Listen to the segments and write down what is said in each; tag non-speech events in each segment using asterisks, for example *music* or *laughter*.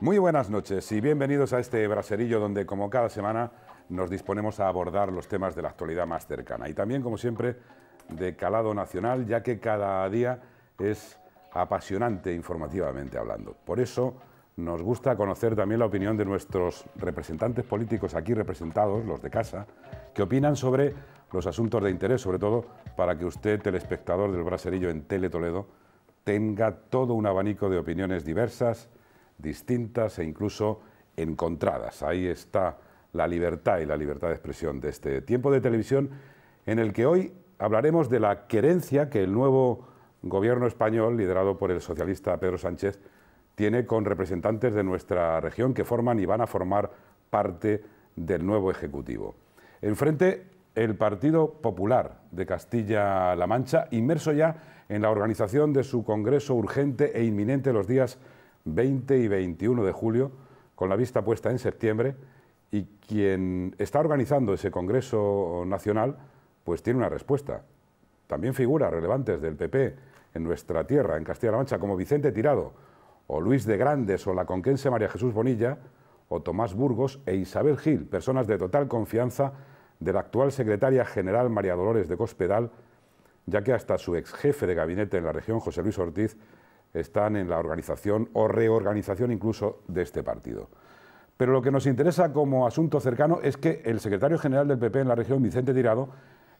Muy buenas noches y bienvenidos a este bracerillo donde, como cada semana, nos disponemos a abordar los temas de la actualidad más cercana. Y también, como siempre, de calado nacional, ya que cada día es apasionante informativamente hablando. Por eso nos gusta conocer también la opinión de nuestros representantes políticos aquí representados, los de casa, que opinan sobre los asuntos de interés, sobre todo para que usted, telespectador del Braserillo en Tele Toledo, tenga todo un abanico de opiniones diversas, distintas e incluso encontradas. Ahí está la libertad y la libertad de expresión de este tiempo de televisión en el que hoy hablaremos de la querencia que el nuevo gobierno español, liderado por el socialista Pedro Sánchez, tiene con representantes de nuestra región que forman y van a formar parte del nuevo Ejecutivo. Enfrente, el Partido Popular de Castilla-La Mancha, inmerso ya en la organización de su Congreso urgente e inminente los días 20 y 21 de julio, con la vista puesta en septiembre y quien está organizando ese Congreso Nacional pues tiene una respuesta. También figuras relevantes del PP en nuestra tierra, en Castilla-La Mancha, como Vicente Tirado, o Luis de Grandes, o la conquense María Jesús Bonilla, o Tomás Burgos e Isabel Gil, personas de total confianza de la actual secretaria general María Dolores de Cospedal, ya que hasta su ex jefe de gabinete en la región, José Luis Ortiz, están en la organización o reorganización incluso de este partido. Pero lo que nos interesa como asunto cercano es que el secretario general del PP en la región, Vicente Tirado,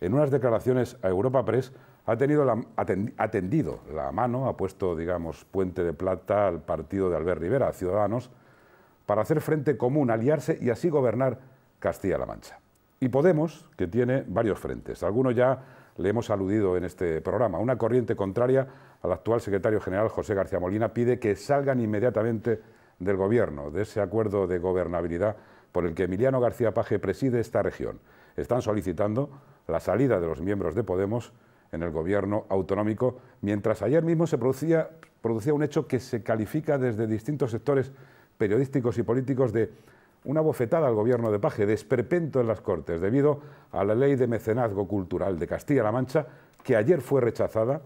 en unas declaraciones a Europa Press, ha, tenido la, la mano, ha puesto, digamos, puente de plata al partido de Albert Rivera, a Ciudadanos, para hacer frente común, aliarse y así gobernar Castilla-La Mancha. Y Podemos, que tiene varios frentes, algunos ya le hemos aludido en este programa. Una corriente contraria al actual secretario general José García Molina pide que salgan inmediatamente del Gobierno, de ese acuerdo de gobernabilidad por el que Emiliano García Paje preside esta región. Están solicitando la salida de los miembros de Podemos en el Gobierno autonómico, mientras ayer mismo se producía, un hecho que se califica desde distintos sectores periodísticos y políticos de una bofetada al gobierno de Paje, de esperpento en las Cortes, debido a la ley de mecenazgo cultural de Castilla-La Mancha, que ayer fue rechazada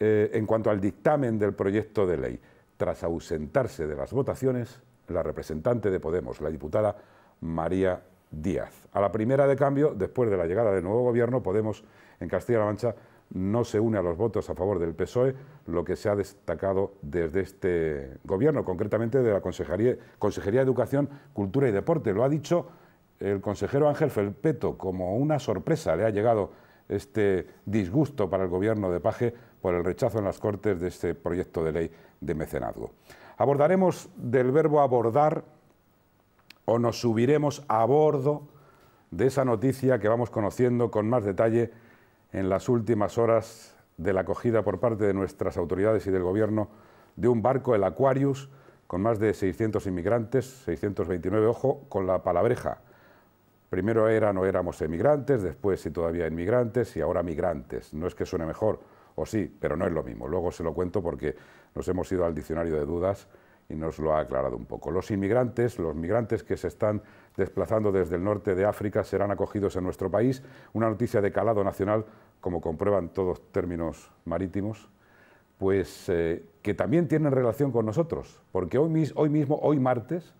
eh, en cuanto al dictamen del proyecto de ley. Tras ausentarse de las votaciones, la representante de Podemos, la diputada María Díaz. A la primera de cambio, después de la llegada del nuevo gobierno, Podemos en Castilla-La Mancha no se une a los votos a favor del PSOE, lo que se ha destacado desde este gobierno, concretamente de la Consejería, de Educación, Cultura y Deporte. Lo ha dicho el consejero Ángel Felpeto, como una sorpresa le ha llegado este disgusto para el gobierno de Paje por el rechazo en las Cortes de este proyecto de ley de mecenazgo. Abordaremos del verbo abordar o nos subiremos a bordo de esa noticia que vamos conociendo con más detalle en las últimas horas de la acogida por parte de nuestras autoridades y del Gobierno de un barco, el Aquarius, con más de 600 inmigrantes, 629, ojo, con la palabreja, Primero era o éramos emigrantes, después si todavía inmigrantes y ahora migrantes. No es que suene mejor, o sí, pero no es lo mismo. Luego se lo cuento porque nos hemos ido al diccionario de dudas y nos lo ha aclarado un poco. Los inmigrantes, los migrantes que se están desplazando desde el norte de África serán acogidos en nuestro país. Una noticia de calado nacional, como comprueban todos términos marítimos, pues eh, que también tienen relación con nosotros, porque hoy mismo, hoy martes,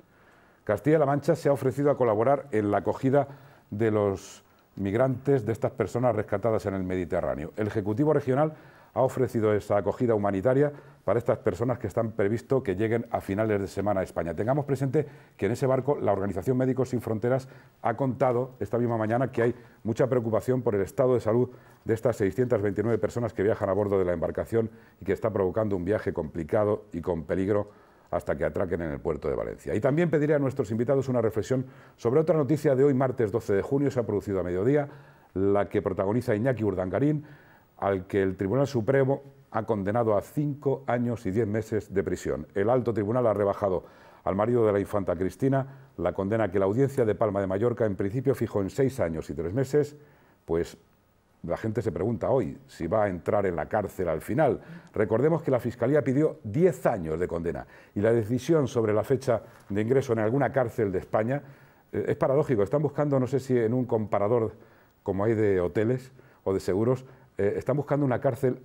Castilla-La Mancha se ha ofrecido a colaborar en la acogida de los migrantes de estas personas rescatadas en el Mediterráneo. El Ejecutivo Regional ha ofrecido esa acogida humanitaria para estas personas que están previsto que lleguen a finales de semana a España. Tengamos presente que en ese barco la Organización Médicos Sin Fronteras ha contado esta misma mañana que hay mucha preocupación por el estado de salud de estas 629 personas que viajan a bordo de la embarcación y que está provocando un viaje complicado y con peligro hasta que atraquen en el puerto de Valencia. Y también pediré a nuestros invitados una reflexión sobre otra noticia de hoy, martes 12 de junio, se ha producido a mediodía, la que protagoniza Iñaki Urdangarín, al que el Tribunal Supremo ha condenado a cinco años y diez meses de prisión. El alto tribunal ha rebajado al marido de la infanta Cristina la condena que la audiencia de Palma de Mallorca en principio fijó en seis años y tres meses, pues la gente se pregunta hoy si va a entrar en la cárcel al final. Recordemos que la Fiscalía pidió 10 años de condena y la decisión sobre la fecha de ingreso en alguna cárcel de España eh, es paradójico. Están buscando, no sé si en un comparador como hay de hoteles o de seguros, eh, están buscando una cárcel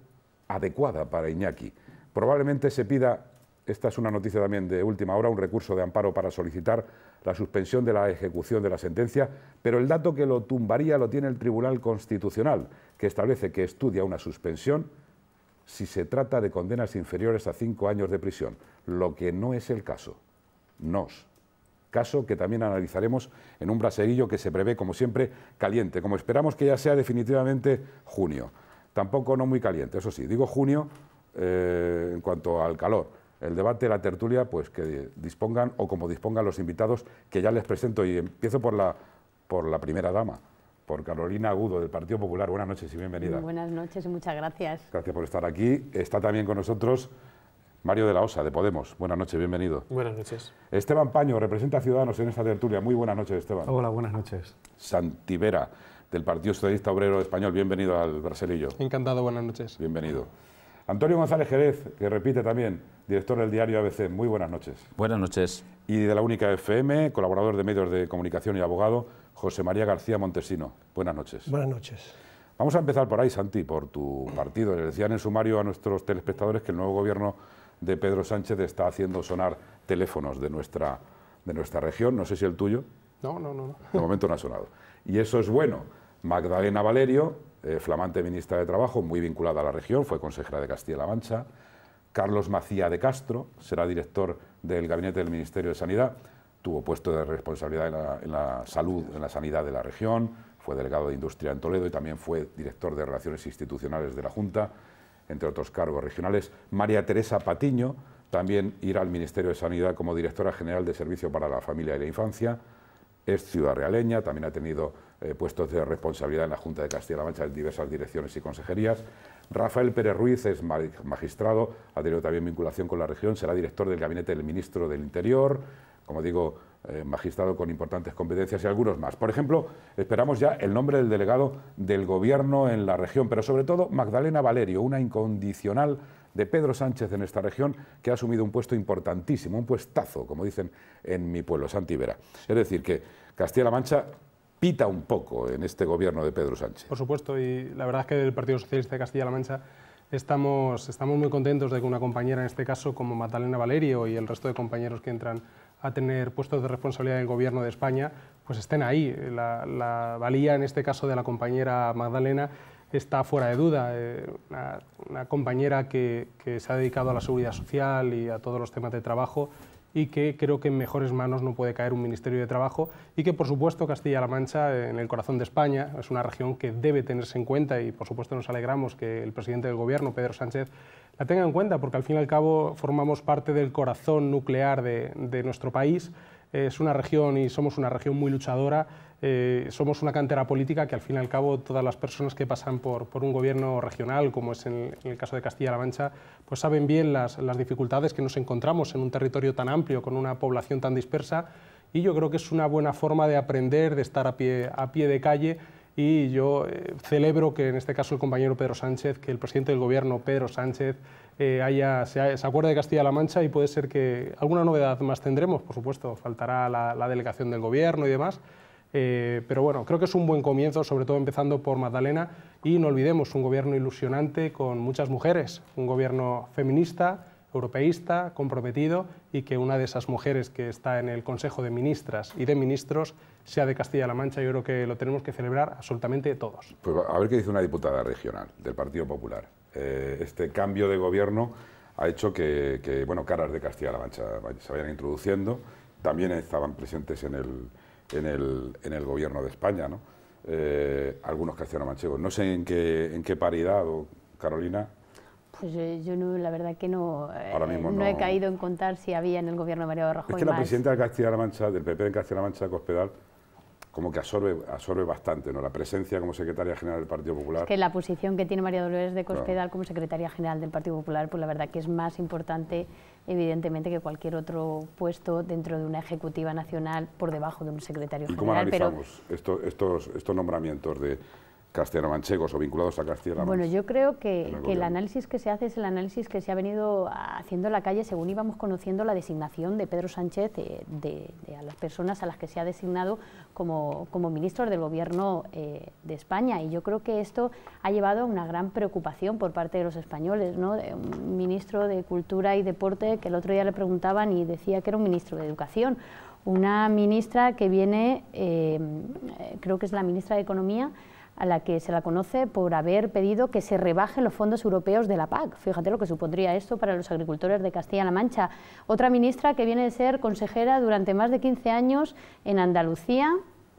adecuada para Iñaki. Probablemente se pida esta es una noticia también de última hora, un recurso de amparo para solicitar la suspensión de la ejecución de la sentencia, pero el dato que lo tumbaría lo tiene el Tribunal Constitucional, que establece que estudia una suspensión si se trata de condenas inferiores a cinco años de prisión, lo que no es el caso. Nos. Caso que también analizaremos en un braserillo que se prevé, como siempre, caliente, como esperamos que ya sea definitivamente junio. Tampoco no muy caliente, eso sí, digo junio eh, en cuanto al calor el debate, la tertulia, pues que dispongan o como dispongan los invitados que ya les presento. Y empiezo por la, por la primera dama, por Carolina Agudo del Partido Popular. Buenas noches y bienvenida. Buenas noches y muchas gracias. Gracias por estar aquí. Está también con nosotros Mario de la Osa, de Podemos. Buenas noches, bienvenido. Buenas noches. Esteban Paño, representa a Ciudadanos en esta tertulia. Muy buenas noches, Esteban. Hola, buenas noches. Santivera, del Partido Socialista Obrero Español. Bienvenido al Brasilillo. Encantado, buenas noches. Bienvenido. Antonio González Jerez, que repite también, director del diario ABC, muy buenas noches. Buenas noches. Y de la única FM, colaborador de medios de comunicación y abogado, José María García Montesino. Buenas noches. Buenas noches. Vamos a empezar por ahí, Santi, por tu partido. Le decían en sumario a nuestros telespectadores que el nuevo gobierno de Pedro Sánchez está haciendo sonar teléfonos de nuestra, de nuestra región, no sé si el tuyo. No, no, no. no. De momento no ha sonado. Y eso es bueno. Magdalena Valerio eh, flamante ministra de Trabajo, muy vinculada a la región, fue consejera de Castilla-La Mancha. Carlos Macía de Castro será director del gabinete del Ministerio de Sanidad, tuvo puesto de responsabilidad en la, en la salud, en la sanidad de la región, fue delegado de Industria en Toledo y también fue director de Relaciones Institucionales de la Junta, entre otros cargos regionales. María Teresa Patiño también irá al Ministerio de Sanidad como directora general de Servicio para la Familia y la Infancia es ciudad realeña, también ha tenido eh, puestos de responsabilidad en la Junta de Castilla-La Mancha en diversas direcciones y consejerías. Rafael Pérez Ruiz es magistrado, ha tenido también vinculación con la región, será director del gabinete del ministro del Interior, como digo, eh, magistrado con importantes competencias y algunos más. Por ejemplo, esperamos ya el nombre del delegado del gobierno en la región, pero sobre todo Magdalena Valerio, una incondicional de Pedro Sánchez en esta región, que ha asumido un puesto importantísimo, un puestazo, como dicen en mi pueblo, Santibera. Es decir, que Castilla-La Mancha pita un poco en este gobierno de Pedro Sánchez. Por supuesto, y la verdad es que del Partido Socialista de Castilla-La Mancha estamos, estamos muy contentos de que una compañera, en este caso como Magdalena Valerio y el resto de compañeros que entran a tener puestos de responsabilidad en el Gobierno de España, pues estén ahí. La, la valía, en este caso, de la compañera Magdalena está fuera de duda. Eh, una, compañera que, se ha dedicado a la seguridad social y a todos los temas de trabajo y que creo que en mejores manos no puede caer un Ministerio de Trabajo y que, por supuesto, Castilla-La Mancha, en el corazón de España, es una región que debe tenerse en cuenta y, por supuesto, nos alegramos que el presidente del Gobierno, Pedro Sánchez, la tenga en cuenta porque, al fin y al cabo, formamos parte del corazón nuclear de nuestro país. Es una región y somos una región muy luchadora eh, somos una cantera política que al fin y al cabo todas las personas que pasan por, un gobierno regional, como es en, el caso de Castilla-La Mancha, pues saben bien las, dificultades que nos encontramos en un territorio tan amplio, con una población tan dispersa, y yo creo que es una buena forma de aprender, de estar a pie, de calle y yo eh, celebro que en este caso el compañero Pedro Sánchez, que el presidente del gobierno Pedro Sánchez eh, se, acuerde de Castilla-La Mancha y puede ser que alguna novedad más tendremos, por supuesto, faltará la delegación del gobierno y demás, eh, pero bueno, creo que es un buen comienzo, sobre todo empezando por Magdalena. Y no olvidemos, un gobierno ilusionante con muchas mujeres, un gobierno feminista, europeísta, comprometido y que una de esas mujeres que está en el Consejo de Ministras y de Ministros sea de Castilla-La Mancha. Yo creo que lo tenemos que celebrar absolutamente todos. Pues a ver qué dice una diputada regional del Partido Popular. Eh, este cambio de gobierno ha hecho que, bueno, caras de Castilla-La Mancha se vayan introduciendo. También estaban presentes en el en el, en el gobierno de España, ¿no? Eh, algunos castellano manchegos. No sé en qué, en qué paridad, o Carolina. Pues yo, no, la verdad que eh, no, no, he caído en contar si había en el gobierno de Rajoy. Es que la presidenta de Mancha, del PP de Castilla-La Cospedal, como que absorbe, absorbe bastante, ¿no? La presencia como secretaria general del Partido Popular. Es que la posición que tiene María Dolores de Cospedal como secretaria general del Partido Popular, pues la verdad que es más importante evidentemente que cualquier otro puesto dentro de una ejecutiva nacional por debajo de un secretario general. ¿Cómo analizamos pero... estos, estos nombramientos de castellano-manchegos o vinculados a castilla Bueno, yo creo que, el análisis que se hace es el análisis que se ha venido haciendo en la calle según íbamos conociendo la designación de Pedro Sánchez eh, de, a las personas a las que se ha designado como, como ministros del Gobierno eh, de España. Y yo creo que esto ha llevado a una gran preocupación por parte de los españoles. ¿no? un ministro de Cultura y Deporte que el otro día le preguntaban y decía que era un ministro de Educación una ministra que viene, eh, creo que es la ministra de Economía, a la que se la conoce por haber pedido que se rebajen los fondos europeos de la PAC. Fíjate lo que supondría esto para los agricultores de Castilla-La Mancha. Otra ministra que viene de ser consejera durante más de 15 años en Andalucía,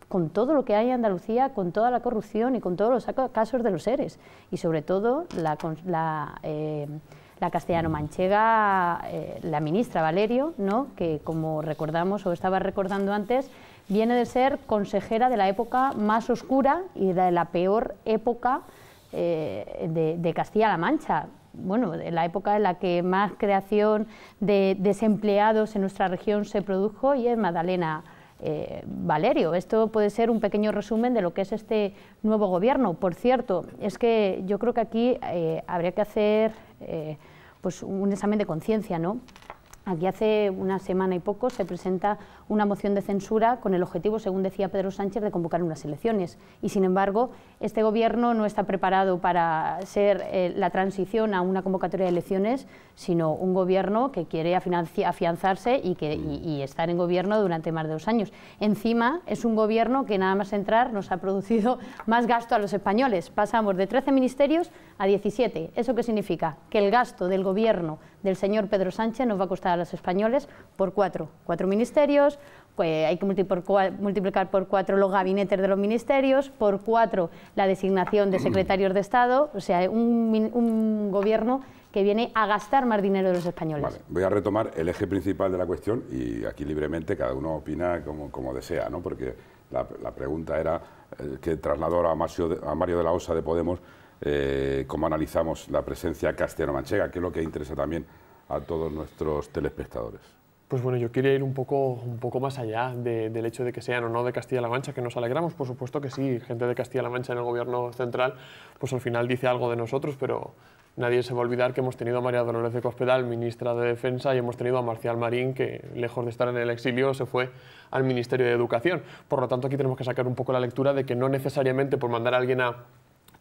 con todo lo que hay en Andalucía, con toda la corrupción y con todos los casos de los seres. Y sobre todo la, eh, castellano-manchega, eh, la ministra Valerio, ¿no? que como recordamos o estaba recordando antes, viene de ser consejera de la época más oscura y de la peor época eh, de, Castilla-La Mancha. Bueno, de la época en la que más creación de desempleados en nuestra región se produjo y es Magdalena eh, Valerio. Esto puede ser un pequeño resumen de lo que es este nuevo gobierno. Por cierto, es que yo creo que aquí eh, habría que hacer pues un examen de conciencia, ¿no? Aquí hace una semana y poco se presenta una moción de censura con el objetivo, según decía Pedro Sánchez, de convocar unas elecciones. Y sin embargo, este Gobierno no está preparado para ser eh, la transición a una convocatoria de elecciones, sino un Gobierno que quiere afianzarse y, que, y estar en Gobierno durante más de dos años. Encima, es un Gobierno que nada más entrar nos ha producido *laughs* más gasto a los españoles. Pasamos de 13 ministerios a 17. ¿Eso qué significa? Que el gasto del Gobierno del señor Pedro Sánchez nos va a costar a los españoles por cuatro. Cuatro ministerios, pues hay que multiplicar por cuatro los gabinetes de los ministerios, por cuatro la designación de secretarios de Estado, o sea, un, gobierno que viene a gastar más dinero de los españoles. voy a retomar el eje principal de la cuestión y aquí libremente cada uno opina como, desea, ¿no? porque la, pregunta era eh, que trasladó a, Mario de la Osa de Podemos eh, cómo analizamos la presencia castellano-manchega, que es lo que interesa también a todos nuestros telespectadores. Pues bueno, yo quería ir un poco, un poco más allá del hecho de que sean o no de Castilla-La Mancha, que nos alegramos, por supuesto que sí, gente de Castilla-La Mancha en el gobierno central, pues al final dice algo de nosotros, pero nadie se va a olvidar que hemos tenido a María Dolores de Cospedal, ministra de Defensa, y hemos tenido a Marcial Marín, que lejos de estar en el exilio, se fue al Ministerio de Educación. Por lo tanto, aquí tenemos que sacar un poco la lectura de que no necesariamente por mandar a alguien a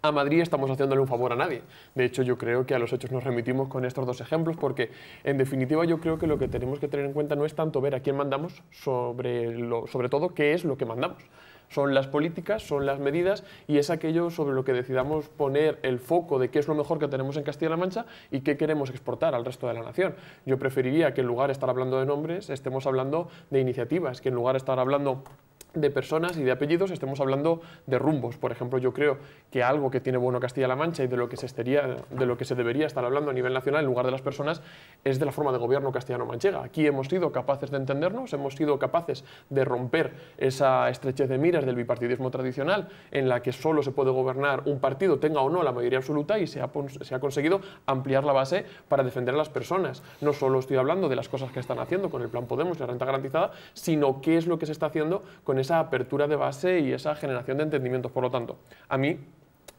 a Madrid estamos haciéndole un favor a nadie. De hecho, yo creo que a los hechos nos remitimos con estos dos ejemplos porque, en definitiva, yo creo que lo que tenemos que tener en cuenta no es tanto ver a quién mandamos, sobre, sobre todo qué es lo que mandamos son las políticas, son las medidas y es aquello sobre lo que decidamos poner el foco de qué es lo mejor que tenemos en Castilla-La Mancha y qué queremos exportar al resto de la nación. Yo preferiría que en lugar de estar hablando de nombres estemos hablando de iniciativas, que en lugar de estar hablando de personas y de apellidos estemos hablando de rumbos. Por ejemplo, yo creo que algo que tiene bueno Castilla-La Mancha y de lo, que se estaría de lo que se debería estar hablando a nivel nacional en lugar de las personas es de la forma de gobierno castellano-manchega. Aquí hemos sido capaces de entendernos, hemos sido capaces de romper esa estrechez de miras del bipartidismo tradicional en la que solo se puede gobernar un partido, tenga o no la mayoría absoluta y se ha, se ha conseguido ampliar la base para defender a las personas. No solo estoy hablando de las cosas que están haciendo con el Plan Podemos la renta garantizada, sino qué es lo que se está haciendo con esa apertura de base y esa generación de entendimientos. Por lo tanto, a mí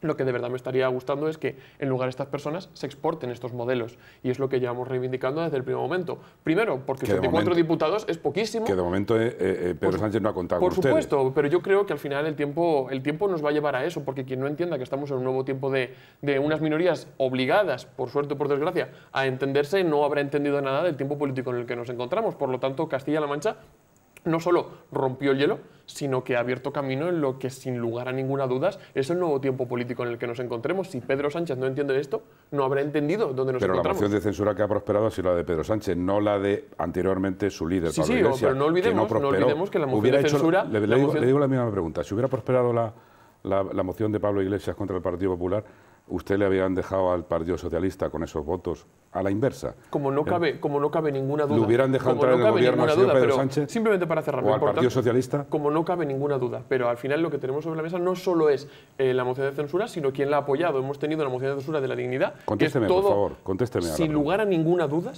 lo que de verdad me estaría gustando es que en lugar de estas personas se exporten estos modelos. Y es lo que llevamos reivindicando desde el primer momento. Primero, porque cuatro diputados es poquísimo. Que de momento eh, eh, Pedro Sánchez no ha contado con ustedes. Por supuesto, pero yo creo que al final el tiempo, el tiempo nos va a llevar a eso, porque quien no entienda que estamos en un nuevo tiempo de, de unas minorías obligadas, por suerte o por desgracia, a entenderse, no habrá entendido nada del tiempo político en el que nos encontramos. Por lo tanto, Castilla-La Mancha no solo rompió el hielo, sino que ha abierto camino en lo que sin lugar a ninguna duda es el nuevo tiempo político en el que nos encontremos. Si Pedro Sánchez no entiende esto, no habrá entendido dónde nos encontramos. Pero la moción de censura que ha prosperado ha sido la de Pedro Sánchez, no la de anteriormente su líder, sí, pero no olvidemos, que no, la moción de censura... le, digo, la misma pregunta, si hubiera prosperado la moción de Pablo Iglesias contra el Partido Popular usted le habían dejado al Partido Socialista con esos votos a la inversa. Como no eh, cabe, como no cabe ninguna duda. ¿Le hubieran dejado entrar no en el gobierno duda, Pedro Sánchez? Simplemente para cerrar. ¿O al Partido Socialista? Como no cabe ninguna duda. Pero al final lo que tenemos sobre la mesa no solo es eh, la moción de censura, sino quien la ha apoyado. Hemos tenido la moción de censura de la dignidad. Contésteme, por favor. Contésteme. Sin lugar a ninguna duda,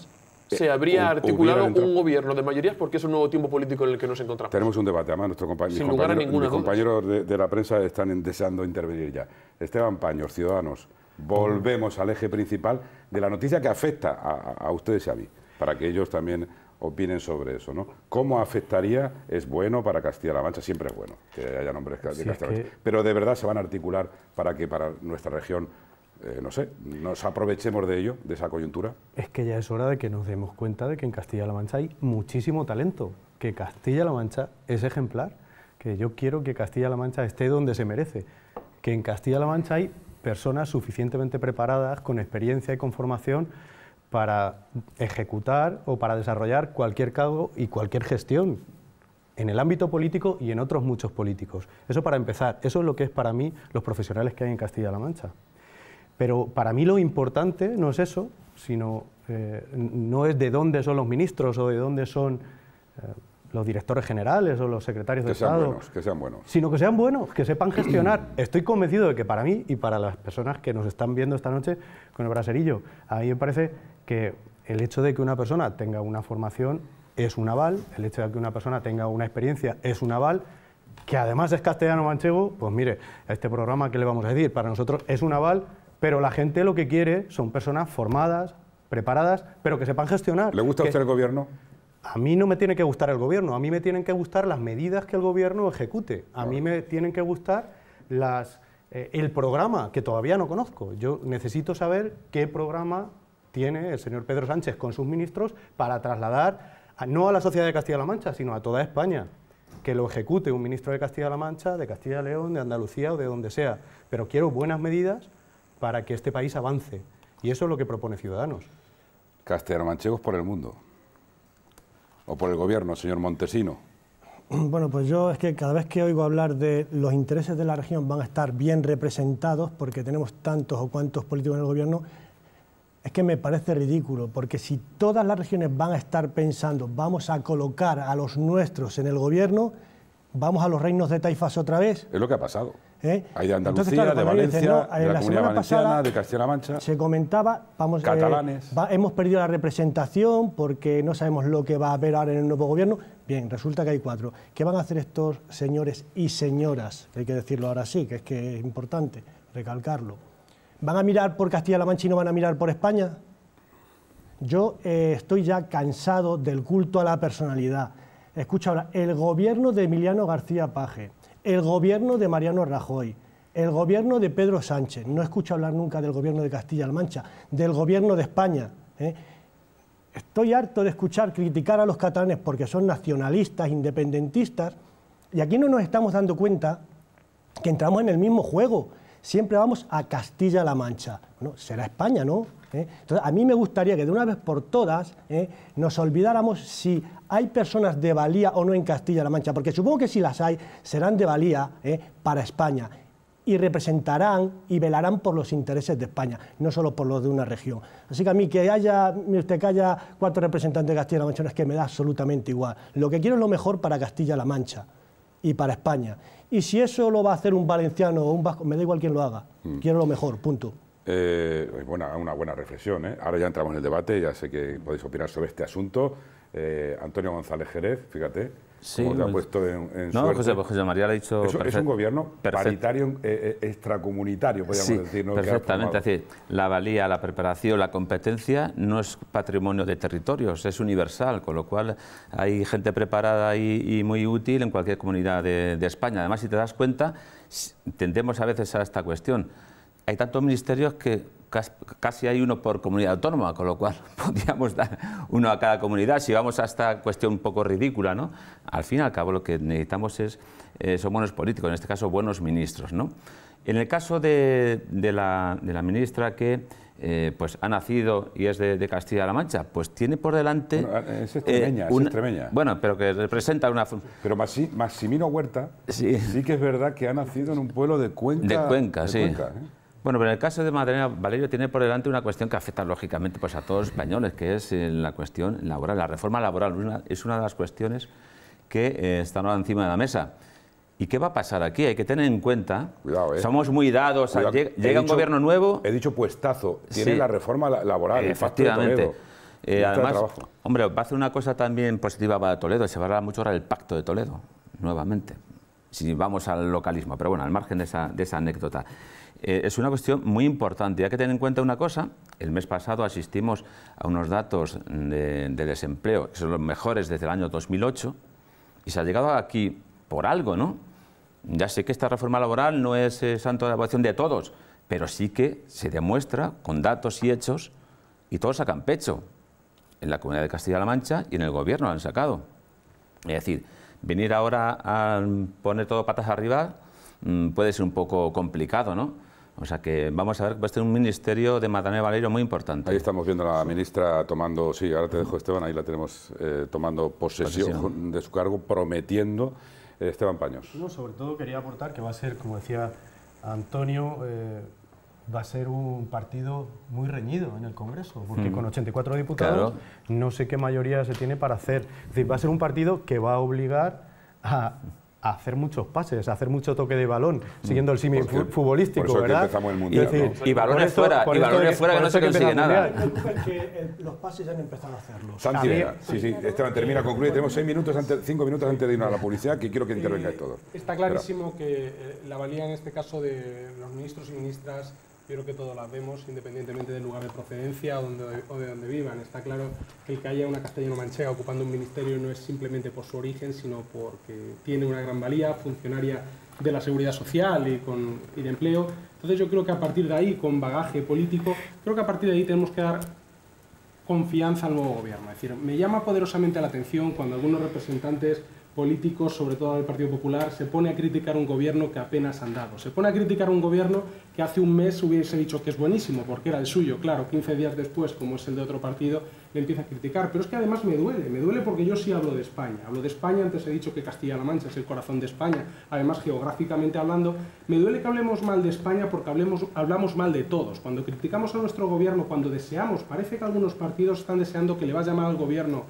eh, se habría articulado un gobierno de mayorías porque es un nuevo tiempo político en el que nos encontramos. Tenemos un debate, además nuestros compañero, compañeros, de, la prensa están deseando intervenir ya. Esteban Paños, Ciudadanos, volvemos al eje principal de la noticia que afecta a, ustedes y a mí, para que ellos también opinen sobre eso, ¿no? ¿Cómo afectaría? Es bueno para Castilla-La Mancha, siempre es bueno que haya nombres de Castilla-La Mancha, pero de verdad se van a articular para que para nuestra región eh, no sé, nos aprovechemos de ello, de esa coyuntura. Es que ya es hora de que nos demos cuenta de que en Castilla-La Mancha hay muchísimo talento, que Castilla-La Mancha es ejemplar, que yo quiero que Castilla-La Mancha esté donde se merece, que en Castilla-La Mancha hay personas suficientemente preparadas, con experiencia y con formación, para ejecutar o para desarrollar cualquier cargo y cualquier gestión en el ámbito político y en otros muchos políticos. Eso para empezar, eso es lo que es para mí los profesionales que hay en Castilla-La Mancha. Pero para mí lo importante no es eso, sino eh, no es de dónde son los ministros o de dónde son eh, los directores generales o los secretarios que de sean Buenos, que sean buenos. Sino que sean buenos, que sepan gestionar. *clears throat* Estoy convencido de que para mí y para las personas que nos están viendo esta noche con el braserillo, a mí me parece que el hecho de que una persona tenga una formación es un aval, el hecho de que una persona tenga una experiencia es un aval, que además es castellano manchego, pues mire, este programa, que le vamos a decir? Para nosotros es un aval pero la gente lo que quiere son personas formadas, preparadas, pero que sepan gestionar. ¿Le gusta a usted el gobierno? A mí no me tiene que gustar el gobierno, a mí me tienen que gustar las medidas que el gobierno ejecute, a mí me tienen que gustar las, eh, el programa, que todavía no conozco. Yo necesito saber qué programa tiene el señor Pedro Sánchez con sus ministros para trasladar, no a la sociedad de Castilla-La Mancha, sino a toda España, que lo ejecute un ministro de Castilla-La Mancha, de Castilla-León, de Andalucía o de donde sea. Pero quiero buenas medidas para que este país avance. Y eso es lo que propone Ciudadanos. Castellano-Manchegos por el mundo. O por el gobierno, señor Montesino. *clears throat* Bueno, pues yo es que cada vez que oigo hablar de los intereses de la región van a estar bien representados porque tenemos tantos o cuantos políticos en el gobierno, es que me parece ridículo, porque si todas las regiones van a estar pensando, vamos a colocar a los nuestros en el gobierno, vamos a los reinos de taifas otra vez. Es lo que ha pasado. ¿eh? Hay de Andalucía, de Valencia, de la, eh, Valenciana, de Castilla-La Mancha. Se comentaba, vamos, eh, catalanes. hemos perdido la representación porque no sabemos lo que va a haber ahora en el nuevo gobierno. Bien, resulta que hay cuatro. ¿Qué van a hacer estos señores y señoras? hay que decirlo ahora sí, que es que es importante recalcarlo. ¿Van a mirar por Castilla-La Mancha y no van a mirar por España? Yo estoy ya cansado del culto a la personalidad. Escucha ahora, el gobierno de Emiliano García Paje el gobierno de Mariano Rajoy, el gobierno de Pedro Sánchez, no escucho hablar nunca del gobierno de Castilla-La Mancha, del gobierno de España. ¿eh? Estoy harto de escuchar criticar a los catalanes porque son nacionalistas, independentistas, y aquí no nos estamos dando cuenta que entramos en el mismo juego. Siempre vamos a Castilla-La Mancha. Bueno, será España, ¿no? ¿eh? Entonces, a mí me gustaría que de una vez por todas ¿eh? nos olvidáramos si hay personas de valía o no en Castilla-La Mancha, porque supongo que si las hay, serán de valía ¿eh? para España y representarán y velarán por los intereses de España, no solo por los de una región. Así que a mí que haya, usted haya cuatro representantes de Castilla-La Mancha no es que me da absolutamente igual. Lo que quiero es lo mejor para Castilla-La Mancha y para España. Y si eso lo va a hacer un valenciano o un vasco, me da igual quién lo haga. Mm. Quiero lo mejor, punto. Eh, bueno, una buena reflexión. ¿eh? Ahora ya entramos en el debate, ya sé que podéis opinar sobre este asunto. Eh, Antonio González Jerez, fíjate, sí, como ha pues, puesto en, en No, pues, José, María ha dicho... es un gobierno paritario eh, extracomunitario, podríamos decir. perfectamente, la valía, la preparación, la competencia no es patrimonio de territorios, es universal, con lo cual hay gente preparada y, muy útil en cualquier comunidad de, de España. Además, si te das cuenta, tendemos a veces a esta cuestión hay tantos ministerios que casi hay uno por comunidad autónoma, con lo cual *laughs* podríamos dar uno a cada comunidad, si vamos a esta cuestión un poco ridícula, ¿no? Al fin y al cabo lo que necesitamos es, eh, son buenos políticos, en este caso buenos ministros, ¿no? En el caso de, la, ministra que eh, pues ha nacido y es de, Castilla-La Mancha, pues tiene por delante... es eh, extremeña, es extremeña. Bueno, pero que representa una... Pero Maximino Huerta sí. que es verdad que ha nacido en un pueblo de Cuenca. De Cuenca, sí. Bueno, pero en el caso de Madrena, Valerio tiene por delante una cuestión que afecta lógicamente pues, a todos los españoles, que es eh, la cuestión laboral. La reforma laboral es una de las cuestiones que eh, está ahora encima de la mesa. ¿Y qué va a pasar aquí? Hay que tener en cuenta, Cuidado, eh. somos muy dados, llega, un gobierno nuevo... He dicho puestazo, tiene la reforma laboral. Efectivamente. además, hombre, va a hacer una cosa también positiva para Toledo, se va a hablar mucho ahora del pacto de Toledo, nuevamente, si vamos al localismo, pero bueno, al margen de esa anécdota. Eh, es una cuestión muy importante. hay que tener en cuenta una cosa, el mes pasado asistimos a unos datos de, desempleo que son los mejores desde el año 2008 y se ha llegado aquí por algo, ¿no? Ya sé que esta reforma laboral no es eh, santo de la evaluación de todos, pero sí que se demuestra con datos y hechos y todos sacan pecho. En la Comunidad de Castilla-La Mancha y en el Gobierno lo han sacado. Es decir, venir ahora a poner todo patas arriba mm, puede ser un poco complicado, ¿no? O sea que vamos a ver va a ser un ministerio de Madame Valero muy importante. Ahí estamos viendo a la ministra tomando, sí, ahora te dejo Esteban, ahí la tenemos eh, tomando posesión, de su cargo, prometiendo eh, Esteban Paños. sobre todo quería aportar que va a ser, como decía Antonio, eh, va a ser un partido muy reñido en el Congreso, porque mm. con 84 diputados no sé qué mayoría se tiene para hacer. va a ser un partido que va a obligar a hacer muchos pases, hacer mucho toque de balón, mm. siguiendo el simio futbolístico, ¿verdad? empezamos el Y balones fuera, y balones fuera que no se consigue nada. los pases ya han empezado a hacerlo. Santi, eh, sí, sí, Esteban, termina, concluye. Tenemos seis minutos, antes, cinco minutos antes de irnos a la publicidad, que quiero que intervengáis eh, todo Está clarísimo que eh, la valía en este caso de los ministros y ministras yo creo que todos las vemos, independientemente del lugar de procedencia o, de donde vivan. Está claro que el que haya una castellano-manchega ocupando un ministerio no es simplemente por su origen, sino porque tiene una gran valía, funcionaria de la seguridad social y, con, y de empleo. Entonces yo creo que a partir de ahí, con bagaje político, creo que a partir de ahí tenemos que dar confianza al nuevo gobierno. Es decir, me llama poderosamente la atención cuando algunos representantes políticos, sobre todo del Partido Popular, se pone a criticar un gobierno que apenas han dado. Se pone a criticar un gobierno que hace un mes hubiese dicho que es buenísimo, porque era el suyo, claro, 15 días después, como es el de otro partido, le empieza a criticar. Pero es que además me duele, me duele porque yo sí hablo de España. Hablo de España, antes he dicho que Castilla-La Mancha es el corazón de España, además geográficamente hablando. Me duele que hablemos mal de España porque hablemos, hablamos mal de todos. Cuando criticamos a nuestro gobierno, cuando deseamos, parece que algunos partidos están deseando que le vaya mal al gobierno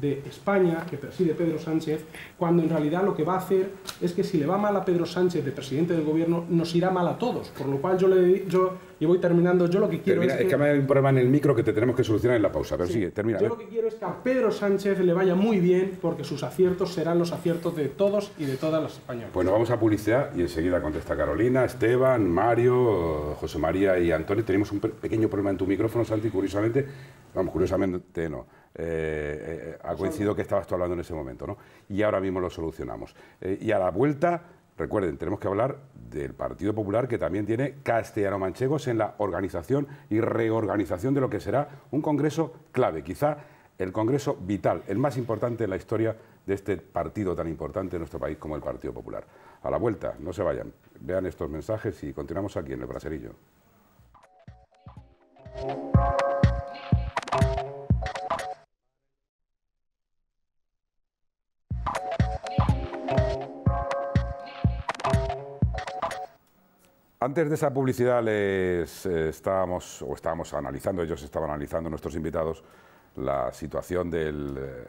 de España que preside Pedro Sánchez, cuando en realidad lo que va a hacer es que si le va mal a Pedro Sánchez de presidente del gobierno, nos irá mal a todos. Por lo cual yo le yo y voy terminando, yo lo que quiero es, que, es que hay un problema en el micro que te tenemos que solucionar en la pausa, pero sigue, termina. Yo lo que quiero es que a Pedro Sánchez le vaya muy bien porque sus aciertos serán los aciertos de todos y de todas las españolas. Bueno, vamos a publicidad y enseguida contesta Carolina, Esteban, Mario, José María y Antonio. Tenemos un pequeño problema en tu micrófono, Santi, curiosamente, vamos, curiosamente no. Eh, eh, eh, ha coincidido que estabas tú hablando en ese momento, ¿no? Y ahora mismo lo solucionamos. y a la vuelta, recuerden, tenemos que hablar del Partido Popular que también tiene castellano-manchegos en la organización y reorganización de lo que será un congreso clave, quizá el congreso vital, el más importante en la historia de este partido tan importante en nuestro país como el Partido Popular. A la vuelta, no se vayan, vean estos mensajes y continuamos aquí en el Braserillo. Antes de esa publicidad les eh, estábamos, o estábamos analizando, ellos estaban analizando, nuestros invitados, la situación del eh,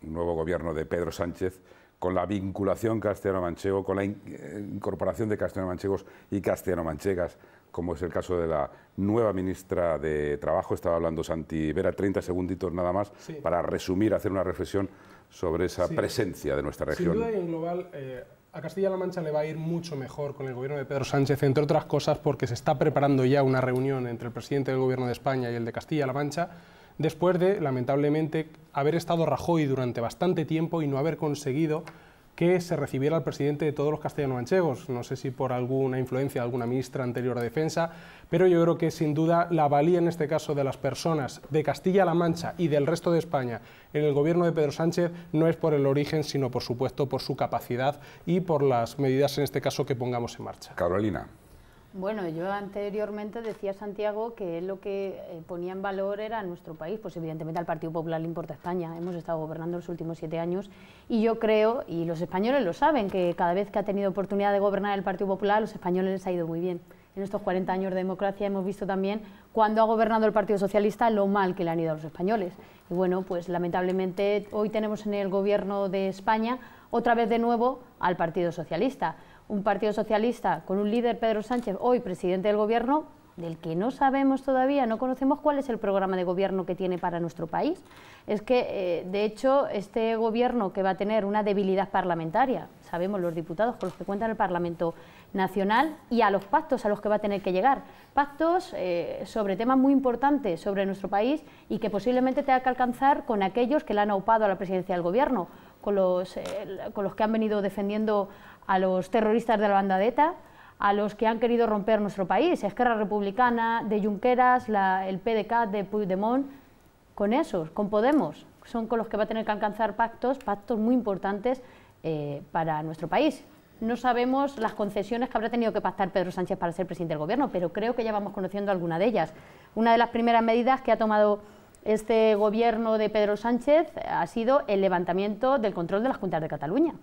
nuevo gobierno de Pedro Sánchez con la vinculación castellano-manchego, con la eh, incorporación de castellano-manchegos y castellano-manchegas, como es el caso de la nueva ministra de Trabajo. Estaba hablando Santi Vera, 30 segunditos nada más, para resumir, hacer una reflexión sobre esa presencia de nuestra región. global, a Castilla-La Mancha le va a ir mucho mejor con el gobierno de Pedro Sánchez, entre otras cosas porque se está preparando ya una reunión entre el presidente del gobierno de España y el de Castilla-La Mancha, después de, lamentablemente, haber estado Rajoy durante bastante tiempo y no haber conseguido que se recibiera al presidente de todos los castellano-manchegos, no sé si por alguna influencia de alguna ministra anterior a Defensa, pero yo creo que sin duda la valía en este caso de las personas de Castilla-La Mancha y del resto de España en el gobierno de Pedro Sánchez no es por el origen, sino por supuesto por su capacidad y por las medidas en este caso que pongamos en marcha. Carolina. Bueno, yo anteriormente decía Santiago que lo que eh, ponía en valor era nuestro país, pues evidentemente al Partido Popular le importa España, hemos estado gobernando los últimos siete años y yo creo, y los españoles lo saben, que cada vez que ha tenido oportunidad de gobernar el Partido Popular a los españoles les ha ido muy bien. En estos 40 años de democracia hemos visto también cuando ha gobernado el Partido Socialista lo mal que le han ido a los españoles. Y bueno, pues lamentablemente hoy tenemos en el gobierno de España otra vez de nuevo al Partido Socialista un partido socialista con un líder, Pedro Sánchez, hoy presidente del gobierno, del que no sabemos todavía, no conocemos cuál es el programa de gobierno que tiene para nuestro país. Es que, eh, de hecho, este gobierno que va a tener una debilidad parlamentaria, sabemos los diputados con los que cuenta el Parlamento Nacional y a los pactos a los que va a tener que llegar. Pactos eh, sobre temas muy importantes sobre nuestro país y que posiblemente tenga que alcanzar con aquellos que le han aupado a la presidencia del gobierno, con los, eh, con los que han venido defendiendo a los terroristas de la banda a los que han querido romper nuestro país, Esquerra Republicana, de Junqueras, el PDK de Puigdemont, con esos, con Podemos, son con los que va a tener que alcanzar pactos, pactos muy importantes eh, para nuestro país. No sabemos las concesiones que habrá tenido que pactar Pedro Sánchez para ser presidente del Gobierno, pero creo que ya vamos conociendo alguna de ellas. Una de las primeras medidas que ha tomado este Gobierno de Pedro Sánchez ha sido el levantamiento del control de las juntas de Cataluña.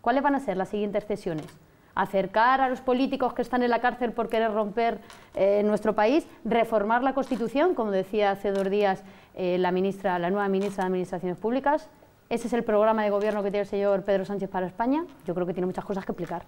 ¿Cuáles van a ser las siguientes sesiones? acercar a los políticos que están en la cárcel por querer romper eh, nuestro país, reformar la Constitución, como decía hace dos días eh, la, ministra, la nueva ministra de Administraciones Públicas. Ese es el programa de gobierno que tiene el señor Pedro Sánchez para España. Yo creo que tiene muchas cosas que explicar.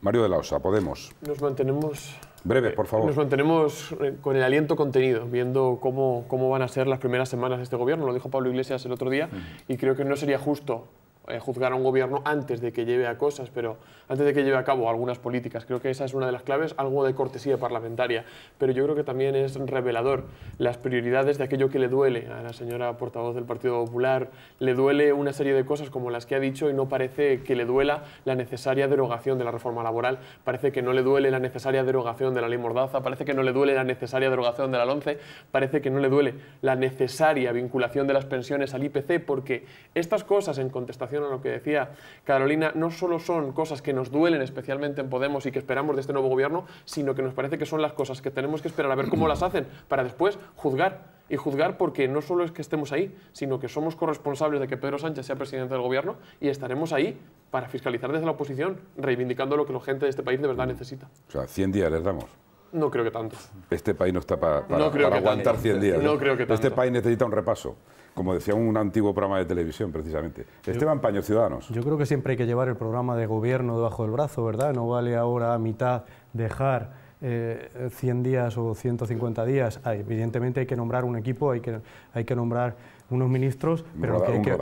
Mario de la Osa, Podemos. Nos mantenemos... Breve, por favor. nos mantenemos eh, con el aliento contenido, viendo cómo, van a ser las primeras semanas de este gobierno. Lo dijo Pablo Iglesias el otro día y creo que no sería justo eh, juzgar a un gobierno antes de que lleve a cosas, pero antes de que lleve a cabo algunas políticas. Creo que esa es una de las claves, algo de cortesía parlamentaria. Pero yo creo que también es revelador las prioridades de aquello que le duele a la señora portavoz del Partido Popular. Le duele una serie de cosas como las que ha dicho y no parece que le duela la necesaria derogación de la reforma laboral. Parece que no le duele la necesaria derogación de la ley Mordaza. Parece que no le duele la necesaria derogación de la LONCE. Parece que no le duele la necesaria vinculación de las pensiones al IPC porque estas cosas en contestación a lo que decía Carolina, no solo son cosas que nos duelen especialmente en Podemos y que esperamos de este nuevo gobierno, sino que nos parece que son las cosas que tenemos que esperar a ver cómo las hacen para después juzgar y juzgar porque no solo es que estemos ahí, sino que somos corresponsables de que Pedro Sánchez sea presidente del gobierno y estaremos ahí para fiscalizar desde la oposición, reivindicando lo que la gente de este país de verdad necesita. O sea, 100 días les damos. No creo que tanto. Este país no está para, aguantar 100 días. no ¿eh? creo que este tanto. Este país necesita un repaso como decía un antiguo programa de televisión, precisamente. Esteban Paño, Ciudadanos. Yo creo que siempre hay que llevar el programa de gobierno debajo del brazo, ¿verdad? No vale ahora a mitad dejar 100 eh, días o 150 días. evidentemente hay que nombrar un equipo, hay que, hay que nombrar unos ministros, pero lo, que hay que,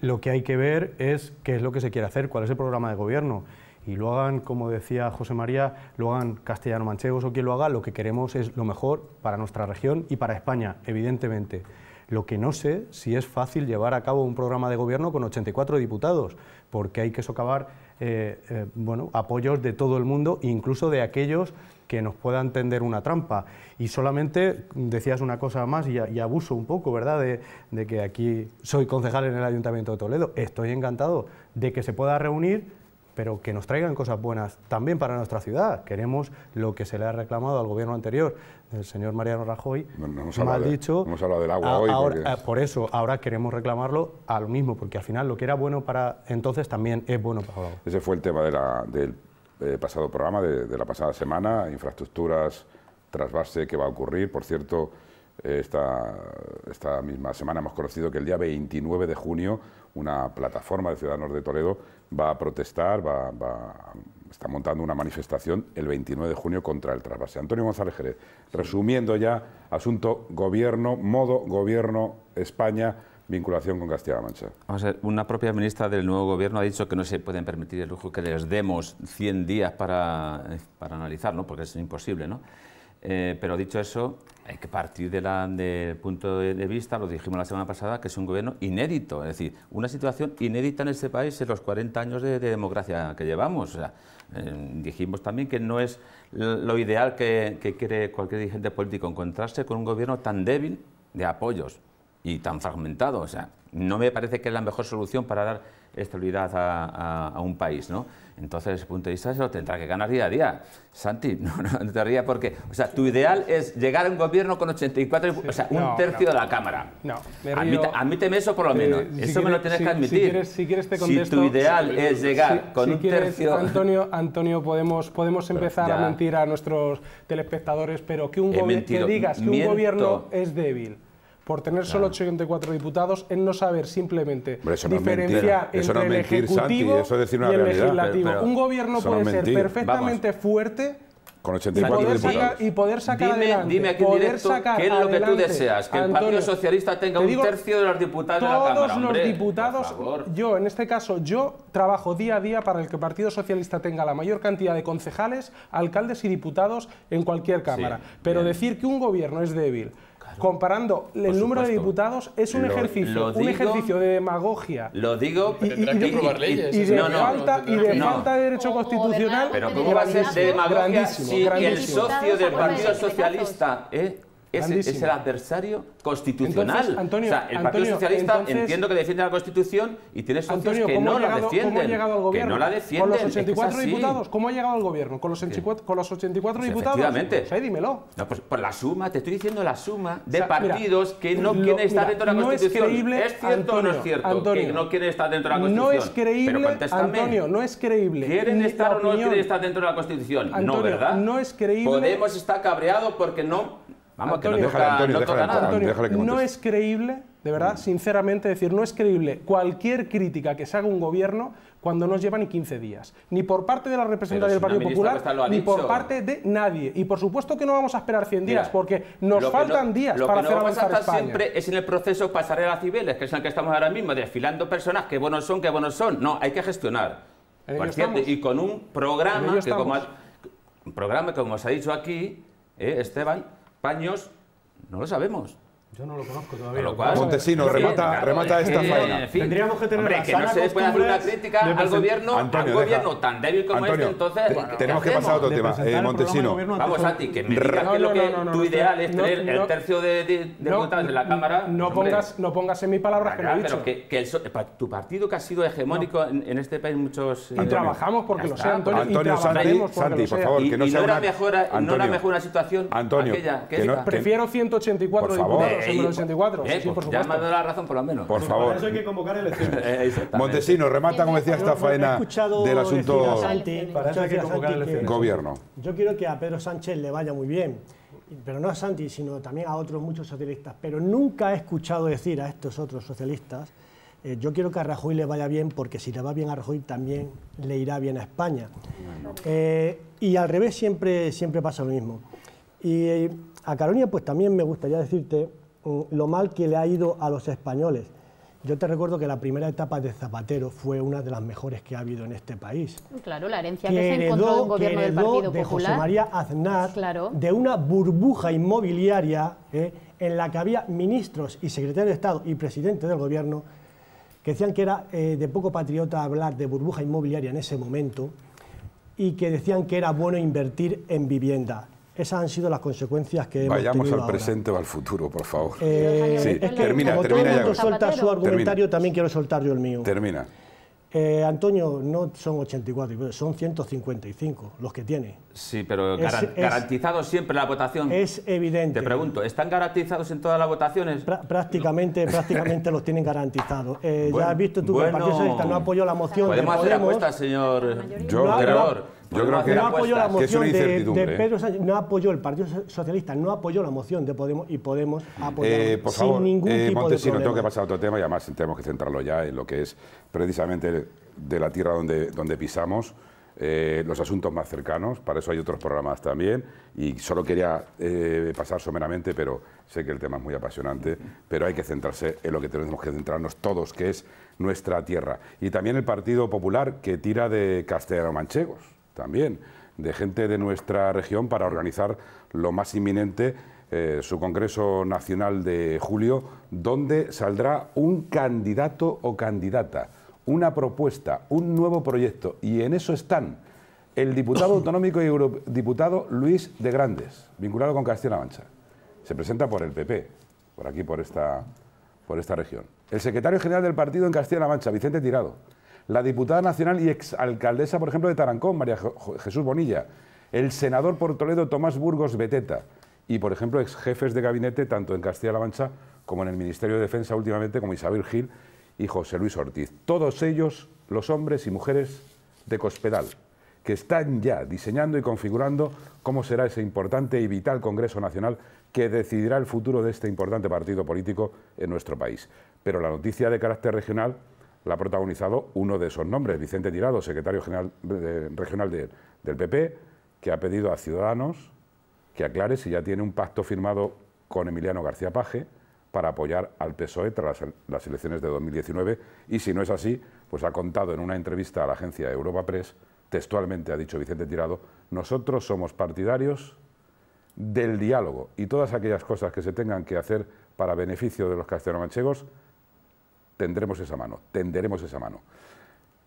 lo que hay que ver es qué es lo que se quiere hacer, cuál es el programa de gobierno y lo hagan, como decía José María, lo hagan castellano-manchegos o quien lo haga, lo que queremos es lo mejor para nuestra región y para España, evidentemente. Lo que no sé si es fácil llevar a cabo un programa de gobierno con 84 diputados, porque hay que socavar eh, eh, bueno, apoyos de todo el mundo, incluso de aquellos que nos puedan tender una trampa. Y solamente decías una cosa más y, abuso un poco, ¿verdad?, de que aquí soy concejal en el Ayuntamiento de Toledo. Estoy encantado de que se pueda reunir pero que nos traigan cosas buenas también para nuestra ciudad. Queremos lo que se le ha reclamado al gobierno anterior, el señor Mariano Rajoy, mal dicho. hemos hablado del agua hoy. Eh, por eso, ahora queremos reclamarlo a lo mismo, porque al final lo que era bueno para entonces también es bueno para ahora. Ese fue el tema del eh, pasado programa, de, la pasada semana, infraestructuras, trasvase que va a ocurrir. Por cierto, eh, esta, esta misma semana hemos conocido que el día 29 de junio una plataforma de ciudadanos de Toledo va a protestar, va, está montando una manifestación el 29 de junio contra el trasvase. Antonio González Jerez, resumiendo ya, asunto gobierno, modo gobierno España, vinculación con Castilla-La Mancha. una propia ministra del nuevo gobierno ha dicho que no se pueden permitir el lujo que les demos 100 días para, eh, para analizar, porque es imposible, ¿no? Eh, pero dicho eso, hay que partir del punto de vista, lo dijimos la semana pasada, que es un gobierno inédito, es decir, una situación inédita en este país en los 40 años de, democracia que llevamos. Eh, dijimos también que no es lo ideal que, que quiere cualquier dirigente político, encontrarse con un gobierno tan débil de apoyos y tan fragmentado. O sea, no me parece que es la mejor solución para dar estabilidad a, a, un país, ¿no? Entonces, desde ese punto de vista, se lo tendrá que ganar día a día. Santi, *laughs* no, no te rías porque, o sea, tu ideal es llegar a un gobierno con 84, o sea, un tercio de la Cámara. No, me río, admíteme eso por lo eh, menos. eso me lo tienes que admitir. Si quieres, si te contesto. Si tu ideal es llegar con un tercio... Antonio, Antonio, podemos, podemos empezar a mentir a nuestros telespectadores, pero que un que digas que un gobierno es débil por tener solo 84 diputados, en no saber simplemente diferenciar entre el Ejecutivo y el Legislativo. Un gobierno puede ser perfectamente fuerte con 84 y poder diputados. Sacar, y poder sacar dime, adelante. Dime qué es lo que tú deseas. Que el Partido Socialista tenga un tercio de los diputados de la Cámara. Todos los diputados, yo en este caso, yo trabajo día a día para el que el Partido Socialista tenga la mayor cantidad de concejales, alcaldes y diputados en cualquier Cámara. Pero decir que un gobierno es débil comparando el número de diputados es un ejercicio, un ejercicio de demagogia. Lo digo y, de, falta, y de falta de derecho constitucional. Pero cómo va a ser de demagogia si el socio del Partido Socialista, ¿eh? es, el adversario constitucional. Antonio, o sea, el Partido Socialista entiendo que defiende la Constitución y tiene socios que, no la defienden, gobierno, que no la defienden. ¿Con los 84 diputados? ¿Cómo ha llegado al gobierno? ¿Con los 84, con los 84 pues diputados? Efectivamente. Pues dímelo. No, pues por pues la suma, te estoy diciendo la suma de partidos que no quieren estar dentro de la Constitución. Es, cierto o no es cierto que no quieren estar dentro de la Constitución? No es creíble, Pero Antonio, no es creíble. ¿Quieren estar o no quieren estar dentro de la Constitución? no, ¿verdad? no es creíble. Podemos estar cabreados porque no Vamos, Antonio, no, es creíble, de verdad, mm. sinceramente, decir, no es creíble cualquier crítica que se haga un gobierno cuando no lleva ni 15 días. Ni por parte de la representante del Partido Popular, ni por parte de nadie. Y por supuesto que no vamos a esperar 100 días, porque nos faltan días para hacer avanzar Lo que no vamos a estar siempre es en el proceso pasarela civiles, que es en el que estamos ahora mismo, desfilando personas que buenos son, que buenos son. No, hay que gestionar. y con un programa como, programa como os ha dicho aquí, eh, Esteban, paños, no lo sabemos. Yo no lo conozco todavía. Con Montesino, remata, remata esta eh, faena. En fin, Tendríamos que tener hombre, que no se puede hacer una crítica al gobierno, al gobierno tan débil como este, entonces... tenemos que pasar a otro tema. Eh, Montesino. Vamos, Santi, que me digas no, lo que tu ideal es tener el tercio de, de, de la Cámara... No pongas, no pongas en mis palabras que lo he dicho. Pero que, tu partido que ha sido hegemónico en, este país muchos... Eh, y trabajamos porque lo sé, Antonio. Antonio Santi, por favor, que no sea ¿No era mejor una situación aquella? Prefiero 184 diputados eh, sí, pues por ya ha la razón, por lo menos. Por favor. eso hay que convocar elecciones. *laughs* Eh, Montesino, remata, como decía, esta faena del asunto. Gobierno. Yo quiero que a Pedro Sánchez le vaya muy bien pero no a Santi, sino también a otros muchos socialistas, pero nunca he escuchado decir a estos otros socialistas, eh, yo quiero que a Rajoy le vaya bien porque si le va bien a Rajoy también le irá bien a España. y al revés siempre, siempre pasa lo mismo. Y a Carolina pues también me gustaría decirte lo mal que le ha ido a los españoles. Yo te recuerdo que la primera etapa de Zapatero fue una de las mejores que ha habido en este país. Claro, la herencia que, se gobierno de José María Aznar, de una burbuja inmobiliaria ¿eh? en la que había ministros y secretarios de Estado y presidente del gobierno que decían que era eh, de poco patriota hablar de burbuja inmobiliaria en ese momento y que decían que era bueno invertir en vivienda. Esas han sido las consecuencias que hemos Vayamos al presente o al futuro, por favor. Eh, sí. termina, como termina todo el suelta su argumentario, también quiero soltar yo el mío. Termina. Eh, Antonio, no son 84, son 155 los que tiene. Sí, pero garantizado siempre la votación. Es evidente. Te pregunto, ¿están garantizados en todas las votaciones? prácticamente, prácticamente los tienen garantizados. Eh, ya has visto tú que el Partido Socialista no apoyó la moción. Podemos de hacer apuestas, señor. Yo yo creo que no apoyó la moción de, ¿eh? Pedro Sánchez, no apoyó el Partido Socialista, no apoyó la moción de Podemos y Podemos eh, apoyó sin ningún eh, tipo de problema. tengo que pasar a otro tema y además tenemos que centrarlo ya en lo que es precisamente de la tierra donde, donde pisamos. los asuntos más cercanos, para eso hay otros programas también, y solo quería pasar someramente, pero sé que el tema es muy apasionante, pero hay que centrarse en lo que tenemos que centrarnos todos, que es nuestra tierra. Y también el Partido Popular, que tira de castellano-manchegos también de gente de nuestra región para organizar lo más inminente, eh, su Congreso Nacional de julio, donde saldrá un candidato o candidata, una propuesta, un nuevo proyecto. Y en eso están el diputado *coughs* autonómico y diputado Luis de Grandes, vinculado con Castilla-La Mancha. Se presenta por el PP, por aquí, por esta, por esta región. El secretario general del partido en Castilla-La Mancha, Vicente Tirado la diputada nacional y exalcaldesa, por ejemplo, de Tarancón, María Jesús Bonilla, el senador por Toledo, Tomás Burgos Beteta, y, por ejemplo, ex jefes de gabinete, tanto en Castilla-La Mancha como en el Ministerio de Defensa últimamente, como Isabel Gil y José Luis Ortiz. Todos ellos, los hombres y mujeres de Cospedal, que están ya diseñando y configurando cómo será ese importante y vital Congreso Nacional que decidirá el futuro de este importante partido político en nuestro país. Pero la noticia de carácter regional la ha protagonizado uno de esos nombres, Vicente Tirado, secretario general, regional del PP, que ha pedido a Ciudadanos que aclare si ya tiene un pacto firmado con Emiliano García Paje para apoyar al PSOE tras las elecciones de 2019 y si no es así, pues ha contado en una entrevista a la agencia Europa Press, textualmente ha dicho Vicente Tirado, nosotros somos partidarios del diálogo y todas aquellas cosas que se tengan que hacer para beneficio de los castellano manchegos tendremos esa mano, tenderemos esa mano.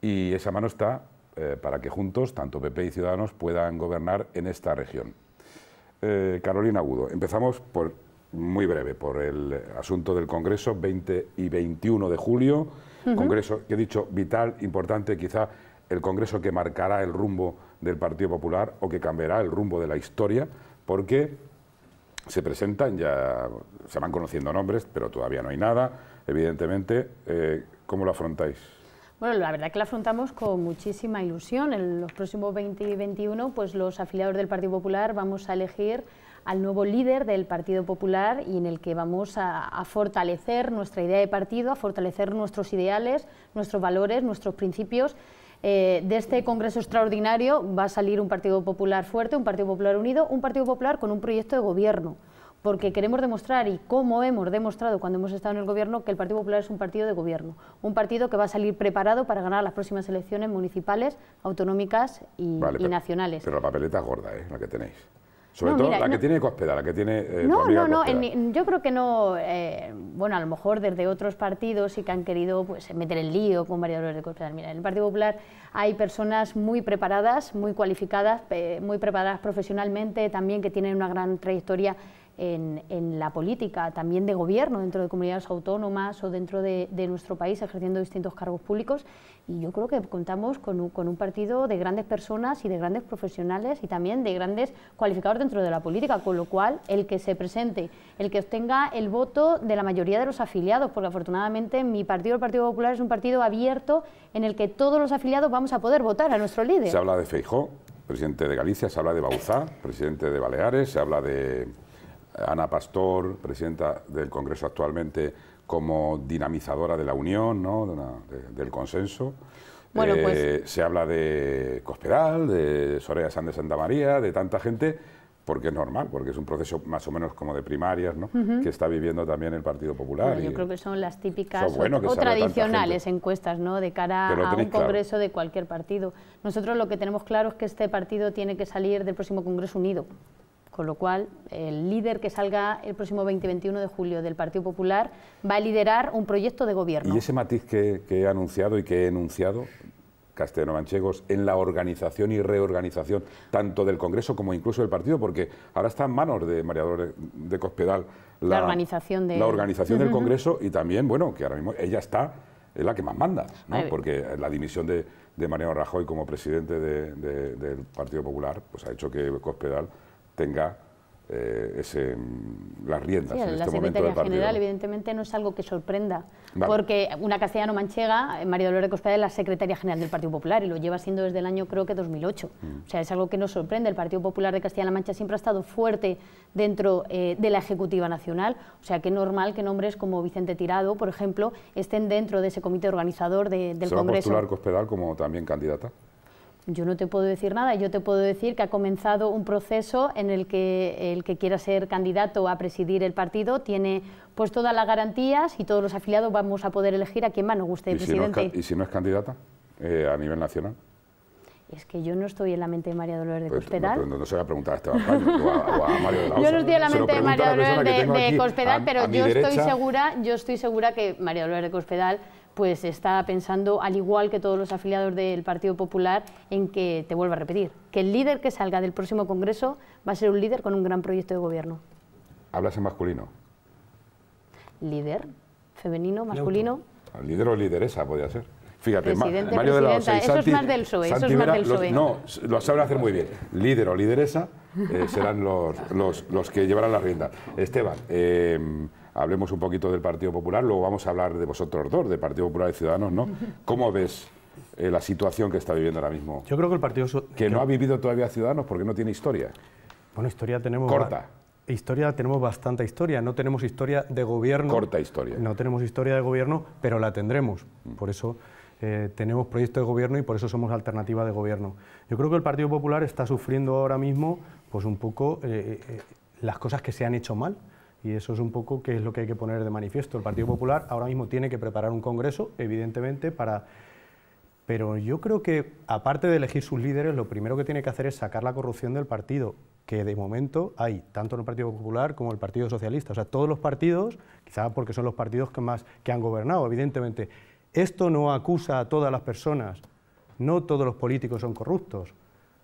Y esa mano está eh, para que juntos, tanto PP y Ciudadanos, puedan gobernar en esta región. Eh, Carolina Agudo, empezamos por muy breve, por el asunto del Congreso 20 y 21 de julio. Congreso, que he dicho, vital, importante, quizá el Congreso que marcará el rumbo del Partido Popular o que cambiará el rumbo de la historia, porque se presentan, ya se van conociendo nombres, pero todavía no hay nada evidentemente, eh, ¿cómo lo afrontáis? Bueno, la verdad es que lo afrontamos con muchísima ilusión. En los próximos 20 y 21, pues los afiliados del Partido Popular vamos a elegir al nuevo líder del Partido Popular y en el que vamos a, fortalecer nuestra idea de partido, a fortalecer nuestros ideales, nuestros valores, nuestros principios. Eh, de este Congreso extraordinario va a salir un Partido Popular fuerte, un Partido Popular unido, un Partido Popular con un proyecto de gobierno porque queremos demostrar y como hemos demostrado cuando hemos estado en el gobierno que el Partido Popular es un partido de gobierno, un partido que va a salir preparado para ganar las próximas elecciones municipales, autonómicas y, nacionales. Pero la papeleta es gorda, ¿eh? la que tenéis. Sobre todo la, que tiene Cospeda, la que tiene No, no, no, yo creo que no, eh, bueno, a lo mejor desde otros partidos sí que han querido pues, meter el lío con variadores de Cospeda. Mira, en el Partido Popular hay personas muy preparadas, muy cualificadas, muy preparadas profesionalmente, también que tienen una gran trayectoria en, la política, también de gobierno dentro de comunidades autónomas o dentro de, nuestro país, ejerciendo distintos cargos públicos. Y yo creo que contamos con un, partido de grandes personas y de grandes profesionales y también de grandes cualificados dentro de la política, con lo cual el que se presente, el que obtenga el voto de la mayoría de los afiliados, porque afortunadamente mi partido, el Partido Popular, es un partido abierto en el que todos los afiliados vamos a poder votar a nuestro líder. Se habla de Feijó, presidente de Galicia, se habla de Bauzá, presidente de Baleares, se habla de Ana Pastor, presidenta del Congreso actualmente, como dinamizadora de la unión, ¿no? del consenso. Bueno, pues eh, Se habla de Cospedal, de Soraya de Santa María, de tanta gente, porque es normal, porque es un proceso más o menos como de primarias, ¿no? que está viviendo también el Partido Popular. yo creo que son las típicas o, tradicionales encuestas ¿no? de cara a un congreso de cualquier partido. Nosotros lo que tenemos claro es que este partido tiene que salir del próximo congreso unido. Con lo cual, el líder que salga el próximo 20-21 de julio del Partido Popular va a liderar un proyecto de gobierno. Y ese matiz que, he anunciado y que he enunciado, Castellano Manchegos, en la organización y reorganización tanto del Congreso como incluso del partido, porque ahora está en manos de María de Cospedal la, organización, del Congreso y también, bueno, que ahora mismo ella está, es la que más manda, porque la dimisión de, de Mariano Rajoy como presidente del Partido Popular pues ha hecho que Cospedal tenga eh, mm, las riendas en este la momento general, evidentemente, no es algo que sorprenda, porque una castellano manchega, eh, María Dolores Cospedal es la secretaria general del Partido Popular y lo lleva siendo desde el año, creo que 2008. Mm. O sea, es algo que no sorprende. El Partido Popular de Castilla-La Mancha siempre ha estado fuerte dentro eh, de la Ejecutiva Nacional, o sea, que normal que nombres como Vicente Tirado, por ejemplo, estén dentro de ese comité organizador del Congreso. ¿Se va Cospedal como también candidata? yo no te puedo decir nada, yo te puedo decir que ha comenzado un proceso en el que el que quiera ser candidato a presidir el partido tiene pues todas las garantías y todos los afiliados vamos a poder elegir a quien más nos guste de ¿Y presidente. Si no es, ¿Y si no es candidata eh, a nivel nacional? Es que yo no estoy en la mente de María Dolores de pues, Cospedal. Yo no estoy en la mente de María Dolores de, Cospedal, pero yo estoy segura, yo estoy segura que María Dolores de Cospedal pues está pensando, al igual que todos los afiliados del Partido Popular, en que, te vuelvo a repetir, que el líder que salga del próximo Congreso va a ser un líder con un gran proyecto de gobierno. Hablas en masculino. Líder, femenino, masculino. el ah, líder o lideresa podría ser. Fíjate, Mario de la eso es más del PSOE, no, lo saben hacer muy bien. Líder o lideresa eh, serán los, que llevarán la rienda. Esteban, em, hablemos un poquito del Partido Popular, luego vamos a hablar de vosotros dos, de Partido Popular y Ciudadanos, ¿no? *laughs* ¿Cómo ves eh, la situación que está viviendo ahora mismo? Yo creo que el Partido... que no ha vivido todavía Ciudadanos porque no tiene historia. Bueno, historia tenemos... Corta. Historia, tenemos bastante historia, no tenemos historia de gobierno. Corta historia. No tenemos historia de gobierno, pero la tendremos. Mm. Por eso eh, tenemos proyecto de gobierno y por eso somos alternativa de gobierno. Yo creo que el Partido Popular está sufriendo ahora mismo, pues un poco, eh, las cosas que se han hecho mal y eso es un poco qué es lo que hay que poner de manifiesto. El Partido Popular ahora mismo tiene que preparar un congreso, evidentemente, para... Pero yo creo que, aparte de elegir sus líderes, lo primero que tiene que hacer es sacar la corrupción del partido, que de momento hay, tanto en el Partido Popular como en el Partido Socialista. O sea, todos los partidos, quizá porque son los partidos que más que han gobernado, evidentemente. Esto no acusa a todas las personas, no todos los políticos son corruptos.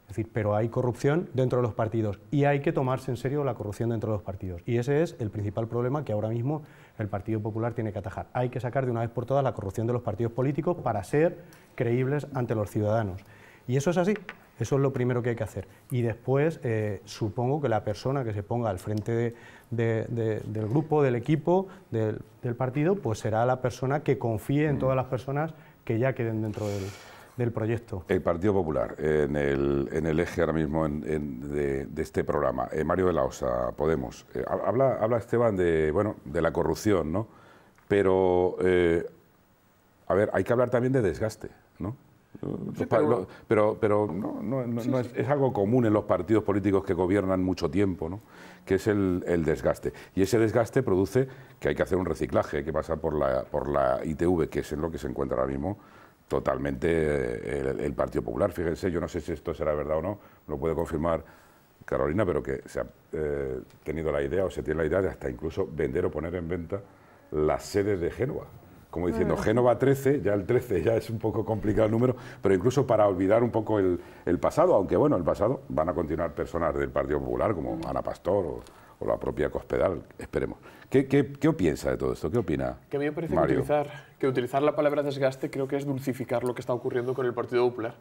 Es decir, pero hay corrupción dentro de los partidos y hay que tomarse en serio la corrupción dentro de los partidos. Y ese es el principal problema que ahora mismo el Partido Popular tiene que atajar. Hay que sacar de una vez por todas la corrupción de los partidos políticos para ser creíbles ante los ciudadanos. Y eso es así, eso es lo primero que hay que hacer. Y después eh, supongo que la persona que se ponga al frente del grupo, del equipo, del, del partido, pues será la persona que confíe en todas las personas que ya queden dentro de él del proyecto? El Partido Popular, en el, en el eje ahora mismo en, de, este programa. Eh, Mario de la Osa, Podemos. Eh, habla, Esteban de, bueno, de la corrupción, ¿no? Pero, eh, a ver, hay que hablar también de desgaste, ¿no? pero, pero, no, no, no, es, es, algo común en los partidos políticos que gobiernan mucho tiempo, ¿no? que es el, el, desgaste. Y ese desgaste produce que hay que hacer un reciclaje, que pasa por la, por la ITV, que es en lo que se encuentra ahora mismo totalmente eh, el, Partido Popular. Fíjense, yo no sé si esto será verdad o no, lo puede confirmar Carolina, pero que se ha eh, tenido la idea o se tiene la idea de hasta incluso vender o poner en venta las sedes de Génova. Como diciendo, ah. Génova 13, ya el 13 ya es un poco complicado el número, pero incluso para olvidar un poco el, pasado, aunque bueno, el pasado van a continuar personas del Partido Popular como Ana Pastor o, la propia Cospedal, esperemos. ¿Qué, qué, qué piensa de todo esto? ¿Qué opina? Que me Mario? que utilizar la palabra desgaste creo que es dulcificar lo que está ocurriendo con el Partido Popular.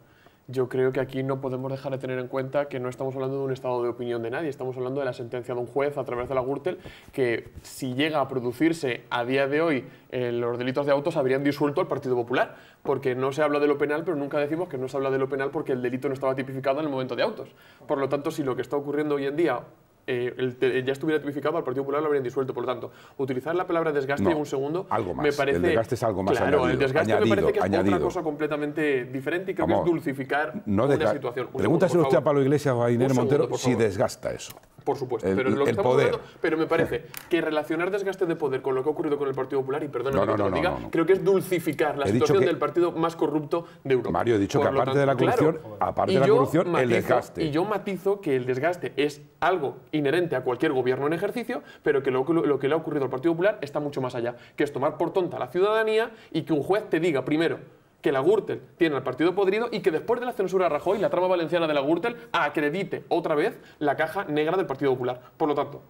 Yo creo que aquí no podemos dejar de tener en cuenta que no estamos hablando de un estado de opinión de nadie, estamos hablando de la sentencia de un juez a través de la Gürtel, que si llega a producirse a día de hoy eh, los delitos de autos habrían disuelto al Partido Popular, porque no se habla de lo penal, pero nunca decimos que no se habla de lo penal porque el delito no estaba tipificado en el momento de autos. Por lo tanto, si lo que está ocurriendo hoy en día eh, ya estuviera tipificado, al Partido Popular lo habrían disuelto. Por lo tanto, utilizar la palabra desgaste en un segundo algo más. me parece... El desgaste es algo más Claro, el desgaste me parece que es otra cosa completamente diferente y creo que es dulcificar una situación. Pregúntase usted a Pablo Iglesias o a Inés Montero si desgasta eso por supuesto. pero, lo el poder. pero me parece que relacionar desgaste de poder con lo que ha ocurrido con el Partido Popular, y perdón que lo diga, creo que es dulcificar la situación del partido más corrupto de Europa. Mario, he dicho que aparte de la corrupción, aparte de la corrupción el desgaste. Y yo matizo que el desgaste es algo inherente a cualquier gobierno en ejercicio, pero que lo, que lo que le ha ocurrido al Partido Popular está mucho más allá, que es tomar por tonta a la ciudadanía y que un juez te diga primero que la Gürtel tiene al partido podrido y que después de la censura a Rajoy, la trama valenciana de la Gürtel acredite otra vez la caja negra del Partido Popular. Por lo tanto,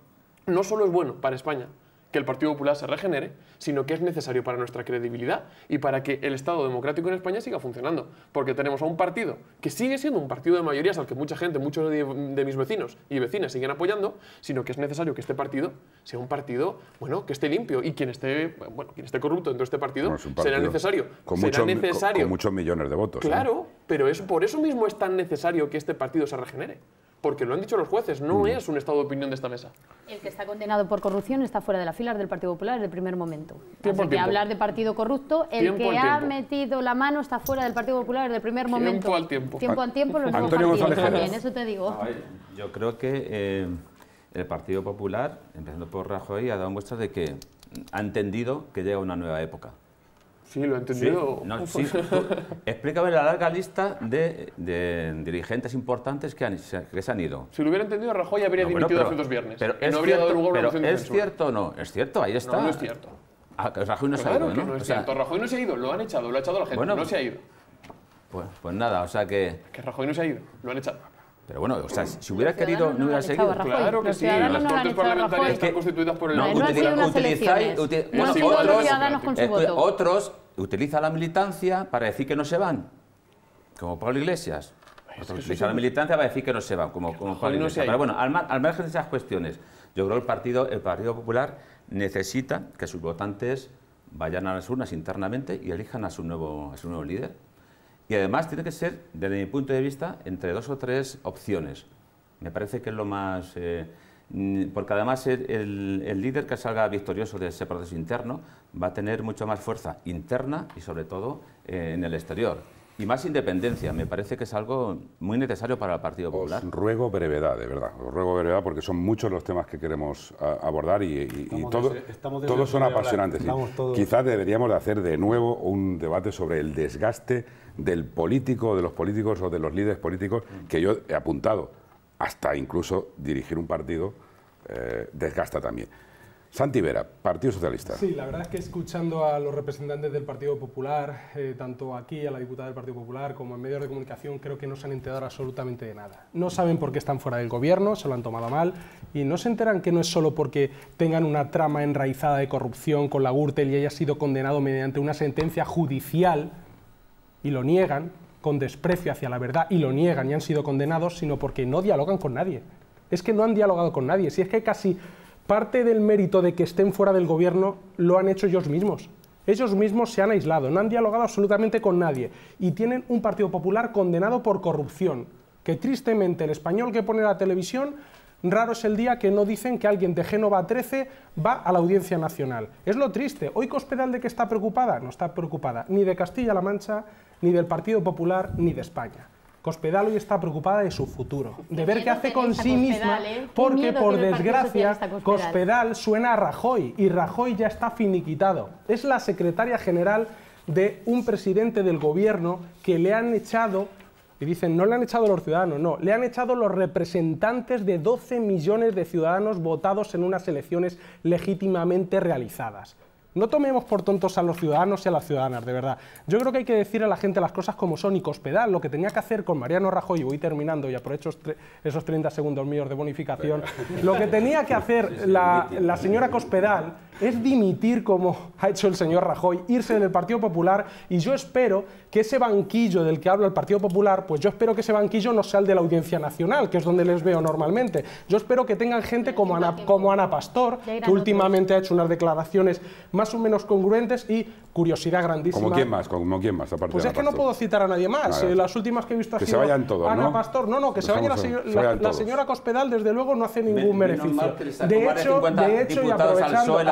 no solo es bueno para España, que el Partido Popular se regenere, sino que es necesario para nuestra credibilidad y para que el Estado democrático en España siga funcionando. Porque tenemos a un partido que sigue siendo un partido de mayorías al que mucha gente, muchos de, mis vecinos y vecinas siguen apoyando, sino que es necesario que este partido sea un partido, bueno, que esté limpio y quien esté, bueno, quien esté corrupto dentro de este partido, será necesario. Con será necesario. muchos millones de votos. ¿eh? Claro, pero es, por eso mismo es tan necesario que este partido se regenere porque lo han dicho los jueces, no mm. es un estado de opinión de esta mesa. El que está condenado por corrupción está fuera de las filas del Partido Popular desde el primer momento. Tiempo hablar de partido corrupto, el que ha metido la mano está fuera del Partido Popular desde el primer momento. Tiempo al tiempo. Tiempo al tiempo, los Antonio González también, eso te digo. yo creo que eh, el Partido Popular, empezando por Rajoy, ha dado muestra de que ha entendido que llega una nueva época Sí, lo he entendido. Sí, *laughs* explícame la larga lista de, dirigentes importantes que, han, que, se han ido. Si lo hubiera entendido, Rajoy habría dimitido hace dos viernes. Pero es, no habría cierto, dado lugar pero ¿es cierto o no? Es cierto, ahí está. No, no es cierto. Ah, Rajoy no se ha ido, ¿no? no es cierto. Rajoy no se ha ido, lo han echado, lo ha echado la gente, no se ha ido. Pues, pues nada, o sea que... Que Rajoy no se ha ido, lo han echado. Pero bueno, o sea, si hubiera querido, no hubiera seguido. Claro que sí, las cortes parlamentarias están constituidas por el... No, utilizáis... Otros utiliza la militancia para decir que no se van, como Pablo Iglesias. utiliza la militancia para decir que no se van, como, Pablo Iglesias. Pero bueno, al, margen de esas cuestiones, yo creo que el Partido, el partido Popular necesita que sus votantes vayan a las urnas internamente y elijan a su nuevo, a su nuevo líder. Y además tiene que ser, desde mi punto de vista, entre dos o tres opciones. Me parece que es lo más... Eh, porque además el, líder que salga victorioso de ese proceso interno va a tener mucho más fuerza interna y sobre todo eh, en el exterior. Y más independencia, me parece que es algo muy necesario para el Partido Popular. Os ruego brevedad, de verdad, os ruego brevedad porque son muchos los temas que queremos ah, abordar y, todo, todos son apasionantes. Quizás deberíamos de hacer de nuevo un debate sobre el desgaste del político, de los políticos o de los líderes políticos que yo he apuntado hasta incluso dirigir un partido, eh, desgasta también. Santi Vera, Partido Socialista. Sí, la verdad es que escuchando a los representantes del Partido Popular, eh, tanto aquí a la diputada del Partido Popular como en medios de comunicación, creo que no se han enterado absolutamente de nada. No saben por qué están fuera del gobierno, se lo han tomado mal y no se enteran que no es solo porque tengan una trama enraizada de corrupción con la Gürtel y haya sido condenado mediante una sentencia judicial y lo niegan, con desprecio hacia la verdad y lo niegan y han sido condenados, sino porque no dialogan con nadie. Es que no han dialogado con nadie. Si es que casi parte del mérito de que estén fuera del gobierno lo han hecho ellos mismos. Ellos mismos se han aislado, no han dialogado absolutamente con nadie y tienen un Partido Popular condenado por corrupción, que tristemente el español que pone la televisión Raro es el día que no dicen que alguien de Génova 13 va a la Audiencia Nacional. Es lo triste. ¿Hoy Cospedal de qué está preocupada? No está preocupada ni de Castilla-La Mancha, ni del Partido Popular, ni de España. Cospedal hoy está preocupada de su futuro, de ver qué hace con sí misma, ¿eh? porque por desgracia Cospedal suena a Rajoy y Rajoy ya está finiquitado. Es la secretaria general de un presidente del gobierno que le han echado y dicen, no le han echado los ciudadanos, no, le han echado los representantes de 12 millones de ciudadanos votados en unas elecciones legítimamente realizadas. No tomemos por tontos a los ciudadanos y a las ciudadanas, de verdad. Yo creo que hay que decir a la gente las cosas como son y Cospedal, lo que tenía que hacer con Mariano Rajoy, y voy terminando y aprovecho esos 30 segundos míos de bonificación, lo que tenía que hacer la, la señora Cospedal es dimitir como ha hecho el señor Rajoy, irse del Partido Popular y yo espero que ese banquillo del que habla el Partido Popular, pues yo espero que ese banquillo no sea el de la Audiencia Nacional, que es donde les veo normalmente. Yo espero que tengan gente como Ana, como Ana Pastor, que últimamente ha hecho unas declaraciones más o menos congruentes y curiosidad grandísima. ¿Como quién más? quién más? Aparte pues es que no puedo citar a nadie más. Eh, las últimas que he visto ha que sido se vayan todos, Ana Pastor. No, no, que se vaya la, la, señora Cospedal, desde luego, no hace ningún Men beneficio. De hecho, de hecho, y aprovechando,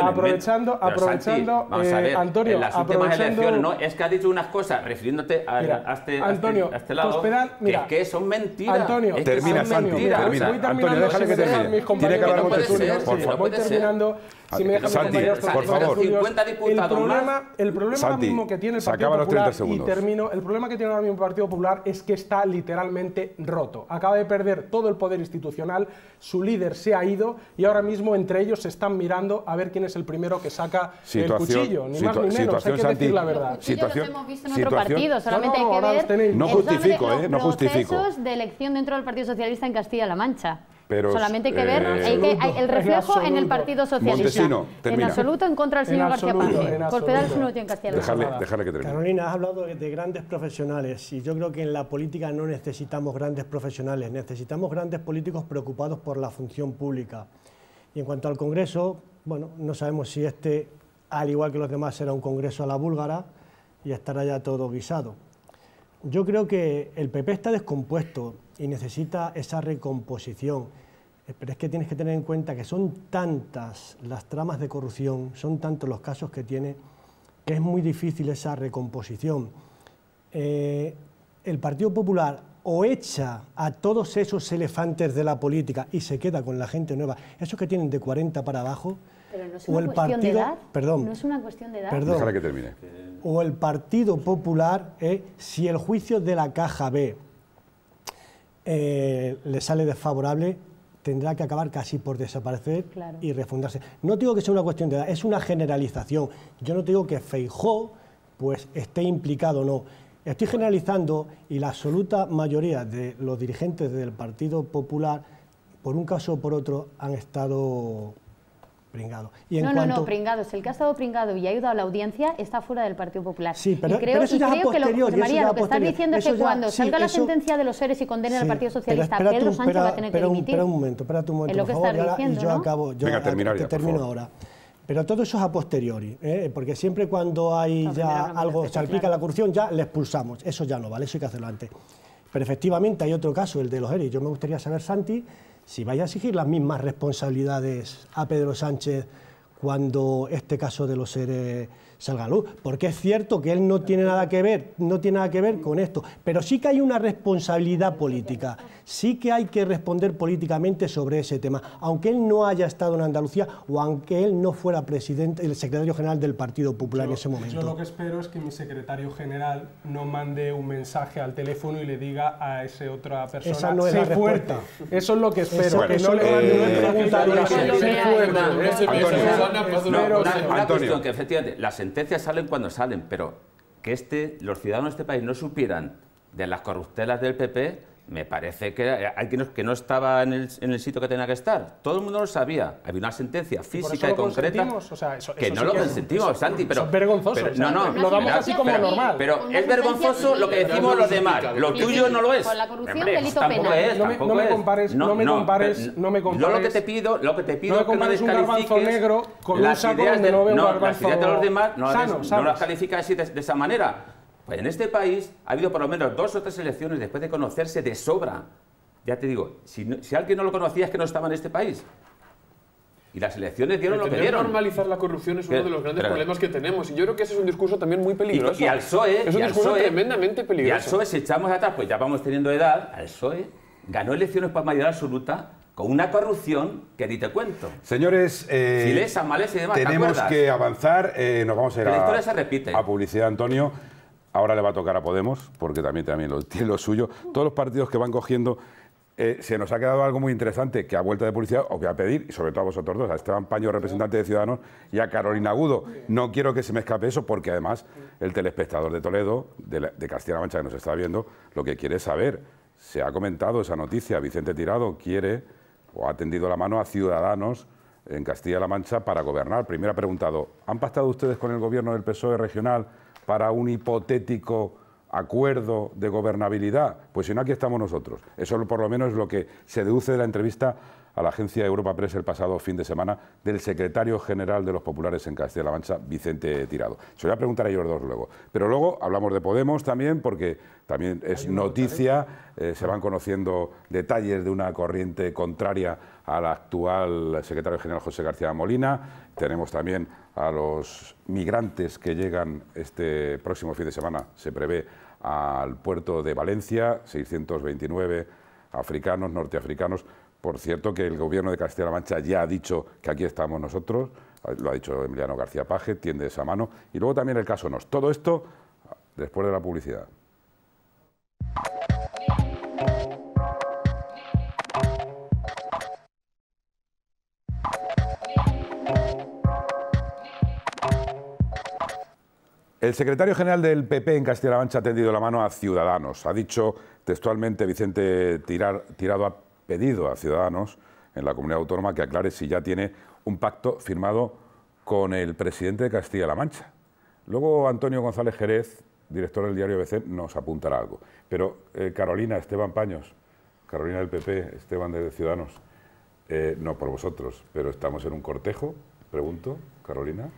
aprovechando, aprovechando, eh, Antonio, en las elecciones, ¿no? Es que ha dicho una cosas, refiriéndote este, a, este, Antonio, a, este lado, que, es que, son mentiras. Antonio, Antonio, Voy terminando. Si me Santi, por favor. el problema, el que tiene el Partido Popular, y termino, el problema que ahora mismo el Partido Popular es que está literalmente roto. Acaba de perder todo el poder institucional, su líder se ha ido y ahora mismo entre ellos se están mirando a ver quién es el primero que saca el cuchillo, ni más ni menos, hay que Santi, decir la verdad. lo hemos visto en otro partido, solamente no, hay que ver no justifico, eh, no justifico. procesos de elección dentro del Partido Socialista en Castilla-La Mancha. Solamente hay que ver eh, el reflejo en, el Partido Socialista. En absoluto en contra del señor García Párez. Por pedal no en castilla que Carolina, has hablado de, grandes profesionales y yo creo que en la política no necesitamos grandes profesionales, necesitamos grandes políticos preocupados por la función pública. Y en cuanto al Congreso, bueno, no sabemos si este, al igual que los demás, será un Congreso a la búlgara y estará ya todo guisado. Yo creo que el PP está descompuesto y necesita esa recomposición. Eh, pero es que tienes que tener en cuenta que son tantas las tramas de corrupción, son tantos los casos que tiene, que es muy difícil esa recomposición. Eh, el Partido Popular o echa a todos esos elefantes de la política y se queda con la gente nueva, esos que tienen de 40 para abajo, no es una o el cuestión partido, de Perdón. No es una cuestión de O el Partido Popular, ¿eh? si el juicio de la Caja B eh, le sale desfavorable, tendrá que acabar casi por desaparecer y refundarse. No digo que sea una cuestión de edad, es una generalización. Yo no digo que Feijó pues, esté implicado o no. Estoy generalizando y la absoluta mayoría de los dirigentes del Partido Popular, por un caso o por otro, han estado pringado. no, no, no, pringados. El que ha estado pringado y ha ayudado a la audiencia está fuera del Partido Popular. Sí, pero, creo, eso ya y creo que lo Lo que estás diciendo es que cuando salga la sentencia de los seres y condenen al Partido Socialista, Pedro Sánchez va a tener que dimitir. Espera un momento, espera un momento, que favor, y yo acabo, yo Venga, terminar termino ahora. Pero todo eso es a posteriori, ¿eh? porque siempre cuando hay ya algo, este, salpica la corrupción, ya le expulsamos. Eso ya no vale, eso hay que hacerlo antes. Pero efectivamente hay otro caso, el de los ERI. Yo me gustaría saber, Santi, si vaya a exigir las mismas responsabilidades a Pedro Sánchez cuando este caso de los seres salga a luz, porque es cierto que él no tiene nada que ver, no tiene nada que ver con esto, pero sí que hay una responsabilidad política, sí que hay que responder políticamente sobre ese tema, aunque él no haya estado en Andalucía o aunque él no fuera presidente, el secretario general del Partido Popular en ese momento. Yo lo que espero es que mi secretario general no mande un mensaje al teléfono y le diga a esa otra persona, no es sé fuerte. Eso es lo que espero, que no le mande una sentencias salen cuando salen, pero que este, los ciudadanos de este país no supieran de las corruptelas del PP me parece que hay que no, que no estaba en el, en el, sitio que tenía que estar. Todo el mundo lo sabía. Había una sentencia física y, concreta. O sea, eso, que no lo consentimos, es, Santi, pero. Es vergonzoso. Pero, no, no. Lo damos así como pero, normal. Pero es vergonzoso lo que decimos los demás. Lo tuyo no lo es. Con la corrupción, delito penal. Es, no, me, no me compares, no, no me compares, no me compares. Yo lo que te pido, lo que te pido es que no un garbanzo negro con un saco de no veo un garbanzo. Las ideas de los demás no las calificas de esa manera. Pues en este país ha habido por lo menos dos o tres elecciones después de conocerse de sobra. Ya te digo, si, alguien no lo conocía es que no estaba en este país. Y las elecciones dieron lo que dieron. normalizar la corrupción es uno de los grandes problemas que tenemos. Y yo creo que ese es un discurso también muy peligroso. Y, al PSOE... Es un discurso tremendamente peligroso. Y al PSOE, e, echamos atrás, pues ya vamos teniendo edad, al PSOE ganó elecciones por mayoría absoluta con una corrupción que ni te cuento. Señores, eh, y demás, tenemos que avanzar. Eh, nos vamos a ir a, la se repite. a publicidad, Antonio. Ahora le va a tocar a Podemos, porque también, también lo, *laughs* tiene lo suyo. Todos los partidos que van cogiendo, eh, se nos ha quedado algo muy interesante que a vuelta de publicidad os voy a pedir, y sobre todo a vosotros dos, a Esteban Paño, representante de Ciudadanos, y a Carolina Agudo. No quiero que se me escape eso, porque además el telespectador de Toledo, de, Castilla-La Mancha, que nos está viendo, lo que quiere saber, se ha comentado esa noticia, Vicente Tirado quiere o ha tendido la mano a Ciudadanos en Castilla-La Mancha para gobernar. Primero ha preguntado, ¿han pactado ustedes con el gobierno del PSOE regional? para un hipotético acuerdo de gobernabilidad? Pues si no, aquí estamos nosotros. Eso por lo menos es lo que se deduce de la entrevista a la agencia Europa Press el pasado fin de semana del secretario general de los populares en Castilla-La Mancha, Vicente Tirado. Se lo voy a preguntar a ellos dos luego. Pero luego hablamos de Podemos también, porque también es noticia, ¿eh? Eh, se van conociendo detalles de una corriente contraria al actual secretario general José García Molina. Tenemos también a los migrantes que llegan este próximo fin de semana, se prevé, al puerto de Valencia, 629 africanos, norteafricanos. Por cierto que el gobierno de Castilla-La Mancha ya ha dicho que aquí estamos nosotros, lo ha dicho Emiliano García Paje, tiende esa mano. Y luego también el caso NOS. Todo esto después de la publicidad. El secretario general del PP en Castilla-La Mancha ha tendido la mano a Ciudadanos. Ha dicho textualmente Vicente Tirado a pedido a Ciudadanos en la comunidad autónoma que aclare si ya tiene un pacto firmado con el presidente de Castilla-La Mancha. Luego Antonio González Jerez, director del diario ABC, nos apuntará algo. Pero eh, Carolina, Esteban Paños, Carolina del PP, Esteban de Ciudadanos, eh, no por vosotros, pero estamos en un cortejo, pregunto, Carolina.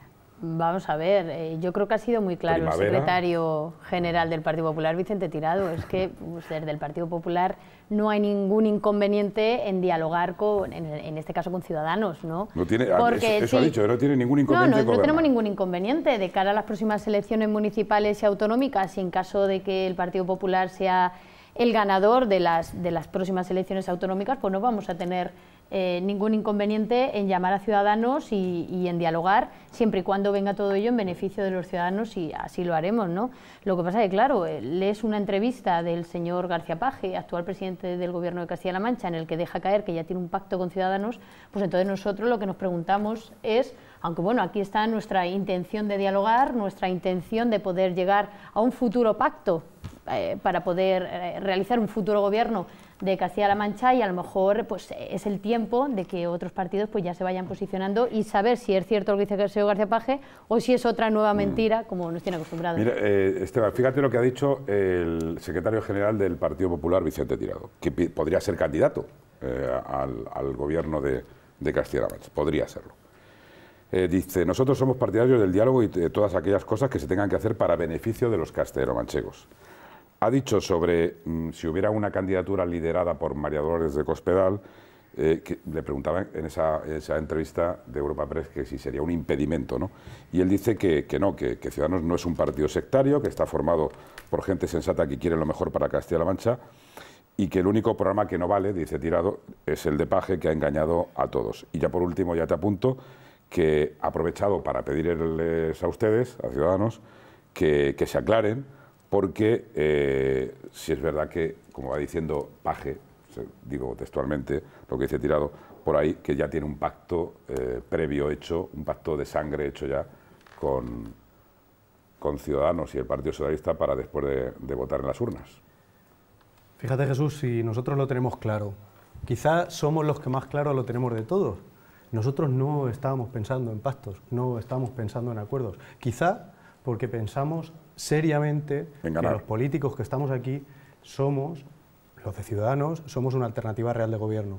Vamos a ver, eh, yo creo que ha sido muy claro el secretario general del Partido Popular, Vicente Tirado. Es que pues, desde el Partido Popular no hay ningún inconveniente en dialogar con, en, este caso, con ciudadanos, ¿no? tiene, ah, eso, ha dicho, no tiene ningún inconveniente. No, no, no tenemos ningún inconveniente de cara a las próximas elecciones municipales y autonómicas, y en caso de que el Partido Popular sea el ganador de las, de las próximas elecciones autonómicas, pues no vamos a tener eh, ningún inconveniente en llamar a ciudadanos y, en dialogar, siempre y cuando venga todo ello en beneficio de los ciudadanos y así lo haremos. ¿no? Lo que pasa es que, claro, eh, lees una entrevista del señor García Paje, actual presidente del Gobierno de Castilla-La Mancha, en el que deja caer que ya tiene un pacto con ciudadanos, pues entonces nosotros lo que nos preguntamos es, aunque bueno, aquí está nuestra intención de dialogar, nuestra intención de poder llegar a un futuro pacto eh, para poder realizar un futuro gobierno de Castilla-La Mancha y a lo mejor pues, es el tiempo de que otros partidos pues, ya se vayan posicionando y saber si es cierto lo que dice señor García Paje o si es otra nueva mm. mentira, como nos tiene acostumbrados. Mira, eh, Esteban, fíjate lo que ha dicho el secretario general del Partido Popular, Vicente Tirado, que podría ser candidato eh, al, gobierno de, Castilla-La Mancha, podría serlo. Eh, dice, nosotros somos partidarios del diálogo y de todas aquellas cosas que se tengan que hacer para beneficio de los castellano manchegos ha dicho sobre mm, si hubiera una candidatura liderada por María Dolores de Cospedal, eh, que le preguntaba en esa, entrevista de Europa Press que si sería un impedimento, ¿no? Y él dice que, no, que, Ciudadanos no es un partido sectario, que está formado por gente sensata que quiere lo mejor para Castilla-La Mancha y que el único programa que no vale, dice Tirado, es el de Paje que ha engañado a todos. Y ya por último, ya te apunto que ha aprovechado para pedirles a ustedes, a Ciudadanos, que, que se aclaren porque eh, si es verdad que, como va diciendo Paje, digo textualmente lo que dice Tirado, por ahí que ya tiene un pacto eh, previo hecho, un pacto de sangre hecho ya con, con Ciudadanos y el Partido Socialista para después de, votar en las urnas. Fíjate Jesús, si nosotros lo tenemos claro, quizá somos los que más claro lo tenemos de todos. Nosotros no estábamos pensando en pactos, no estábamos pensando en acuerdos. Quizá porque pensamos seriamente que los políticos que estamos aquí somos, los de Ciudadanos, somos una alternativa real de gobierno.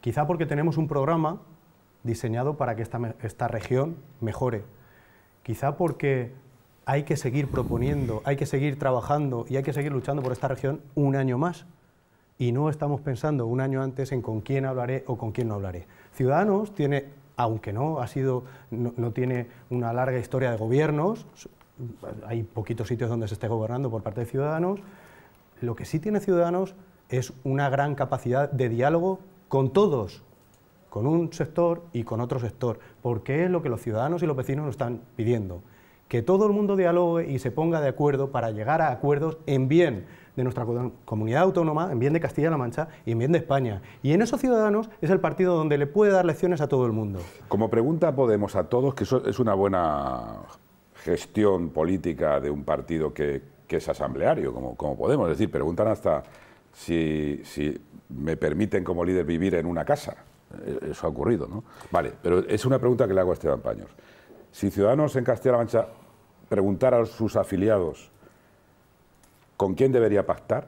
Quizá porque tenemos un programa diseñado para que esta, esta región mejore. Quizá porque hay que seguir proponiendo, hay que seguir trabajando y hay que seguir luchando por esta región un año más. Y no estamos pensando un año antes en con quién hablaré o con quién no hablaré. Ciudadanos tiene, aunque no ha sido, no, no tiene una larga historia de gobiernos, hay poquitos sitios donde se esté gobernando por parte de ciudadanos. Lo que sí tiene ciudadanos es una gran capacidad de diálogo con todos, con un sector y con otro sector, porque es lo que los ciudadanos y los vecinos nos están pidiendo. Que todo el mundo dialogue y se ponga de acuerdo para llegar a acuerdos en bien de nuestra comunidad autónoma, en bien de Castilla-La Mancha y en bien de España. Y en esos ciudadanos es el partido donde le puede dar lecciones a todo el mundo. Como pregunta Podemos a todos, que eso es una buena gestión política de un partido que, es asambleario, como, Podemos. decir, preguntan hasta si, si me permiten como líder vivir en una casa. E, eso ha ocurrido, ¿no? Vale, pero es una pregunta que le hago a Esteban Paños. Si Ciudadanos en Castilla-La Mancha preguntara a sus afiliados con quién debería pactar,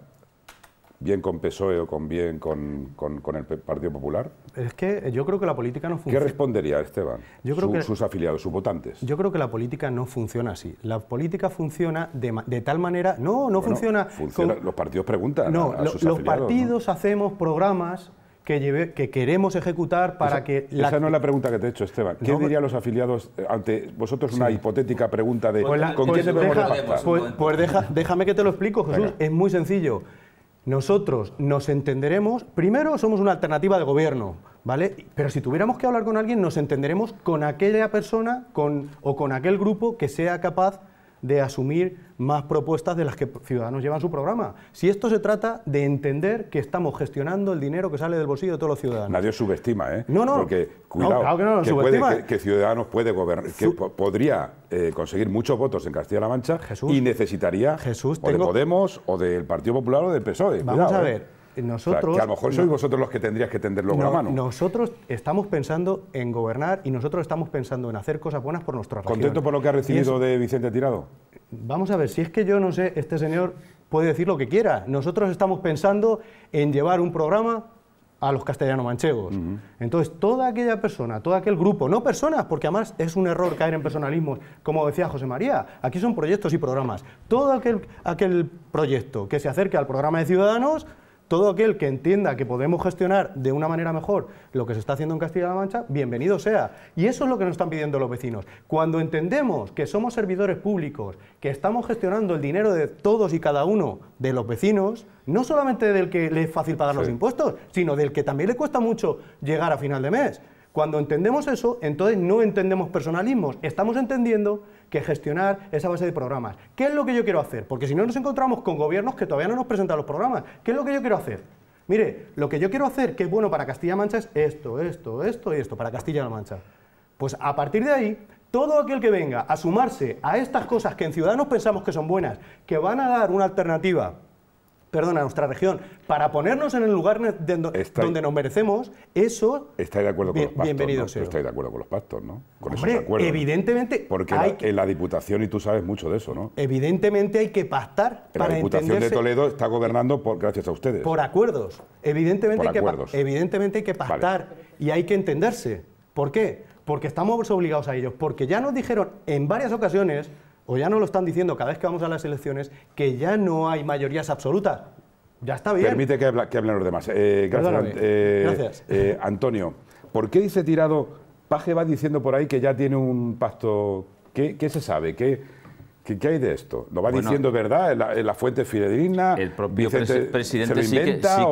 bien con PSOE o con bien con, el Partido Popular? Es que yo creo que la política no funciona. ¿Qué respondería Esteban? sus afiliados, sus votantes. Yo creo que la política no funciona así. La política funciona de, tal manera... No, no funciona... funciona los partidos preguntan. los partidos hacemos programas que, que, queremos ejecutar para que... Esa no es la pregunta que te he hecho, Esteban. ¿Qué diría dirían pues los afiliados eh, ante vosotros una hipotética pregunta de pues ¿con quién pues debemos Pues, pues déjame que te lo explico, Jesús. Es muy sencillo. Nosotros nos entenderemos, primero somos una alternativa de gobierno, ¿vale? Pero si tuviéramos que hablar con alguien, nos entenderemos con aquella persona con, o con aquel grupo que sea capaz de asumir más propuestas de las que Ciudadanos lleva en su programa. Si esto se trata de entender que estamos gestionando el dinero que sale del bolsillo de todos los ciudadanos. Nadie subestima, ¿eh? No, no. Porque, cuidado, que, puede, Ciudadanos puede gobernar, que podría eh, conseguir muchos votos en Castilla-La Mancha y necesitaría Jesús, o de Podemos, o del Partido Popular, o del PSOE. Vamos a ¿eh? ver. Nosotros, que a lo mejor sois vosotros los que tendrías que tenderlo luego la mano. Nosotros estamos pensando en gobernar y nosotros estamos pensando en hacer cosas buenas por nuestra región. ¿Contento por lo que ha recibido de Vicente Tirado? Vamos a ver, si es que yo no sé, este señor puede decir lo que quiera. Nosotros estamos pensando en llevar un programa a los castellano manchegos. Entonces, toda aquella persona, todo aquel grupo, no personas, porque además es un error caer en personalismos, como decía José María, aquí son proyectos y programas. Todo aquel, aquel proyecto que se acerque al programa de Ciudadanos todo aquel que entienda que podemos gestionar de una manera mejor lo que se está haciendo en Castilla-La Mancha, bienvenido sea. Y eso es lo que nos están pidiendo los vecinos. Cuando entendemos que somos servidores públicos, que estamos gestionando el dinero de todos y cada uno de los vecinos, no solamente del que le es fácil pagar los impuestos, sino del que también le cuesta mucho llegar a final de mes. Cuando entendemos eso, entonces no entendemos personalismos, estamos entendiendo que gestionar esa base de programas. ¿Qué es lo que yo quiero hacer? Porque si no nos encontramos con gobiernos que todavía no nos presentan los programas. ¿Qué es lo que yo quiero hacer? Mire, lo que yo quiero hacer, que es bueno para Castilla-La Mancha, es esto, esto, esto y esto, para Castilla-La Mancha. Pues a partir de ahí, todo aquel que venga a sumarse a estas cosas que en Ciudadanos pensamos que son buenas, que van a dar una alternativa perdón, a nuestra región, para ponernos en el lugar donde nos merecemos, eso... Estáis de acuerdo con los pactos, Estáis de acuerdo con los pactos, ¿no? Con Evidentemente... Porque la, en la Diputación, y tú sabes mucho de eso, ¿no? Evidentemente hay que pactar La Diputación de Toledo está gobernando por, gracias a ustedes. Por acuerdos. Evidentemente, hay, Que, evidentemente hay que pactar y hay que entenderse. ¿Por qué? Porque estamos obligados a ellos. Porque ya nos dijeron en varias ocasiones o ya nos lo están diciendo cada vez que vamos a las elecciones, que ya no hay mayorías absolutas. Ya está bien. Permite que, hablen los demás. Eh, gracias. Eh, eh, Antonio, ¿por qué dice tirado? Paje va diciendo por ahí que ya tiene un pacto. ¿Qué, qué se sabe? ¿Qué, ¿Qué, hay de esto? ¿Lo va diciendo verdad en la, fuente fidedigna? El propio presidente sí,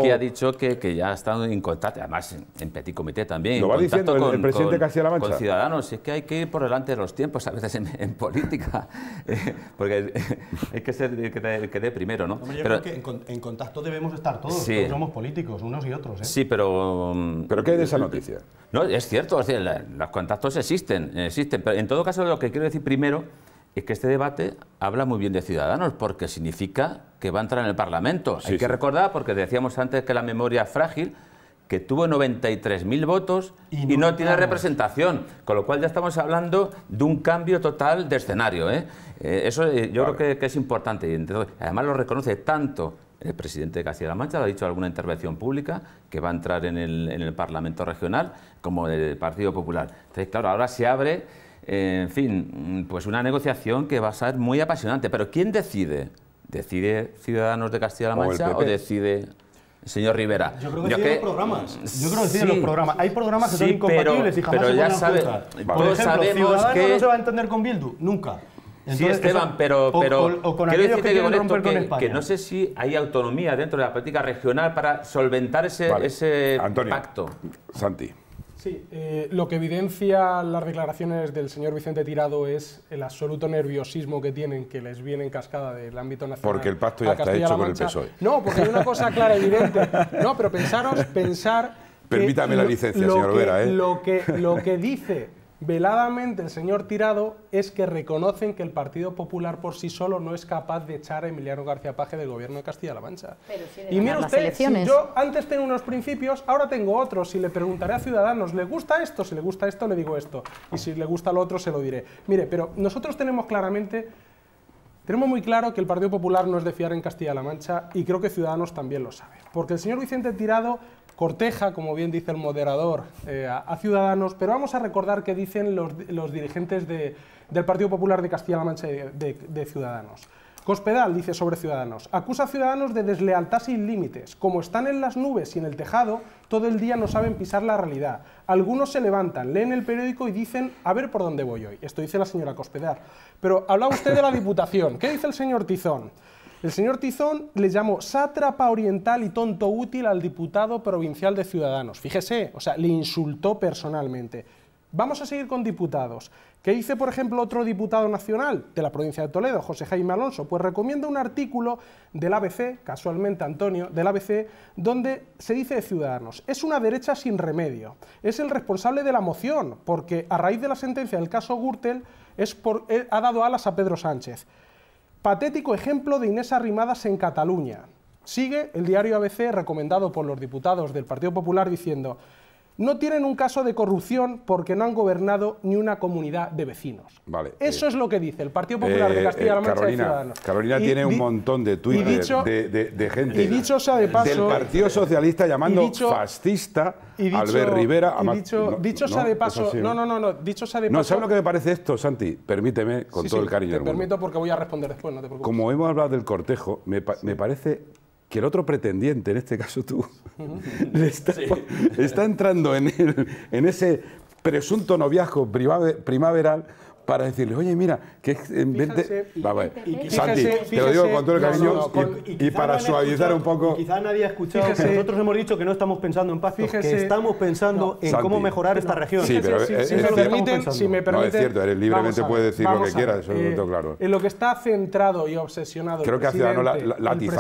que, ha dicho que, ya ha estado en contacto, además en, Petit Comité también. ¿Lo va diciendo con, el, presidente Castilla-La Mancha? Con ciudadanos, es que hay que ir por delante de los tiempos a veces en, política, *laughs* eh, porque hay que ser el que, primero, ¿no? yo creo que en, contacto debemos estar todos, somos políticos, unos y otros. ¿eh? Sí, pero... ¿Pero qué hay de esa eh, noticia? No, es cierto, los contactos existen, existen, pero en todo caso lo que quiero decir primero es que este debate habla muy bien de Ciudadanos, porque significa que va a entrar en el Parlamento. Hay que recordar, porque decíamos antes que la memoria es frágil, que tuvo 93.000 votos y no, tiene representación, con lo cual ya estamos hablando de un cambio total de escenario. ¿eh? Eh, eso eh, yo creo que, es importante. Y además lo reconoce tanto el presidente de Castilla-La Mancha, lo ha dicho en alguna intervención pública, que va a entrar en el, en el Parlamento Regional, como el Partido Popular. Entonces, claro, ahora se abre en fin, pues una negociación que va a ser muy apasionante. Pero ¿quién decide? ¿Decide Ciudadanos de Castilla-La Mancha o, decide decide señor Rivera. Yo creo que deciden los programas. Yo creo que deciden los programas. Hay programas que son incompatibles y jamás pero se ya sabe, Por ejemplo, Ciudadanos no se va a entender con Bildu, nunca. sí, Esteban, pero, pero o, quiero que, que, con esto, que, no sé si hay autonomía dentro de la política regional para solventar ese, ese pacto. Santi. Sí, eh, lo que evidencia las declaraciones del señor Vicente Tirado es el absoluto nerviosismo que tienen, que les viene en cascada del ámbito nacional. Porque el pacto ya está hecho con el PSOE. No, porque hay una cosa clara, evidente. No, pero pensaros, pensar... Permítame la licencia, señor Vera. ¿eh? Lo, que, lo que dice Veladamente el señor Tirado es que reconocen que el Partido Popular por sí solo no es capaz de echar a Emiliano García Paje del gobierno de Castilla-La Mancha. y mire usted, yo antes tengo unos principios, ahora tengo otros. Si le preguntaré a Ciudadanos, ¿le gusta esto? Si le gusta esto, le digo esto. Y si le gusta lo otro, se lo diré. Mire, pero nosotros tenemos claramente tenemos muy claro que el Partido Popular no es de fiar en Castilla-La Mancha y creo que Ciudadanos también lo sabe. Porque el señor Vicente Tirado corteja, como bien dice el moderador, eh, a, Ciudadanos, pero vamos a recordar qué dicen los, dirigentes del Partido Popular de Castilla-La Mancha de, Ciudadanos. Cospedal dice sobre Ciudadanos, acusa a Ciudadanos de deslealtad sin límites. Como están en las nubes y en el tejado, todo el día no saben pisar la realidad. Algunos se levantan, leen el periódico y dicen, a ver por dónde voy hoy. Esto dice la señora Cospedal. Pero habla usted de la Diputación. ¿Qué dice el señor Tizón? El señor Tizón le llamó sátrapa oriental y tonto útil al diputado provincial de Ciudadanos. Fíjese, o sea, le insultó personalmente. Vamos a seguir con diputados. ¿Qué dice, por ejemplo, otro diputado nacional de la provincia de Toledo, José Jaime Alonso? Pues recomienda un artículo del ABC, casualmente Antonio, del ABC, donde se dice de Ciudadanos, es una derecha sin remedio, es el responsable de la moción, porque a raíz de la sentencia del caso Gürtel eh, ha dado alas a Pedro Sánchez. Patético ejemplo de Inés Arrimadas en Cataluña. Sigue el diario ABC recomendado por los diputados del Partido Popular diciendo no tienen un caso de corrupción porque no han gobernado ni una comunidad de vecinos. Vale, Eso eh, es lo que dice el Partido Popular de eh, Castilla-La eh, Mancha Carolina, Ciudadanos. Carolina tiene un montón de tweets de, gente dicho del Partido Socialista llamando fascista y Albert Rivera. y dicho, sea de paso, no, no, no, dicho paso. ¿sabes lo que me parece esto, Santi? Permíteme, con todo el cariño. Te permito porque voy a responder después, no te preocupes. Como hemos hablado del cortejo, me parece que el otro pretendiente, en este caso tú, *laughs* le está, entrando en, en ese presunto noviazgo primaveral para decirle, oye, mira, que en vez de... Santi, te lo digo con todo el cariño y, para suavizar un poco... Quizá nadie ha escuchado que nosotros hemos dicho que no estamos pensando en paz, que estamos pensando en cómo mejorar esta región. Sí, pero es, si, cierto, libremente puede decir lo que quiera, eso es lo eh, claro. En lo que está centrado y obsesionado Creo que a Ciudadanos la,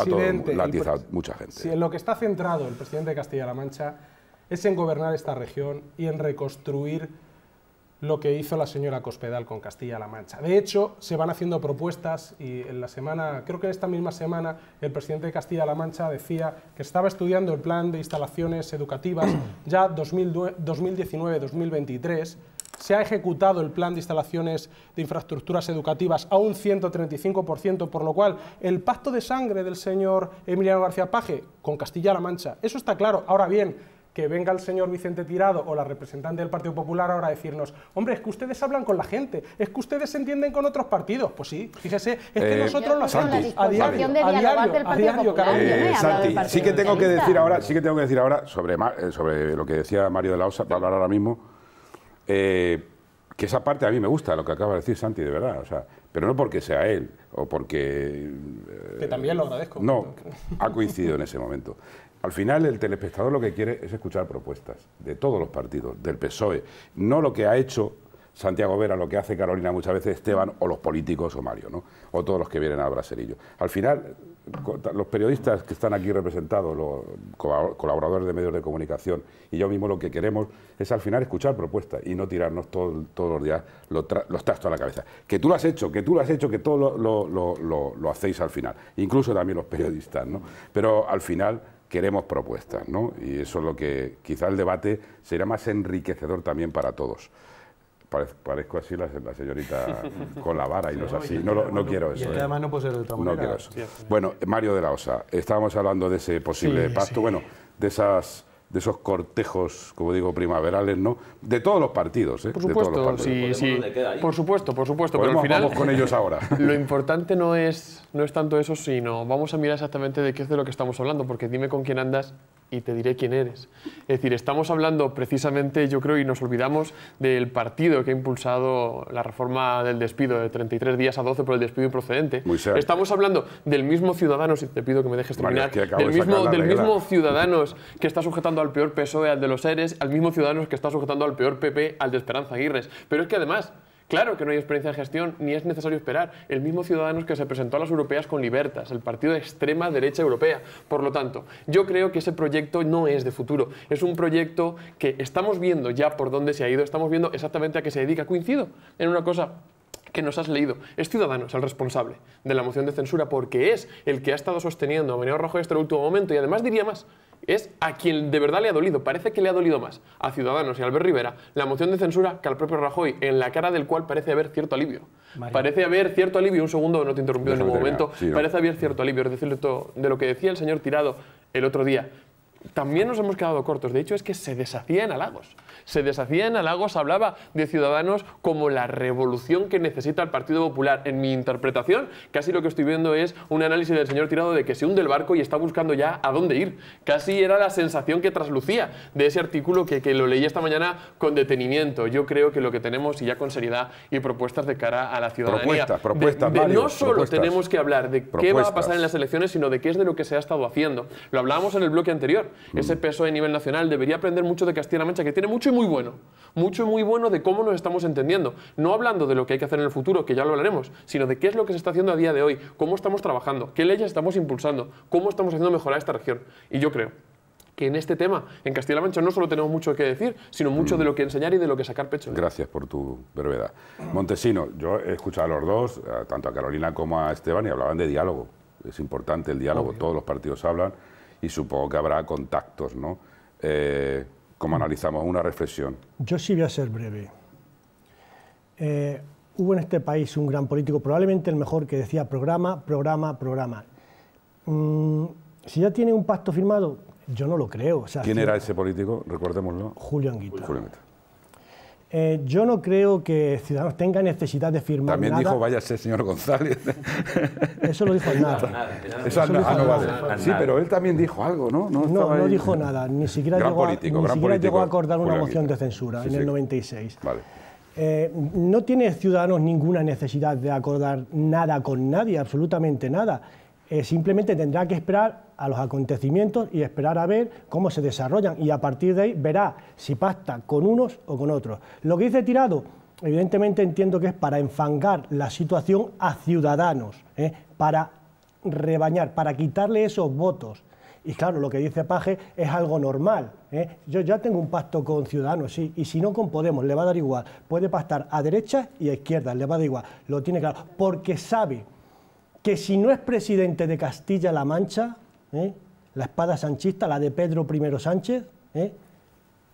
todo, latiza mucha gente. Sí, en lo que está centrado el presidente de Castilla-La Mancha es en gobernar esta región y en reconstruir lo que hizo la señora Cospedal con Castilla-La Mancha. De hecho, se van haciendo propuestas y en la semana, creo que en esta misma semana, el presidente de Castilla-La Mancha decía que estaba estudiando el plan de instalaciones educativas *clears throat* ya 2019-2023 se ha ejecutado el plan de instalaciones de infraestructuras educativas a un 135%, por lo cual el pacto de sangre del señor Emiliano García Paje con Castilla-La Mancha, eso está claro. Ahora bien, que venga el señor Vicente Tirado o la representante del Partido Popular ahora a decirnos, hombre, es que ustedes hablan con la gente, es que ustedes se entienden con otros partidos. Pues sí, fíjese, es que eh, nosotros lo hacemos a diario, a eh, eh, Santi, sí que tengo que decir ahora, sí que tengo que decir ahora sobre, sobre lo que decía Mario de la OSA, para hablar ahora mismo, que esa parte a mí me gusta, lo que acaba de decir Santi, de verdad, o sea, pero no porque sea él o porque... que también lo agradezco. No, ha coincidido en ese momento. Al final el telespectador lo que quiere es escuchar propuestas de todos los partidos, del PSOE, no lo que ha hecho Santiago Vera, lo que hace Carolina muchas veces Esteban o los políticos o Mario, ¿no? O todos los que vienen a Braserillo. Al final los periodistas que están aquí representados, los colaboradores de medios de comunicación y yo mismo lo que queremos es al final escuchar propuestas y no tirarnos todos los días los, trastos a la cabeza. Que tú lo has hecho, que tú lo has hecho, que todo lo, lo hacéis al final, incluso también los periodistas, ¿no? Pero al final queremos propuestas, ¿no? Y eso es lo que quizá el debate será más enriquecedor también para todos. parezco así la, señorita *laughs* con la vara y no es así. No, quiero eso. Y ¿eh? además no puede ser de otra manera. No quiero eso. Bueno, eh, Mario de la Osa, estábamos hablando de ese posible pacto, bueno, de esas de esos cortejos, como digo, primaverales, ¿no? De todos los partidos, ¿eh? Por supuesto, Por supuesto, por supuesto. pero vamos con ellos ahora. *laughs* Lo importante no es no es tanto eso, sino vamos a mirar exactamente de qué es de lo que estamos hablando, porque dime con quién andas y te diré quién eres. Es decir, estamos hablando precisamente, yo creo, y nos olvidamos del partido que ha impulsado la reforma del despido de 33 días a 12 por el despido improcedente. Estamos hablando del mismo ciudadano, y te pido que me dejes terminar, del, mismo, del mismo ciudadanos que está sujetando al peor PSOE, al de los ERES, al mismo ciudadanos que está sujetando al peor PP, al de Esperanza Aguirres. Pero es que además Claro que no hay experiencia de gestión, ni es necesario esperar. El mismo Ciudadanos que se presentó a las europeas con Libertas, el partido de extrema derecha europea. Por lo tanto, yo creo que ese proyecto no es de futuro. Es un proyecto que estamos viendo ya por dónde se ha ido, estamos viendo exactamente a qué se dedica. Coincido en una cosa que nos has leído. Es Ciudadanos el responsable de la moción de censura porque es el que ha estado sosteniendo a Veneno Rojo el último momento y además diría más, es a quien de verdad le ha dolido. Parece que le ha dolido más a Ciudadanos y a Albert Rivera la moción de censura que al propio Rajoy, en la cara del cual parece haber cierto alivio. Parece haber cierto alivio, un segundo, no te interrumpí en ningún momento, parece haber cierto alivio. Es decir, de lo que decía el señor Tirado el otro día, también nos hemos quedado cortos. De hecho, es que se deshacía en halagos se deshacía en halagos, hablaba de Ciudadanos como la revolución que necesita el Partido Popular. En mi interpretación, casi lo que estoy viendo es un análisis del señor Tirado de que se hunde el barco y está buscando ya a dónde ir. Casi era la sensación que traslucía de ese artículo que, que lo leí esta mañana con detenimiento. Yo creo que lo que tenemos, y ya con seriedad y propuestas de cara a la ciudadanía. Propuestas, propuestas, no solo tenemos que hablar de qué va a pasar en las elecciones, sino de qué es de lo que se ha estado haciendo. Lo hablábamos en el bloque anterior. Ese mm. peso a nivel nacional debería aprender mucho de Castilla-La Mancha, que tiene mucho muy bueno. Mucho muy bueno de cómo nos estamos entendiendo. No hablando de lo que hay que hacer en el futuro, que ya lo hablaremos, sino de qué es lo que se está haciendo a día de hoy, cómo estamos trabajando, qué leyes estamos impulsando, cómo estamos haciendo mejorar esta región. Y yo creo que en este tema, en Castilla-La Mancha, no solo tenemos mucho que decir, sino mucho de lo que enseñar y de lo que sacar pecho. Gracias por tu brevedad. Montesino, yo he escuchado a los dos, tanto a Carolina como a Esteban, y hablaban de diálogo. Es importante el diálogo, todos los partidos hablan y supongo que habrá contactos, ¿no? Eh, como analizamos una reflexión. Yo sí voy a ser breve. Eh, hubo en este país un gran político, probablemente el mejor, que decía programa, programa, programa. Mm, si ya tiene un pacto firmado, yo no lo creo. ¿Quién era ese político? Recordémoslo. Julio Anguito. Julio eh, yo no creo que Ciudadanos tenga necesidad de firmar También dijo, váyase, señor González. *laughs* Eso lo dijo nada. Eso, no, va Sí, pero él también dijo algo, ¿no? No, no, dijo nada. Ni siquiera, llegó, político, a, ni siquiera llegó a acordar una moción de censura en el 96. Vale. Eh, no tiene Ciudadanos ninguna necesidad de acordar nada con nadie, absolutamente nada. Eh, simplemente tendrá que esperar a los acontecimientos y esperar a ver cómo se desarrollan y a partir de ahí verá si pacta con unos o con otros. Lo que dice Tirado, evidentemente entiendo que es para enfangar la situación a ciudadanos, ¿eh? para rebañar, para quitarle esos votos. Y claro, lo que dice Paje es algo normal. ¿eh? Yo ya tengo un pacto con Ciudadanos, y si no con Podemos, le va a dar igual. Puede pactar a derecha y a izquierda, le va a dar igual. Lo tiene claro, porque sabe que si no es presidente de Castilla-La Mancha, ¿eh? la espada sanchista, la de Pedro I Sánchez, ¿eh?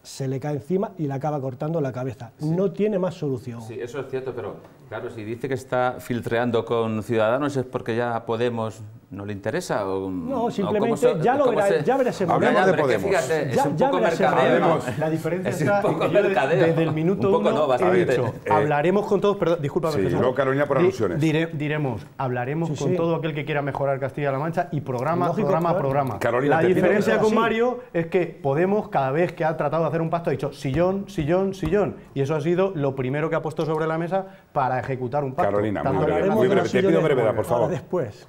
se le cae encima y le acaba cortando la cabeza. No tiene más solución. Sí, eso es cierto, pero claro, si dice que está filtreando con Ciudadanos es porque ya Podemos ¿No le interesa? O, no, simplemente ya lo verá, ya verás Hablemos de Podemos. Fíjate, ya, es un *laughs* La diferencia está que desde el minuto uno he dicho, eh, hablaremos con todos, perdón, disculpa. Sí, luego Carolina por alusiones. diremos, hablaremos con todo aquel que quiera mejorar Castilla-La Mancha y programa, programa, programa. Carolina, la diferencia con Mario es que Podemos, cada vez que ha tratado de hacer un pacto, ha dicho sillón, sillón, sillón. Y eso ha sido lo primero que ha puesto sobre la mesa para ejecutar un pacto. Carolina, muy breve. Te pido brevedad, por favor. después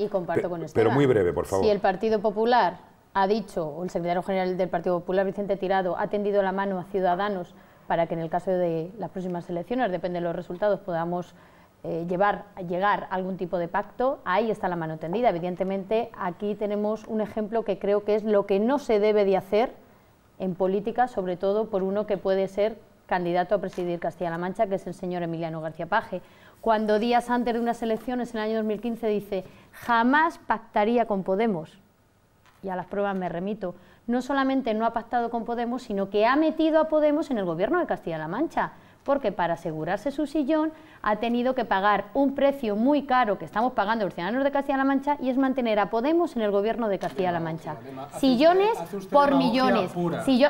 y comparto con este Pero muy breve, por favor. Si el Partido Popular ha dicho, o el secretario general del Partido Popular, Vicente Tirado, ha tendido la mano a Ciudadanos para que en el caso de las próximas elecciones, depende de los resultados, podamos eh, llevar, llegar a algún tipo de pacto, ahí está la mano tendida. Evidentemente, aquí tenemos un ejemplo que creo que es lo que no se debe de hacer en política, sobre todo por uno que puede ser candidato a presidir Castilla-La Mancha, que es el señor Emiliano García Paje cuando días antes de unas elecciones en el año 2015 dice, jamás pactaría con Podemos. Y a las pruebas me remito. No solamente no ha pactado con Podemos, sino que ha metido a Podemos en el gobierno de Castilla-La Mancha porque para asegurarse su sillón ha tenido que pagar un precio muy caro que estamos pagando los ciudadanos de Castilla-La Mancha y es mantener a Podemos en el gobierno de Castilla-La Mancha. Sillones por millones.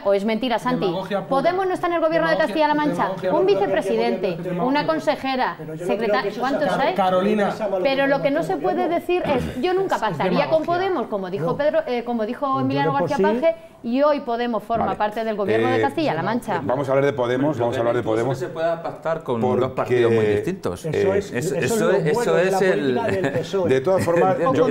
o es mentira, Santi. Podemos no está en el gobierno de Castilla-La Mancha. Un vicepresidente, una consejera, secretaria. ¿Cuántos hay? Carolina. Pero lo que no se puede decir es, yo nunca pasaría con Podemos, como dijo Pedro, eh, como dijo Emiliano García Page y hoy Podemos forma parte del gobierno de eh, Castilla-La Mancha. Vamos a hablar de Podemos, vamos a hablar de Podemos se pueda pactar con dos partidos muy distintos. Eso eh, es, eso, es, eso es, es el... *laughs* De todas formas, yo,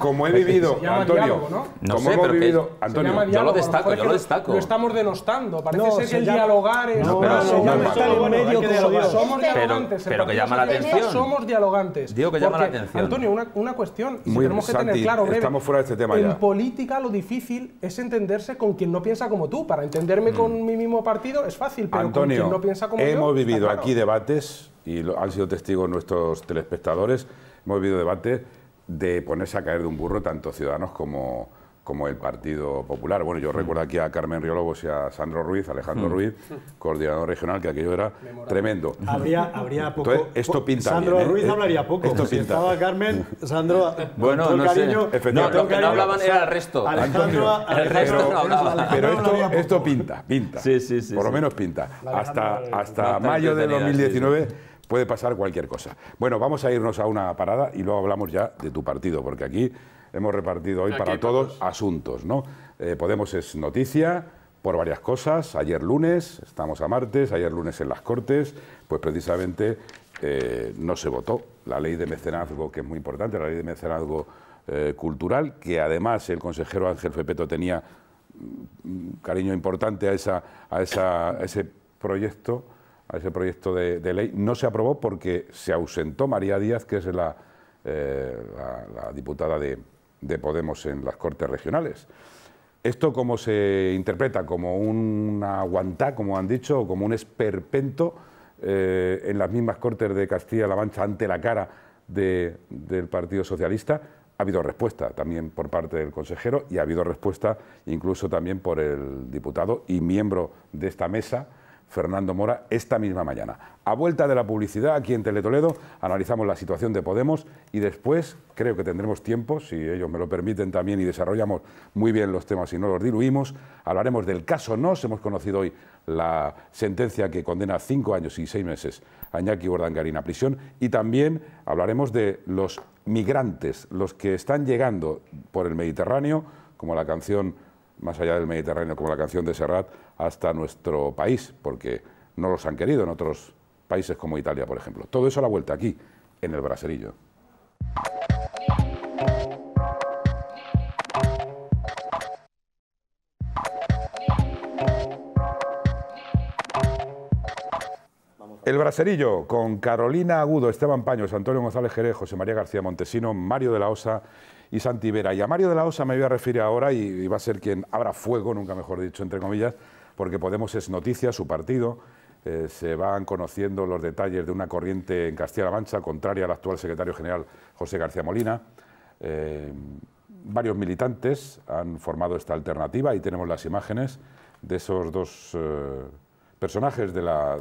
como he vivido, Antonio, ¿no? sé, pero vivido, Antonio, yo lo destaco, yo lo destaco. Lo estamos denostando, parece ser que el dialogar es... No, pero no, no, somos dialogantes. Pero que llama la atención. Somos dialogantes. Digo que llama la atención. Antonio, una cuestión, y tenemos que tener claro, Estamos fuera de este tema ya. En política lo difícil es entenderse con quien no piensa como tú. Para entenderme mm. con mi mismo partido es fácil, pero con quien no piensa Hemos vivido aquí debates, y han sido testigos nuestros telespectadores, hemos vivido debates de ponerse a caer de un burro tanto ciudadanos como como el Partido Popular. Bueno, yo mm. recuerdo aquí a Carmen Riolobos y a Sandro Ruiz, Alejandro mm. Ruiz, coordinador regional, que aquello era tremendo. Habría, poco. esto pinta Sandro ¿eh? Ruiz hablaría poco. Esto pinta. Carmen, Sandro. Bueno, no sé. No, hablaban era el resto. Alejandro, el resto pero, esto, pinta, pinta. Sí, sí, sí. Por lo menos pinta. Hasta, hasta mayo de 2019 puede pasar cualquier cosa. Bueno, vamos a irnos a una parada y luego hablamos ya de tu partido, porque aquí hemos repartido hoy para todos asuntos, ¿no? Eh, Podemos es noticia por varias cosas. Ayer lunes, estamos a martes, ayer lunes en las Cortes, pues precisamente eh, no se votó la ley de mecenazgo, que es muy importante, la ley de mecenazgo eh, cultural, que además el consejero Ángel Fepeto tenía mm, cariño importante a, esa, a, ese proyecto a ese proyecto de, ley. No se aprobó porque se ausentó María Díaz, que es la diputada de, de Podemos en las Cortes Regionales. ¿Esto como se interpreta? ¿Como una guantá, como han dicho, o como un esperpento eh, en las mismas Cortes de Castilla-La Mancha ante la cara de, del Partido Socialista? Ha habido respuesta también por parte del consejero y ha habido respuesta incluso también por el diputado y miembro de esta mesa, Fernando Mora esta misma mañana. A vuelta de la publicidad, aquí en Teletoledo, analizamos la situación de Podemos y después creo que tendremos tiempo, si ellos me lo permiten también, y desarrollamos muy bien los temas y no los diluimos. Hablaremos del caso NOS. Hemos conocido hoy la sentencia que condena cinco años y seis meses a Iñaki Gordangarín a prisión y también hablaremos de los migrantes, los que están llegando por el Mediterráneo, como la canción Más allá del Mediterráneo, como la canción de Serrat, hasta nuestro país, porque no los han querido en otros países como Italia, por ejemplo. Todo eso a la vuelta aquí, en el braserillo. El Braserillo, con Carolina Agudo, Esteban Paños, Antonio González Jerez, José María García Montesino, Mario de la Osa y Santi Vera. Y a Mario de la Osa me voy a referir ahora y, va a ser quien abra fuego, nunca mejor dicho, entre comillas, porque Podemos es noticia, su partido, eh, se van conociendo los detalles de una corriente en Castilla-La Mancha, contraria al actual secretario general José García Molina. Eh, varios militantes han formado esta alternativa y tenemos las imágenes de esos dos eh, personajes de la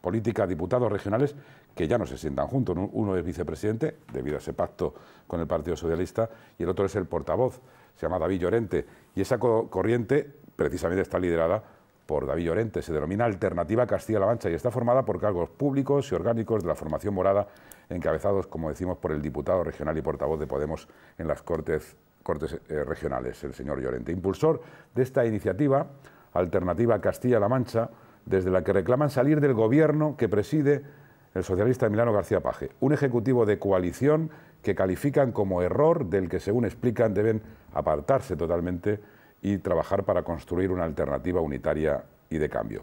política, diputados regionales, que ya no se sientan juntos. Uno es vicepresidente, debido a ese pacto con el Partido Socialista, y el otro es el portavoz, se llama David Llorente. Y esa corriente precisamente está liderada por David Llorente. Se denomina Alternativa Castilla-La Mancha y está formada por cargos públicos y orgánicos de la formación morada, encabezados, como decimos, por el diputado regional y portavoz de Podemos en las Cortes, eh, Regionales, el señor Llorente. Impulsor de esta iniciativa, Alternativa Castilla-La Mancha, desde la que reclaman salir del gobierno que preside el socialista Milano García Paje, un ejecutivo de coalición que califican como error del que, según explican, deben apartarse totalmente y trabajar para construir una alternativa unitaria y de cambio.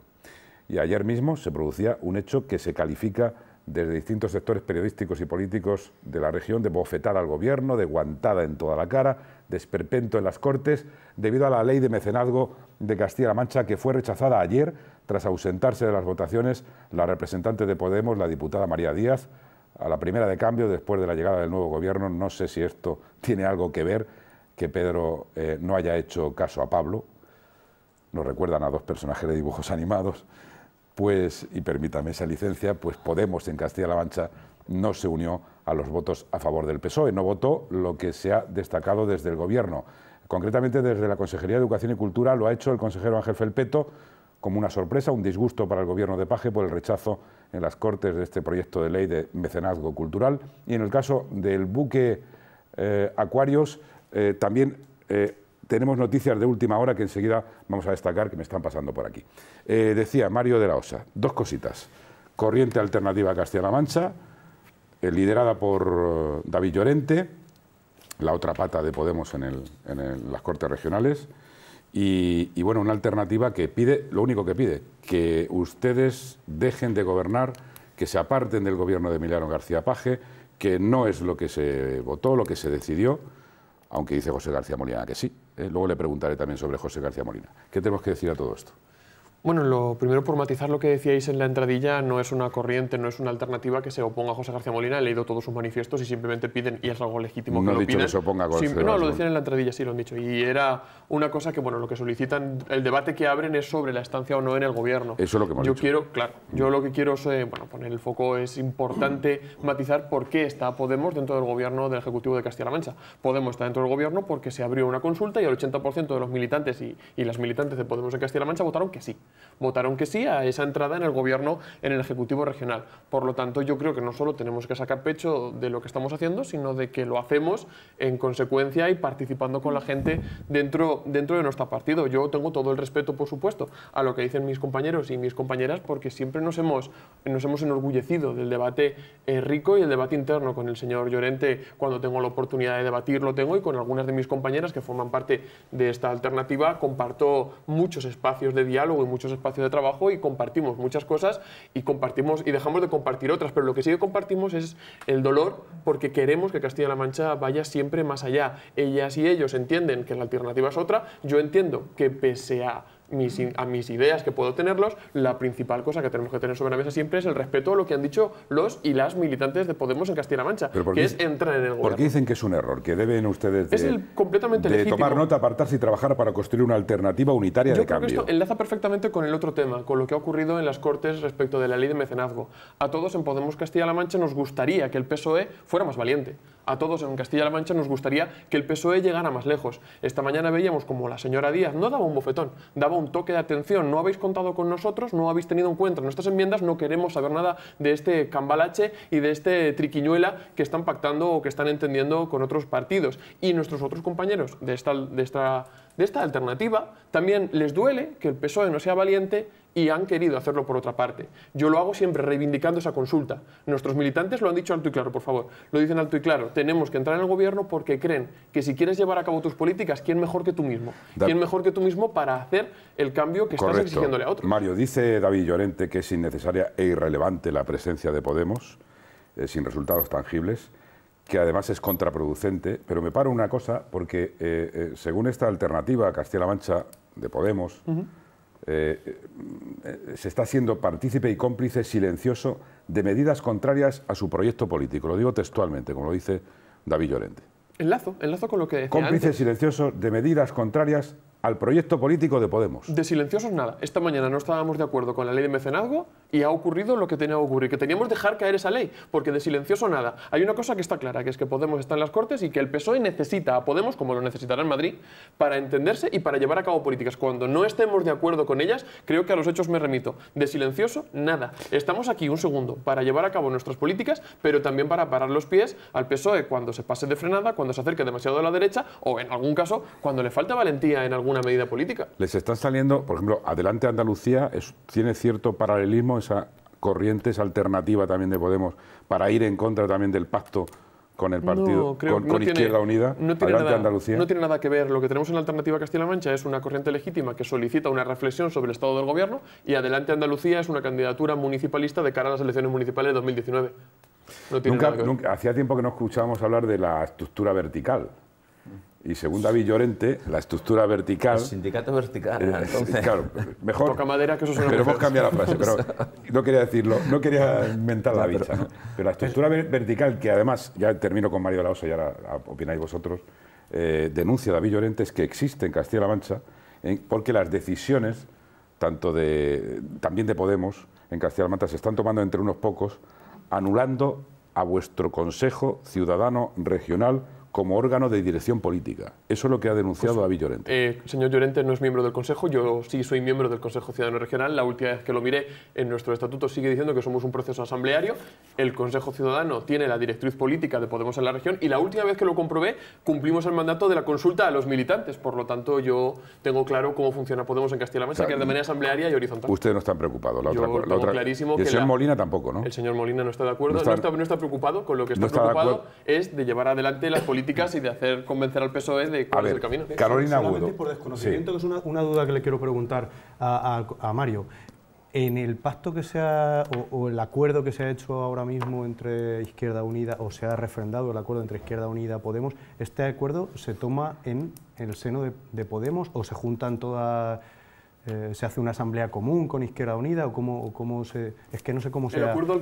Y ayer mismo se producía un hecho que se califica desde distintos sectores periodísticos y políticos de la región de bofetar al gobierno, de guantada en toda la cara, de esperpento en las Cortes, debido a la ley de mecenazgo de Castilla-La Mancha que fue rechazada ayer tras ausentarse de las votaciones la representante de Podemos, la diputada María Díaz, a la primera de cambio después de la llegada del nuevo gobierno. No sé si esto tiene algo que ver que Pedro eh, no haya hecho caso a Pablo, nos recuerdan a dos personajes de dibujos animados, pues, y permítame esa licencia, pues Podemos en Castilla-La Mancha no se unió a los votos a favor del PSOE, no votó lo que se ha destacado desde el Gobierno. Concretamente desde la Consejería de Educación y Cultura lo ha hecho el consejero Ángel Felpeto como una sorpresa, un disgusto para el Gobierno de Paje por el rechazo en las Cortes de este proyecto de ley de mecenazgo cultural. Y en el caso del buque eh, Acuarios, eh, también eh, tenemos noticias de última hora que enseguida vamos a destacar que me están pasando por aquí. Eh, decía Mario de la Osa, dos cositas. Corriente Alternativa Castilla-La Mancha, liderada por David Llorente, la otra pata de Podemos en, las Cortes Regionales, y, y bueno, una alternativa que pide, lo único que pide, que ustedes dejen de gobernar, que se aparten del gobierno de Emiliano García Paje, que no es lo que se votó, lo que se decidió, aunque dice José García Molina que sí. Eh, luego le preguntaré también sobre José García Molina. ¿Qué tenemos que decir a todo esto? Bueno, lo primero por matizar lo que decíais en la entradilla, no es una corriente, no es una alternativa que se oponga a José García Molina. He leído todos sus manifiestos y simplemente piden, y es algo legítimo que lo dicho Que se oponga a José No, lo decían en la entradilla, sí lo han dicho. Y era una cosa que, bueno, lo que solicitan, el debate que abren es sobre la estancia o no en el gobierno. Eso es lo que hemos Yo quiero, claro, mm. yo lo que quiero es, eh, bueno, poner el foco, es importante *clears throat* matizar por qué está Podemos dentro del gobierno del Ejecutivo de Castilla-La Mancha. Podemos está dentro del gobierno porque se abrió una consulta y el 80% de los militantes y, las militantes de Podemos en Castilla-La Mancha votaron que sí votaron que sí a esa entrada en el gobierno, en el Ejecutivo Regional. Por lo tanto, yo creo que no solo tenemos que sacar pecho de lo que estamos haciendo, sino de que lo hacemos en consecuencia y participando con la gente dentro, dentro de nuestro partido. Yo tengo todo el respeto, por supuesto, a lo que dicen mis compañeros y mis compañeras, porque siempre nos hemos, nos hemos enorgullecido del debate eh, rico y el debate interno con el señor Llorente cuando tengo la oportunidad de debatir, lo tengo, y con algunas de mis compañeras que forman parte de esta alternativa, comparto muchos espacios de diálogo y muchos es espacio de trabajo y compartimos muchas cosas y compartimos y dejamos de compartir otras, pero lo que sí que compartimos es el dolor porque queremos que Castilla-La Mancha vaya siempre más allá. Ellas y ellos entienden que la alternativa es otra, yo entiendo que pese a a mis ideas que puedo tenerlos, la principal cosa que tenemos que tener sobre la mesa siempre es el respeto a lo que han dicho los y las militantes de Podemos en Castilla-La Mancha, que es entrar en el gobierno. ¿Por qué dicen que es un error? Que deben ustedes de, es el completamente tomar nota, apartarse y trabajar para construir una alternativa unitaria Yo de creo cambio. Que esto enlaza perfectamente con el otro tema, con lo que ha ocurrido en las Cortes respecto de la ley de mecenazgo. A todos en Podemos Castilla-La Mancha nos gustaría que el PSOE fuera más valiente. A todos en Castilla-La Mancha nos gustaría que el PSOE llegara más lejos. Esta mañana veíamos como la señora Díaz no daba un bofetón, daba un toque de atención. No habéis contado con nosotros, no habéis tenido en cuenta nuestras enmiendas, no queremos saber nada de este cambalache y de este triquiñuela que están pactando o que están entendiendo con otros partidos. Y nuestros otros compañeros de esta de esta alternativa, también les duele que el PSOE no sea valiente y han querido hacerlo por otra parte. Yo lo hago siempre reivindicando esa consulta. Nuestros militantes lo han dicho alto y claro, por favor. Lo dicen alto y claro. Tenemos que entrar en el gobierno porque creen que si quieres llevar a cabo tus políticas, ¿quién mejor que tú mismo? ¿Quién mejor que tú mismo para hacer el cambio que estás exigiéndole a otros? Mario, dice David Llorente que es innecesaria e irrelevante la presencia de Podemos, eh, sin resultados tangibles que además es contraproducente, pero me paro una cosa, porque eh, eh, según esta alternativa Castilla-La Mancha de Podemos, eh, se está siendo partícipe y cómplice silencioso de medidas contrarias a su proyecto político. Lo digo textualmente, como lo dice David Llorente. Enlazo, lazo con lo que Cómplice silencioso de medidas contrarias al proyecto político de Podemos. De silenciosos nada. Esta mañana no estábamos de acuerdo con la ley de mecenazgo y ha ocurrido lo que tenía que ocurrir, que teníamos que dejar caer esa ley, porque de silencioso nada. Hay una cosa que está clara, que es que Podemos está en las Cortes y que el PSOE necesita a Podemos, como lo necesitará en Madrid, para entenderse y para llevar a cabo políticas. Cuando no estemos de acuerdo con ellas, creo que a los hechos me remito. De silencioso nada. Estamos aquí un segundo para llevar a cabo nuestras políticas, pero también para parar los pies al PSOE cuando se pase de frenada, cuando se acerque demasiado a la derecha o en algún caso cuando le falta valentía en algún una medida política. Les está saliendo, por ejemplo, Adelante Andalucía es, tiene cierto paralelismo, esa corriente, esa alternativa también de Podemos, para ir en contra también del pacto con el partido, con, Izquierda Unida, no tiene, nada, no tiene nada que ver. Lo que tenemos en la Alternativa Castilla-La Mancha es una corriente legítima que solicita una reflexión sobre el estado del gobierno y Adelante Andalucía es una candidatura municipalista de cara a las elecciones municipales de 2019. No tiene hacía tiempo que no escuchábamos hablar de la estructura vertical. Y según David Llorente, la estructura vertical. El sindicato vertical. Eh, entonces. Claro, mejor. Pero hemos cambiado la frase, pero *laughs* no quería decirlo, no quería inventar la bicha. Pero la estructura vertical, que además, ya termino con Mario Osa y ahora opináis vosotros, eh, denuncia David Llorente es que existe en Castilla-La Mancha porque las decisiones, tanto de, también de Podemos, en Castilla-La Mancha se están tomando entre unos pocos, anulando a vuestro Consejo Ciudadano Regional como órgano de dirección política. Eso es lo que ha denunciado pues, David Llorente. Eh, señor Llorente no es miembro del Consejo, yo sí soy miembro del Consejo Ciudadano Regional. La última vez que lo miré en nuestro estatuto sigue diciendo que somos un proceso asambleario. El Consejo Ciudadano tiene la directriz política de Podemos en la región y la última vez que lo comprobé cumplimos el mandato de la consulta a los militantes. Por lo tanto, yo tengo claro cómo funciona Podemos en Castilla-La Mancha, que es de manera asamblearia y horizontal. Usted no está preocupado... La otra, yo tengo clarísimo y el señor Molina tampoco, ¿no? El señor Molina no está de acuerdo, no está, preocupado, con lo que está, preocupado es de llevar adelante las *coughs* y de hacer convencer al PSOE de cuál es el camino. Carolina por desconocimiento, que es una, duda que le quiero preguntar a, Mario. En el pacto que se ha, o, el acuerdo que se ha hecho ahora mismo entre Izquierda Unida, o se ha refrendado el acuerdo entre Izquierda Unida y Podemos, ¿este acuerdo se toma en el seno de, de Podemos o se juntan todas eh, ¿Se hace una asamblea común con Izquierda Unida o cómo, se...? Es que no sé cómo se... Sí, el acuerdo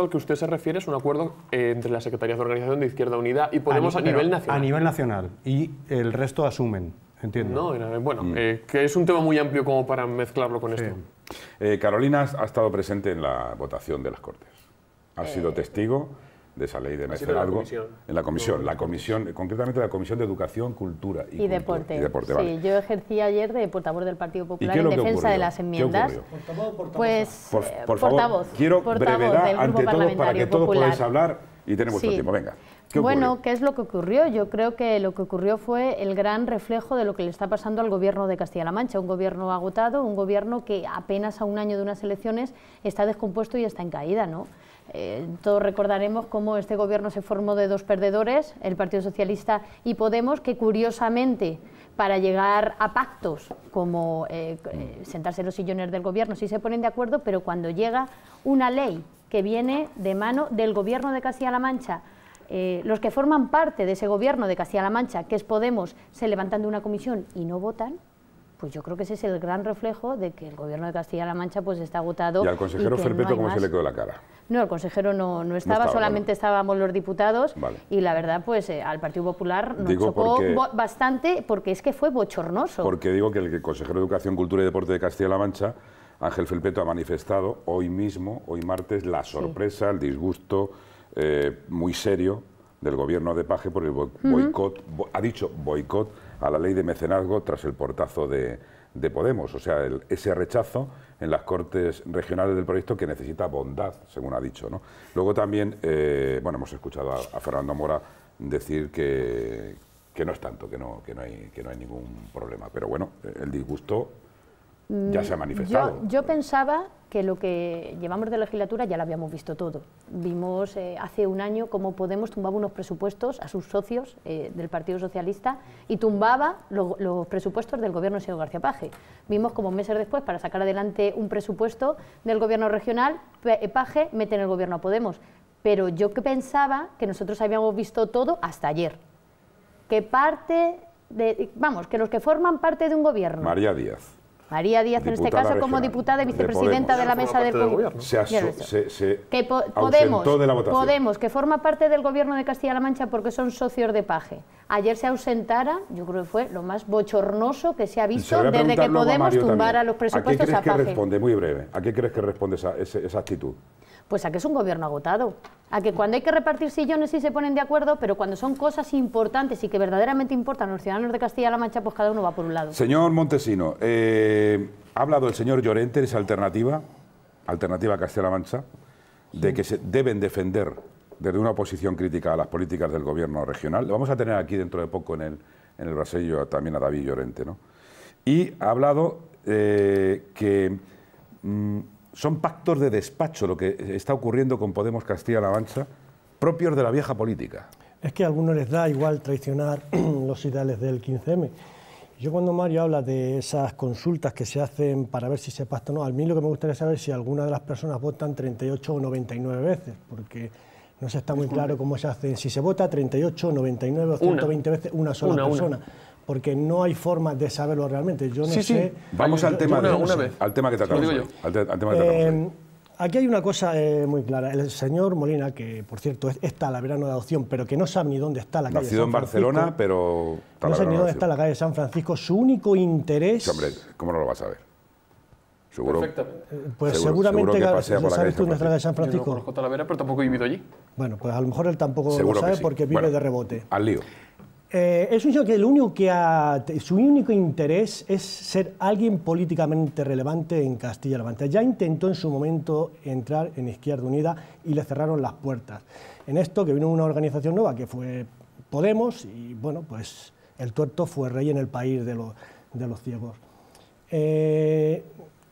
al que usted se refiere es un acuerdo eh, entre las Secretarías de Organización de Izquierda Unida y Podemos a, nivel nacional. A nivel nacional. Y el resto asumen, entiendo. No, bueno, mm. eh, que es un tema muy amplio como para mezclarlo con esto. Carolina ha estado presente en la votación de las Cortes. Ha sido testigo de esa ley de algo en la comisión, la comisión, concretamente la comisión de educación, cultura y, deporte. sí, yo ejercí ayer de portavoz del Partido Popular en defensa de las enmiendas. ¿Qué ¿Portavoz, portavoz? Pues por, eh, favor, portavoz, quiero ante todo para que todos podáis hablar y tenemos sí. tiempo. Venga. bueno, ¿qué es lo que ocurrió? Yo creo que lo que ocurrió fue el gran reflejo de lo que le está pasando al gobierno de Castilla-La Mancha, un gobierno agotado, un gobierno que apenas a un año de unas elecciones está descompuesto y está en caída, ¿no? Eh, todos recordaremos cómo este gobierno se formó de dos perdedores, el Partido Socialista y Podemos, que curiosamente para llegar a pactos como eh, eh, mm. sentarse en los sillones del gobierno sí se ponen de acuerdo, pero cuando llega una ley que viene de mano del gobierno de Castilla-La Mancha, los que forman parte de ese gobierno de Castilla-La Mancha, que es Podemos, se levantan de una comisión y no votan, pues yo creo que ese es el gran reflejo de que el gobierno de Castilla-La Mancha pues está agotado. ¿Y al consejero Felpeto cómo se le quedó la cara? No, el consejero no, no, estaba, solamente estábamos los diputados y la verdad pues eh, al Partido Popular nos chocó bastante porque es que fue bochornoso. Porque digo que el, consejero de Educación, Cultura y Deporte de Castilla-La Mancha, Ángel Felpeto, ha manifestado hoy mismo, hoy martes, la sorpresa, el disgusto eh, muy serio del gobierno de Paje por el boicot, ha dicho boicot a la ley de mecenazgo tras el portazo de, de Podemos, o sea, ese rechazo en las Cortes Regionales del proyecto que necesita bondad, según ha dicho. ¿no? Luego también, eh, bueno, hemos escuchado a, Fernando Mora decir que, que no es tanto, que no, que, no hay, que no hay ningún problema, pero bueno, el disgusto ya mm, se ha manifestado. Yo, pensaba que lo que llevamos de legislatura ya lo habíamos visto todo. Vimos eh, hace un año cómo Podemos tumbaba unos presupuestos a sus socios eh, del Partido Socialista y tumbaba los presupuestos del gobierno de García Paje. Vimos como meses después, para sacar adelante un presupuesto del gobierno regional, eh, Paje mete en el gobierno a Podemos. Pero yo que pensaba que nosotros habíamos visto todo hasta ayer. Que parte de, vamos, que los que forman parte de un gobierno... María Díaz María Díaz, en este caso, como diputada y vicepresidenta de, la mesa del gobierno. Se, se, que Podemos, de Podemos, que forma parte del gobierno de Castilla-La Mancha porque son socios de Paje. Ayer se ausentara, yo creo que fue lo más bochornoso que se ha visto desde que Podemos a tumbara los presupuestos a, qué crees Que responde, muy breve, ¿a qué crees que responde esa actitud? pues a que es un gobierno agotado. A que cuando hay que repartir sillones sí se ponen de acuerdo, pero cuando son cosas importantes y que verdaderamente importan a los ciudadanos de Castilla-La Mancha, pues cada uno va por un lado. Señor Montesino, eh, ha hablado el señor Llorente de esa alternativa, alternativa a Castilla-La Mancha, de que se deben defender desde una posición crítica a las políticas del gobierno regional. Lo vamos a tener aquí dentro de poco en el, en el también a David Llorente. ¿no? Y ha hablado eh, que... Mm, son pactos de despacho lo que está ocurriendo con Podemos Castilla-La Mancha, propios de la vieja política. Es que a algunos les da igual traicionar *clears throat* los ideales del 15M. Yo cuando Mario habla de esas consultas que se hacen para ver si se pacta o no, a mí lo que me gustaría saber es si alguna de las personas votan 38 o 99 veces, porque no se está muy claro cómo se hace, si se vota 38, 99 o 120 veces una sola persona porque no hay forma de saberlo realmente. Yo no sé. Sí. Vamos al tema, al tema que tratamos. aquí hay una cosa eh, muy clara. El señor Molina, que por cierto está a la verano de adopción, pero que no sabe ni dónde está la calle de San en Barcelona, pero. No sabe ni dónde está la calle de San Francisco. Su único interés. hombre, ¿cómo no lo va a saber? Seguro. Eh, pues seguramente seguro que sabes tú dónde está la calle de San Francisco. Yo no conozco Talavera, pero tampoco he vivido allí. Bueno, pues a lo mejor él tampoco lo sabe porque vive de rebote. Al lío. Eh, es un señor que el único que su único interés es ser alguien políticamente relevante en Castilla-La Mancha. Ya intentó en su momento entrar en Izquierda Unida y le cerraron las puertas. En esto que vino una organización nueva que fue Podemos y bueno, pues el tuerto fue rey en el país de, los ciegos. Eh,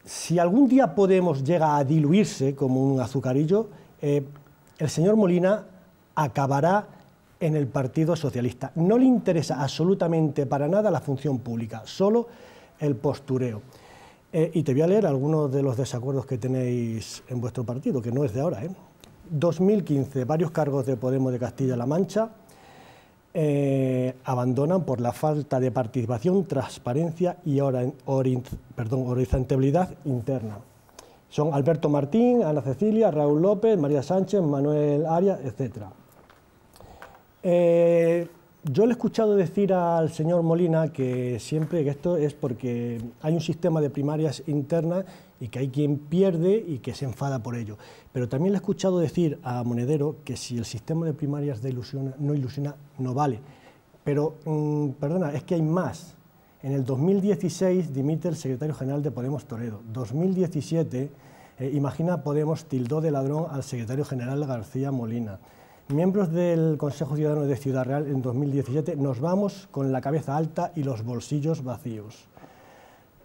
si algún día Podemos llega a diluirse como un azucarillo, eh, el señor Molina acabará en el Partido Socialista. No le interesa absolutamente para nada la función pública, solo el postureo. Eh, y te voy a leer algunos de los desacuerdos que tenéis en vuestro partido, que no es de ahora. 2015, ¿eh? varios cargos de Podemos de Castilla-La Mancha eh, abandonan por la falta de participación, transparencia y oriz, perdón, horizontabilidad interna. Son Alberto Martín, Ana Cecilia, Raúl López, María Sánchez, Manuel Arias, etcétera. Eh, yo le he escuchado decir al señor Molina que siempre que esto es porque hay un sistema de primarias internas y que hay quien pierde y que se enfada por ello. Pero también le he escuchado decir a Monedero que si el sistema de primarias no ilusiona, no vale. Pero, mm, perdona, es que hay más. En el 2016 dimite el secretario general de Podemos Toredo, 2017, eh, imagina Podemos tildó de ladrón al secretario general García Molina. Miembros del Consejo Ciudadano de Ciudad Real en 2017 nos vamos con la cabeza alta y los bolsillos vacíos.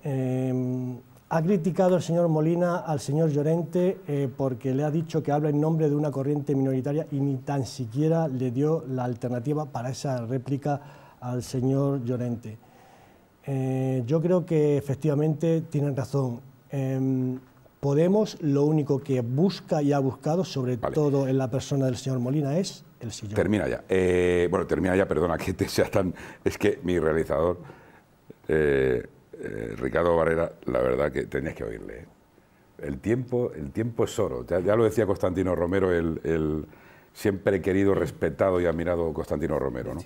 Em, ha criticado el señor Molina al señor Llorente eh, porque le ha dicho que habla en nombre de una corriente minoritaria y ni tan siquiera le dio la alternativa para esa réplica al señor Llorente. Eh, yo creo que efectivamente tienen razón. Em, Podemos lo único que busca y ha buscado, sobre todo en la persona del señor Molina, es el sillón. Termina ya. Eh, bueno, termina ya, perdona que te sea tan... Es que mi realizador, eh, eh, Ricardo Barrera, la verdad que tenías que oírle. El tiempo, el tiempo es oro. Ya, lo decía Constantino Romero, el, siempre querido, respetado y admirado Constantino Romero. ¿no?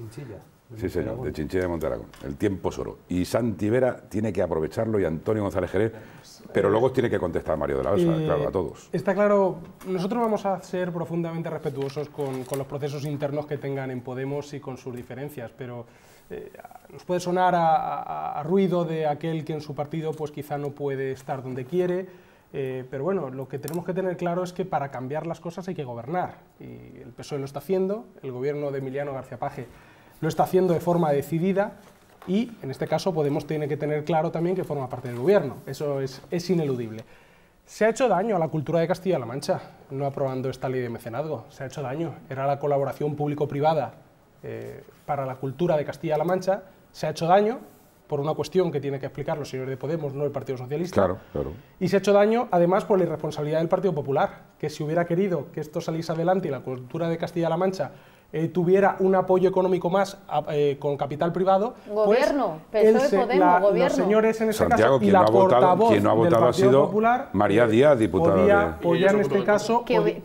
Sí, señor, de Chinchilla de Montaragón. El tiempo es oro. Y Santi Vera tiene que aprovecharlo y Antonio González Jerez, pero luego tiene que contestar a Mario de la Osa, eh, claro, a todos. Está claro, nosotros vamos a ser profundamente respetuosos con, los procesos internos que tengan en Podemos y con sus diferencias, pero eh, nos puede sonar a, ruido de aquel que en su partido pues quizá no puede estar donde quiere, eh, pero bueno, lo que tenemos que tener claro es que para cambiar las cosas hay que gobernar, y el PSOE lo está haciendo, el gobierno de Emiliano García Paje lo está haciendo de forma decidida y, en este caso, Podemos tiene que tener claro también que forma parte del gobierno. Eso es, ineludible. Se ha hecho daño a la cultura de Castilla-La Mancha no aprobando esta ley de mecenazgo. Se ha hecho daño. Era la colaboración público-privada eh, para la cultura de Castilla-La Mancha. Se ha hecho daño por una cuestión que tiene que explicar los señores de Podemos, no el Partido Socialista. Claro, claro. Y se ha hecho daño, además, por la irresponsabilidad del Partido Popular, que si hubiera querido que esto saliese adelante y la cultura de Castilla-La Mancha eh, tuviera un apoyo económico más eh, con capital privado. Pues gobierno, pues, PSOE, Podemos, gobierno. Los señores en ese caso y la portavoz quien no ha votado ha sido Popular, María eh, Díaz, diputada. Podía, este podía en este caso, que, haber,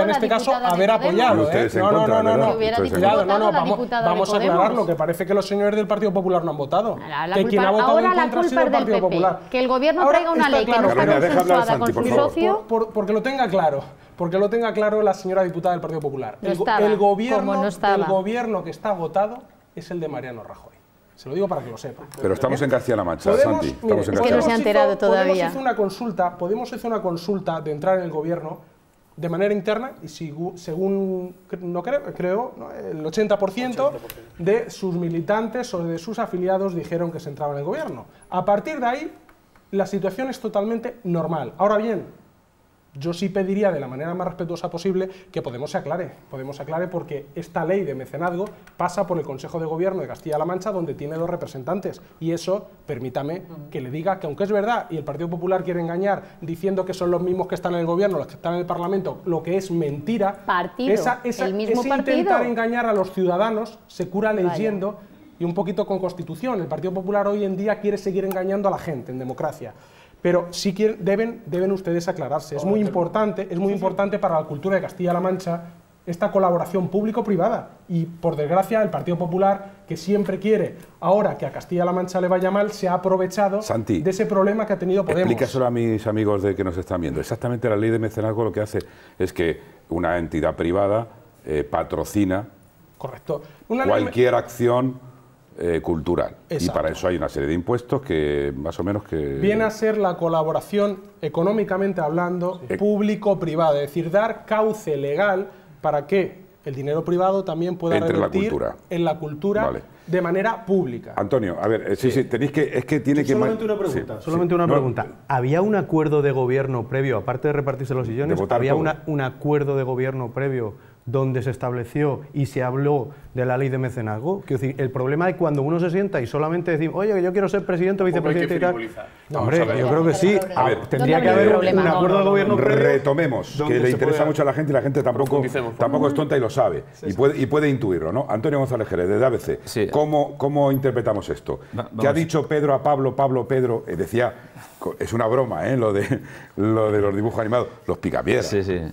en este caso haber apoyado. No, no, no, no, no, vamos, vamos a aclararlo, que parece que los señores del Partido Popular no han votado. que quien ha votado en contra ha sido el Partido Popular. Que el gobierno traiga una ley que no está consensuada con su socio. porque lo tenga claro, porque lo tenga claro la señora diputada del Partido Popular. el gobierno el gobierno que está agotado es el de Mariano Rajoy. Se lo digo para que lo sepa. Pero estamos en Castilla-La Mancha, Santi. es pues no se ha enterado todavía. Podemos hacer una consulta, Podemos hacer una consulta de entrar en el gobierno de manera interna y según, no creo, creo el 80%, 80%, de sus militantes o de sus afiliados dijeron que se entraba en el gobierno. A partir de ahí, la situación es totalmente normal. Ahora bien, yo sí pediría de la manera más respetuosa posible que Podemos se aclare, Podemos se aclare porque esta ley de mecenazgo pasa por el Consejo de Gobierno de Castilla-La Mancha donde tiene dos representantes y eso, permítame que le diga que aunque es verdad y el Partido Popular quiere engañar diciendo que son los mismos que están en el Gobierno, los que están en el Parlamento, lo que es mentira, es esa, mismo intentar engañar a los ciudadanos se cura leyendo y un poquito con Constitución. El Partido Popular hoy en día quiere seguir engañando a la gente en democracia. Pero sí deben, deben ustedes aclararse. Es muy importante, es muy importante para la cultura de Castilla-La Mancha esta colaboración público-privada. Y por desgracia, el Partido Popular, que siempre quiere, ahora que a Castilla-La Mancha le vaya mal, se ha aprovechado de ese problema que ha tenido Podemos. solo a mis amigos de que nos están viendo. Exactamente la ley de mecenazgo lo que hace es que una entidad privada eh, patrocina cualquier acción eh, cultural. Y para eso hay una serie de impuestos que más o menos que... Viene a ser la colaboración, económicamente hablando, eh. público-privada, es decir, dar cauce legal para que el dinero privado también pueda entrar revertir la en la cultura de manera pública. Antonio, a ver, eh, sí, sí, tenéis que... Es que tiene que... Solamente una pregunta, solamente una pregunta. ¿Había un acuerdo de gobierno previo, aparte de repartirse los sillones, había un acuerdo de gobierno previo donde se estableció y se habló de la ley de mecenazgo. ...que el problema es cuando uno se sienta y solamente decir, oye, yo quiero ser presidente o vicepresidente y tal. hombre, yo creo que sí. A ver, tendría que haber un acuerdo de gobierno. Retomemos, que le interesa mucho a la gente y la gente tampoco, tampoco es tonta y lo sabe. Y puede, y puede intuirlo, ¿no? Antonio González Jerez, de ABC. ¿Cómo, ¿Cómo interpretamos esto? ¿Qué ha dicho Pedro a Pablo, Pablo, Pedro? Eh, decía, es una broma, ¿eh? Lo de, lo de los dibujos animados, los pica Sí, sí, eh,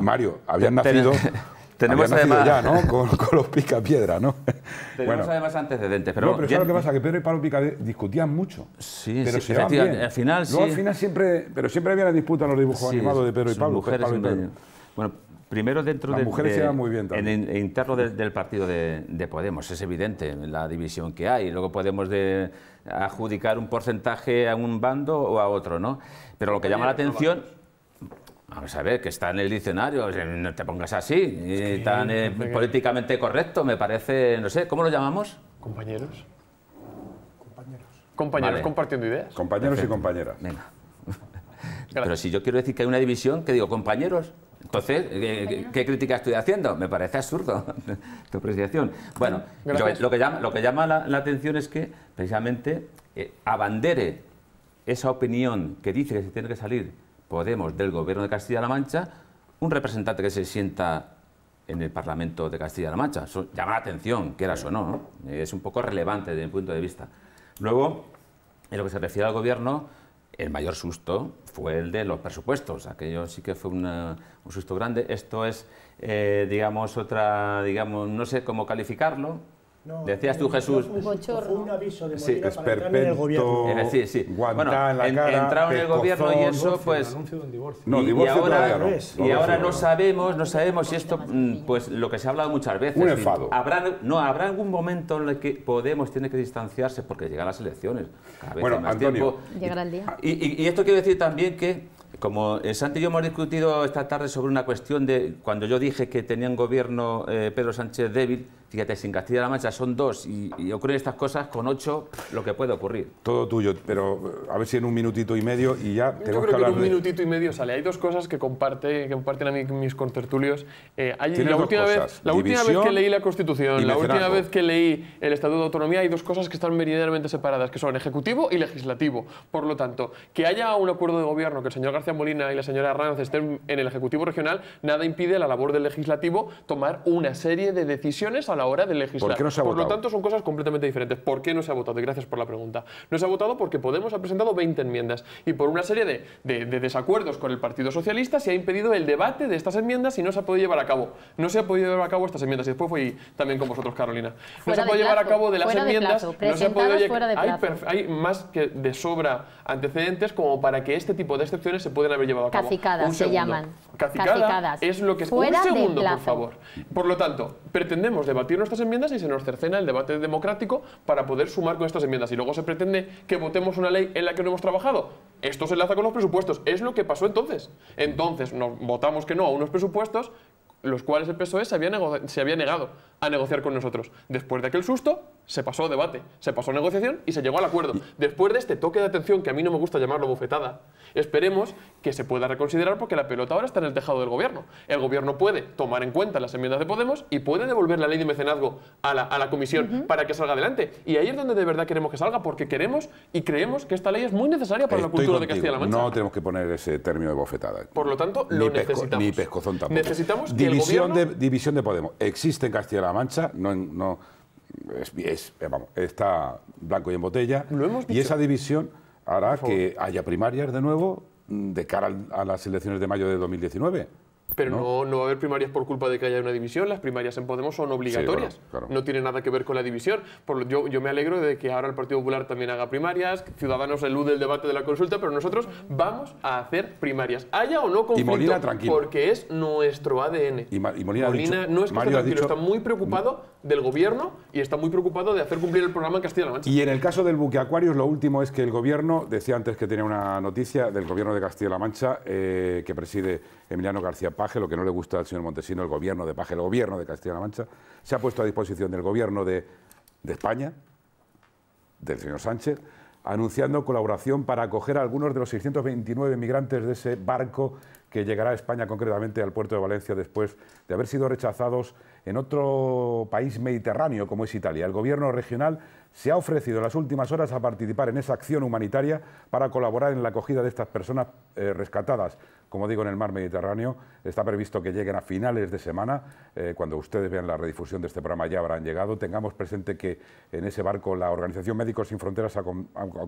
Mario, habían nacido *laughs* Tenemos además Con, con los piedra ¿no? *laughs* Tenemos además antecedentes, pero no, pero que pasa? Que Pedro y Pablo Pica discutían mucho. Sí, pero se bien. al final al final siempre, pero siempre había la disputa en los dibujos animados de Pedro y Pablo. Bueno, primero dentro de, muy bien En, interno del, partido de, Podemos es evidente la división que hay. Luego podemos adjudicar un porcentaje a un bando o a otro, ¿no? Pero lo que llama la atención Vamos a ver, que está en el diccionario, no te pongas así, tan eh, políticamente correcto, me parece, no sé, ¿cómo lo llamamos? Compañeros. Compañeros. Compañeros compartiendo ideas. Compañeros y compañeras. Venga. *laughs* Pero si yo quiero decir que hay una división, que digo compañeros, entonces, eh, eh, ¿qué, crítica estoy haciendo? Me parece absurdo *laughs* tu apreciación. Bueno, lo que llama, la, atención es que precisamente abandere esa opinión que dice que se tiene que salir Podemos del Gobierno de Castilla-La Mancha, un representante que se sienta en el Parlamento de Castilla-La Mancha. llama la atención, quieras o no, Es un poco relevante desde mi punto de vista. Luego, en lo que se refiere al Gobierno, el mayor susto fue el de los presupuestos. Aquello sí que fue un susto grande. Esto es, eh, digamos, otra, digamos, no sé cómo calificarlo, Decías tú, Jesús. Un, aviso de sí. en el gobierno. en el gobierno y eso, pues. No, divorcio y ahora, no. Y, ahora no sabemos, no sabemos si esto, mm, pues lo que se ha hablado muchas veces. Habrá, no, habrá algún momento en el que Podemos tiene que distanciarse porque llegan las elecciones. Y, esto quiere decir también que como eh, Santi y yo hemos discutido esta tarde sobre una cuestión de cuando yo dije que tenía un gobierno eh, Pedro Sánchez débil, Fíjate, sin Castilla-La Mancha son dos y, yo creo estas cosas con ocho lo que puede ocurrir. Todo tuyo, pero eh, a ver si en un minutito y medio y ya yo creo que, en un minutito y medio sale. Hay dos cosas que, comparte, que comparten a mí mis contertulios. Eh, hay, la última, vez, la última vez que leí la Constitución, la última vez que leí el Estatuto de Autonomía, hay dos cosas que están meridianamente separadas, que son ejecutivo y legislativo. Por lo tanto, que haya un acuerdo de gobierno, que el señor García Molina y la señora Arranz estén en el Ejecutivo Regional, nada impide a la labor del legislativo tomar una serie de decisiones a la hora de legislar. ¿Por lo tanto, son cosas completamente diferentes. ¿Por qué no se ha votado? Y gracias por la pregunta. No se ha votado porque Podemos ha presentado 20 enmiendas y por una serie de, desacuerdos con el Partido Socialista se ha impedido el debate de estas enmiendas y no se ha podido llevar a cabo. No se ha podido llevar a cabo estas enmiendas. Y después fui también con vosotros, Carolina. No se ha podido llevar a cabo de las enmiendas. no se ha podido fuera de plazo. Hay, más que de sobra antecedentes como para que este tipo de excepciones se puedan haber llevado a cabo. Cacicadas se llaman. Cacicadas. es lo que es. un segundo, por favor. Por lo tanto, pretendemos debatir nuestras enmiendas y se nos cercena el debate democrático para poder sumar con estas enmiendas. Y luego se pretende que votemos una ley en la que no hemos trabajado. Esto se enlaza con los presupuestos. Es lo que pasó entonces. Entonces nos votamos que no a unos presupuestos los cuales el PSOE se había negado a negociar con nosotros. Después de aquel susto, se pasó debate, se pasó negociación y se llegó al acuerdo. Después de este toque de atención, que a mí no me gusta llamarlo bofetada, esperemos que se pueda reconsiderar porque la pelota ahora está en el tejado del gobierno. El gobierno puede tomar en cuenta las enmiendas de Podemos y puede devolver la ley de mecenazgo a la, comisión para que salga adelante. Y ahí es donde de verdad queremos que salga, porque queremos y creemos que esta ley es muy necesaria para la cultura de Castilla-La Mancha. No tenemos que poner ese término de bofetada. Por lo tanto, lo necesitamos. pescozón tampoco. Necesitamos división, de, división de Podemos. Existe en Castilla-La Mancha, no... no es, está blanco y en botella. Y esa división hará que haya primarias de nuevo mm, de cara a las elecciones de mayo de 2019. Pero ¿no? va a haber primarias por culpa de que haya una división. Las primarias en Podemos son obligatorias. No tiene nada que ver con la división. yo, me alegro de que ahora el Partido Popular también haga primarias. Ciudadanos elude el debate de la consulta, pero nosotros vamos a hacer primarias. Haya o no conflicto. Porque es nuestro ADN. Y, Molina, no es que Mario está tranquilo, está muy preocupado del gobierno y está muy preocupado de hacer cumplir el programa en Castilla-La Mancha. Y en el caso del buque Acuarios, lo último es que el gobierno, decía antes que tenía una noticia del gobierno de Castilla-La Mancha, eh, que preside Emiliano García Paje, lo que no le gusta al señor Montesino, el gobierno de Paje, el gobierno de Castilla-La Mancha, se ha puesto a disposición del gobierno de, España, del señor Sánchez, anunciando colaboración para acoger a algunos de los 629 migrantes de ese barco que llegará a España concretamente al puerto de Valencia después de haber sido rechazados en otro país mediterráneo como es Italia. El gobierno regional se ha ofrecido en las últimas horas a participar en esa acción humanitaria para colaborar en la acogida de estas personas eh, rescatadas. Como digo, en el mar Mediterráneo está previsto que lleguen a finales de semana. Eh, cuando ustedes vean la redifusión de este programa ya habrán llegado. Tengamos presente que en ese barco la Organización Médicos Sin Fronteras ha,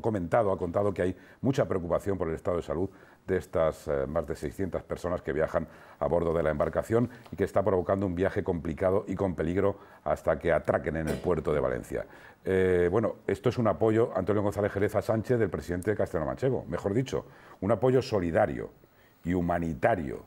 comentado, ha contado que hay mucha preocupación por el estado de salud de estas eh, más de 600 personas que viajan a bordo de la embarcación y que está provocando un viaje complicado y con peligro hasta que atraquen en el puerto de Valencia. Eh, bueno, esto es un apoyo, Antonio González Jerez Sánchez, del presidente de Castellano Manchego, mejor dicho, un apoyo solidario y humanitario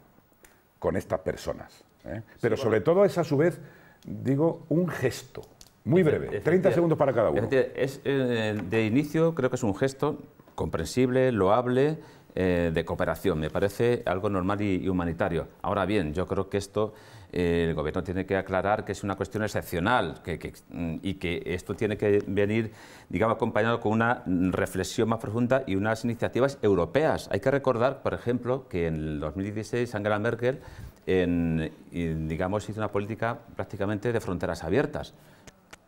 con estas personas. ¿eh? Pero sobre todo es a su vez, digo, un gesto, muy breve, 30 segundos para cada uno. Eh, de inicio creo que es un gesto comprensible, loable eh, de cooperación. Me parece algo normal y, humanitario. Ahora bien, yo creo que esto eh, el Gobierno tiene que aclarar que es una cuestión excepcional y que esto tiene que venir, acompañado con una reflexión más profunda y unas iniciativas europeas. Hay que recordar, por ejemplo, que en 2016 Angela Merkel, digamos, hizo una política prácticamente de fronteras abiertas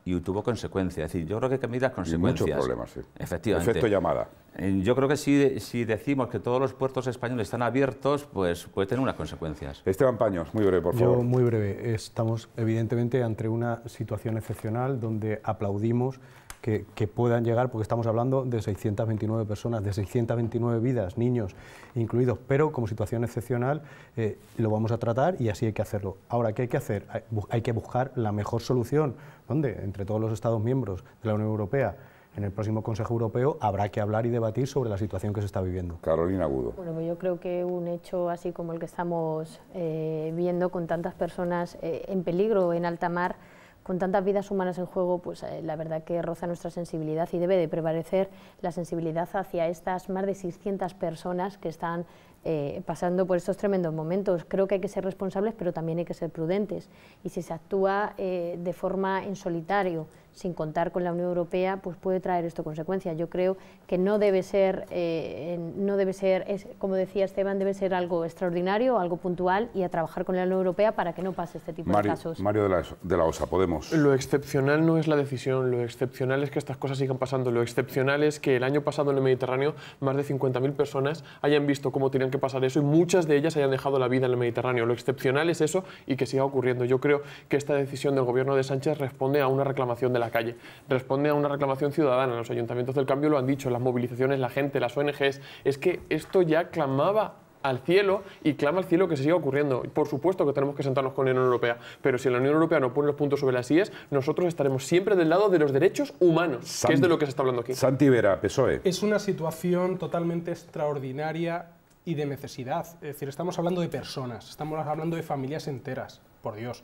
y tuvo consecuencias. Es decir, yo creo que hay que medir las consecuencias. muchos problemas, sí. Efectivamente. Efecto llamada. Eh, yo creo que si, si decimos que todos los puertos españoles están abiertos, pues puede tener unas consecuencias. Esteban Paños, muy breve, por favor. Yo, muy breve. Estamos, evidentemente, ante una situación excepcional donde aplaudimos que, puedan llegar, porque estamos hablando de 629 personas, de 629 vidas, niños incluidos, pero como situación excepcional eh, lo vamos a tratar y así hay que hacerlo. Ahora, ¿qué hay que hacer? Hay que buscar la mejor solución donde entre todos los Estados miembros de la Unión Europea en el próximo Consejo Europeo habrá que hablar y debatir sobre la situación que se está viviendo. Carolina Agudo. Bueno, pues yo creo que un hecho así como el que estamos eh, viendo con tantas personas eh, en peligro en alta mar, con tantas vidas humanas en juego, pues eh, la verdad que roza nuestra sensibilidad y debe de prevalecer la sensibilidad hacia estas más de 600 personas que están eh, pasando por estos tremendos momentos. Creo que hay que ser responsables, pero también hay que ser prudentes. Y si se actúa eh, de forma en solitario, sin contar con la Unión Europea, pues puede traer esto consecuencias. Yo creo que no debe ser, eh, no debe ser es, como decía Esteban, debe ser algo extraordinario, algo puntual y a trabajar con la Unión Europea para que no pase este tipo de casos. Mario de la, de la OSA, Podemos. Lo excepcional no es la decisión, lo excepcional es que estas cosas sigan pasando, lo excepcional es que el año pasado en el Mediterráneo más de 50.000 personas hayan visto cómo tenían que pasar eso y muchas de ellas hayan dejado la vida en el Mediterráneo. Lo excepcional es eso y que siga ocurriendo. Yo creo que esta decisión del gobierno de Sánchez responde a una reclamación de la la calle. Responde a una reclamación ciudadana. Los ayuntamientos del cambio lo han dicho, las movilizaciones, la gente, las ONGs. Es que esto ya clamaba al cielo y clama al cielo que se siga ocurriendo. Por supuesto que tenemos que sentarnos con la Unión Europea, pero si la Unión Europea no pone los puntos sobre las IES, nosotros estaremos siempre del lado de los derechos humanos, que es de lo que se está hablando aquí. Santi Vera, PSOE. Es una situación totalmente extraordinaria y de necesidad. Es decir, estamos hablando de personas, estamos hablando de familias enteras, por Dios.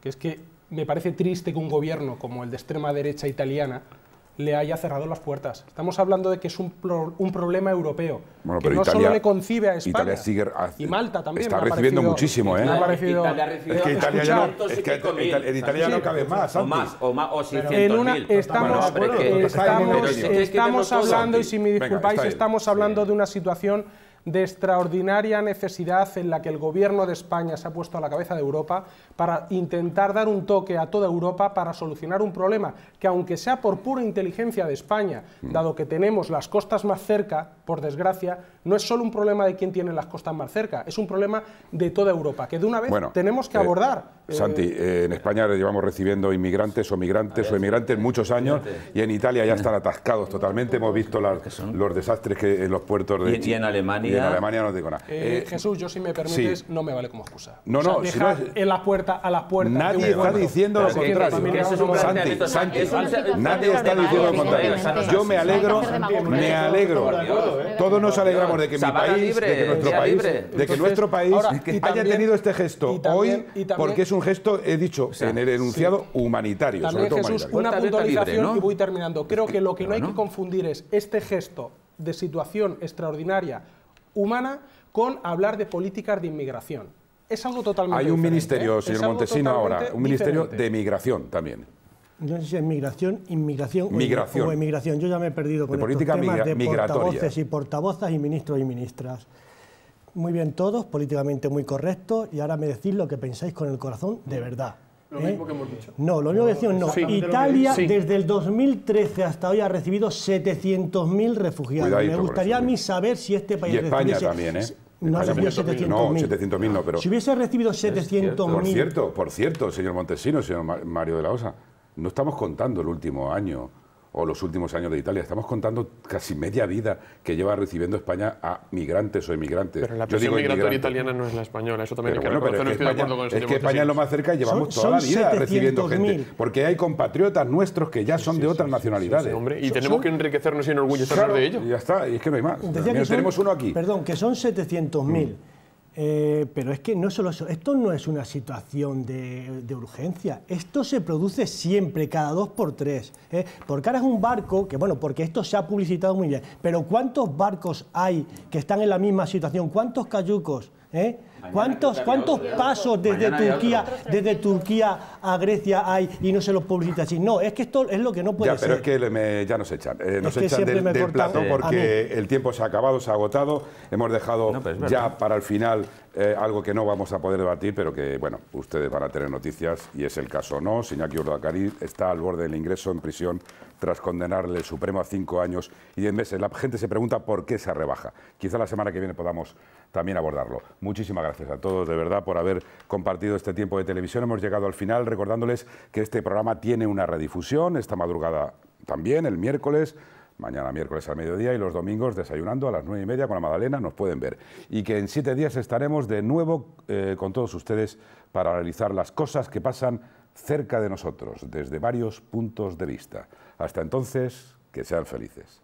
Que es que me parece triste que un gobierno como el de extrema derecha italiana le haya cerrado las puertas. Estamos hablando de que es un, pro, un problema europeo, bueno, no Italia, solo le concibe a España. Italia y Malta también. Está recibiendo muchísimo, ¿eh? es que Italia ya no, que en Italia no cabe más. O más, o más, o Estamos, estamos, hablando, y si me disculpáis, estamos hablando de una situación de extraordinaria necesidad en la que el gobierno de España se ha puesto a la cabeza de Europa para intentar dar un toque a toda Europa para solucionar un problema que, aunque sea por pura inteligencia de España, mm. dado que tenemos las costas más cerca, por desgracia, no es solo un problema de quien tiene las costas más cerca, es un problema de toda Europa, que de una vez tenemos que eh, abordar. Santi, eh, eh, en España llevamos recibiendo inmigrantes o migrantes o emigrantes muchos años y en Italia ya están atascados totalmente. Hemos visto los desastres que en los puertos de. Y, en Alemania. Y en Alemania no digo nada. Eh, Jesús, yo si me permites, no me vale como excusa. No, no, si no es, en la puerta a las puertas. Nadie está diciendo lo contrario. Santi, Santi, nadie está diciendo lo contrario. Yo me alegro, me alegro. Todos nos alegramos de que mi país, de que nuestro país, de que nuestro país haya tenido este gesto hoy, porque es un un gesto, he dicho, en el enunciado humanitario. sobre todo Jesús, una puntualización y voy terminando. Creo que lo que no hay que confundir es este gesto de situación extraordinaria humana con hablar de políticas de inmigración. Es algo totalmente Hay un ministerio, ¿eh? señor Montesino, ahora, un ministerio de migración también. no sé si es migración, inmigración o emigración. Yo ya me he perdido con de política de portavoces y portavozas y ministros y ministras muy bien todos, políticamente muy correcto y ahora me decís lo que pensáis con el corazón de verdad. Lo mismo ¿eh? que hemos dicho. No, lo mismo que decimos no. Italia desde el 2013 hasta hoy ha recibido 700.000 refugiados. me gustaría a mí saber si este país... Y España también, ¿eh? No ha recibido 700.000. No, 700.000 pero... Si hubiese recibido 700.000... Por cierto, por cierto, señor Montesino, señor Mario de la Osa, no estamos contando el último año o los últimos años de Italia. Estamos contando casi media vida que lleva recibiendo España a migrantes o emigrantes. Pero la migración migratoria italiana no es la española, eso también que bueno, es este que España, es, que España es lo más cerca y llevamos toda la vida recibiendo gente. Porque hay compatriotas nuestros que ya son de otras nacionalidades. y tenemos que enriquecernos y enorgullecernos de ellos. Y ya está, y es que no hay más. tenemos uno aquí. Perdón, que son 700.000. Eh, pero es que no solo eso, esto no es una situación de, urgencia, esto se produce siempre, cada dos por tres. ¿eh? Porque ahora es un barco, que bueno, porque esto se ha publicitado muy bien, pero ¿cuántos barcos hay que están en la misma situación? ¿Cuántos cayucos? ¿eh? ¿Cuántos, pasos desde Turquía, desde Turquía a Grecia hay y no se los publicita así? No, es que esto es lo que no puede ya, ser. Pero es que ya nos echan. Eh, nos echan del, plato porque el tiempo se ha acabado, se ha agotado. Hemos dejado ya para el final eh, algo que no vamos a poder debatir, pero que, bueno, ustedes van a tener noticias y es el caso no. Urdo Urdacarí está al borde del ingreso en prisión tras condenarle el Supremo a cinco años y diez meses. La gente se pregunta por qué se rebaja. Quizá la semana que viene podamos también abordarlo. Muchísimas gracias a todos de verdad por haber compartido este tiempo de televisión. Hemos llegado al final recordándoles que este programa tiene una redifusión esta madrugada también, el miércoles mañana miércoles al mediodía y los domingos desayunando a las nueve y media con la Madalena, nos pueden ver. Y que en siete días estaremos de nuevo eh, con todos ustedes para analizar las cosas que pasan cerca de nosotros, desde varios puntos de vista. Hasta entonces, que sean felices.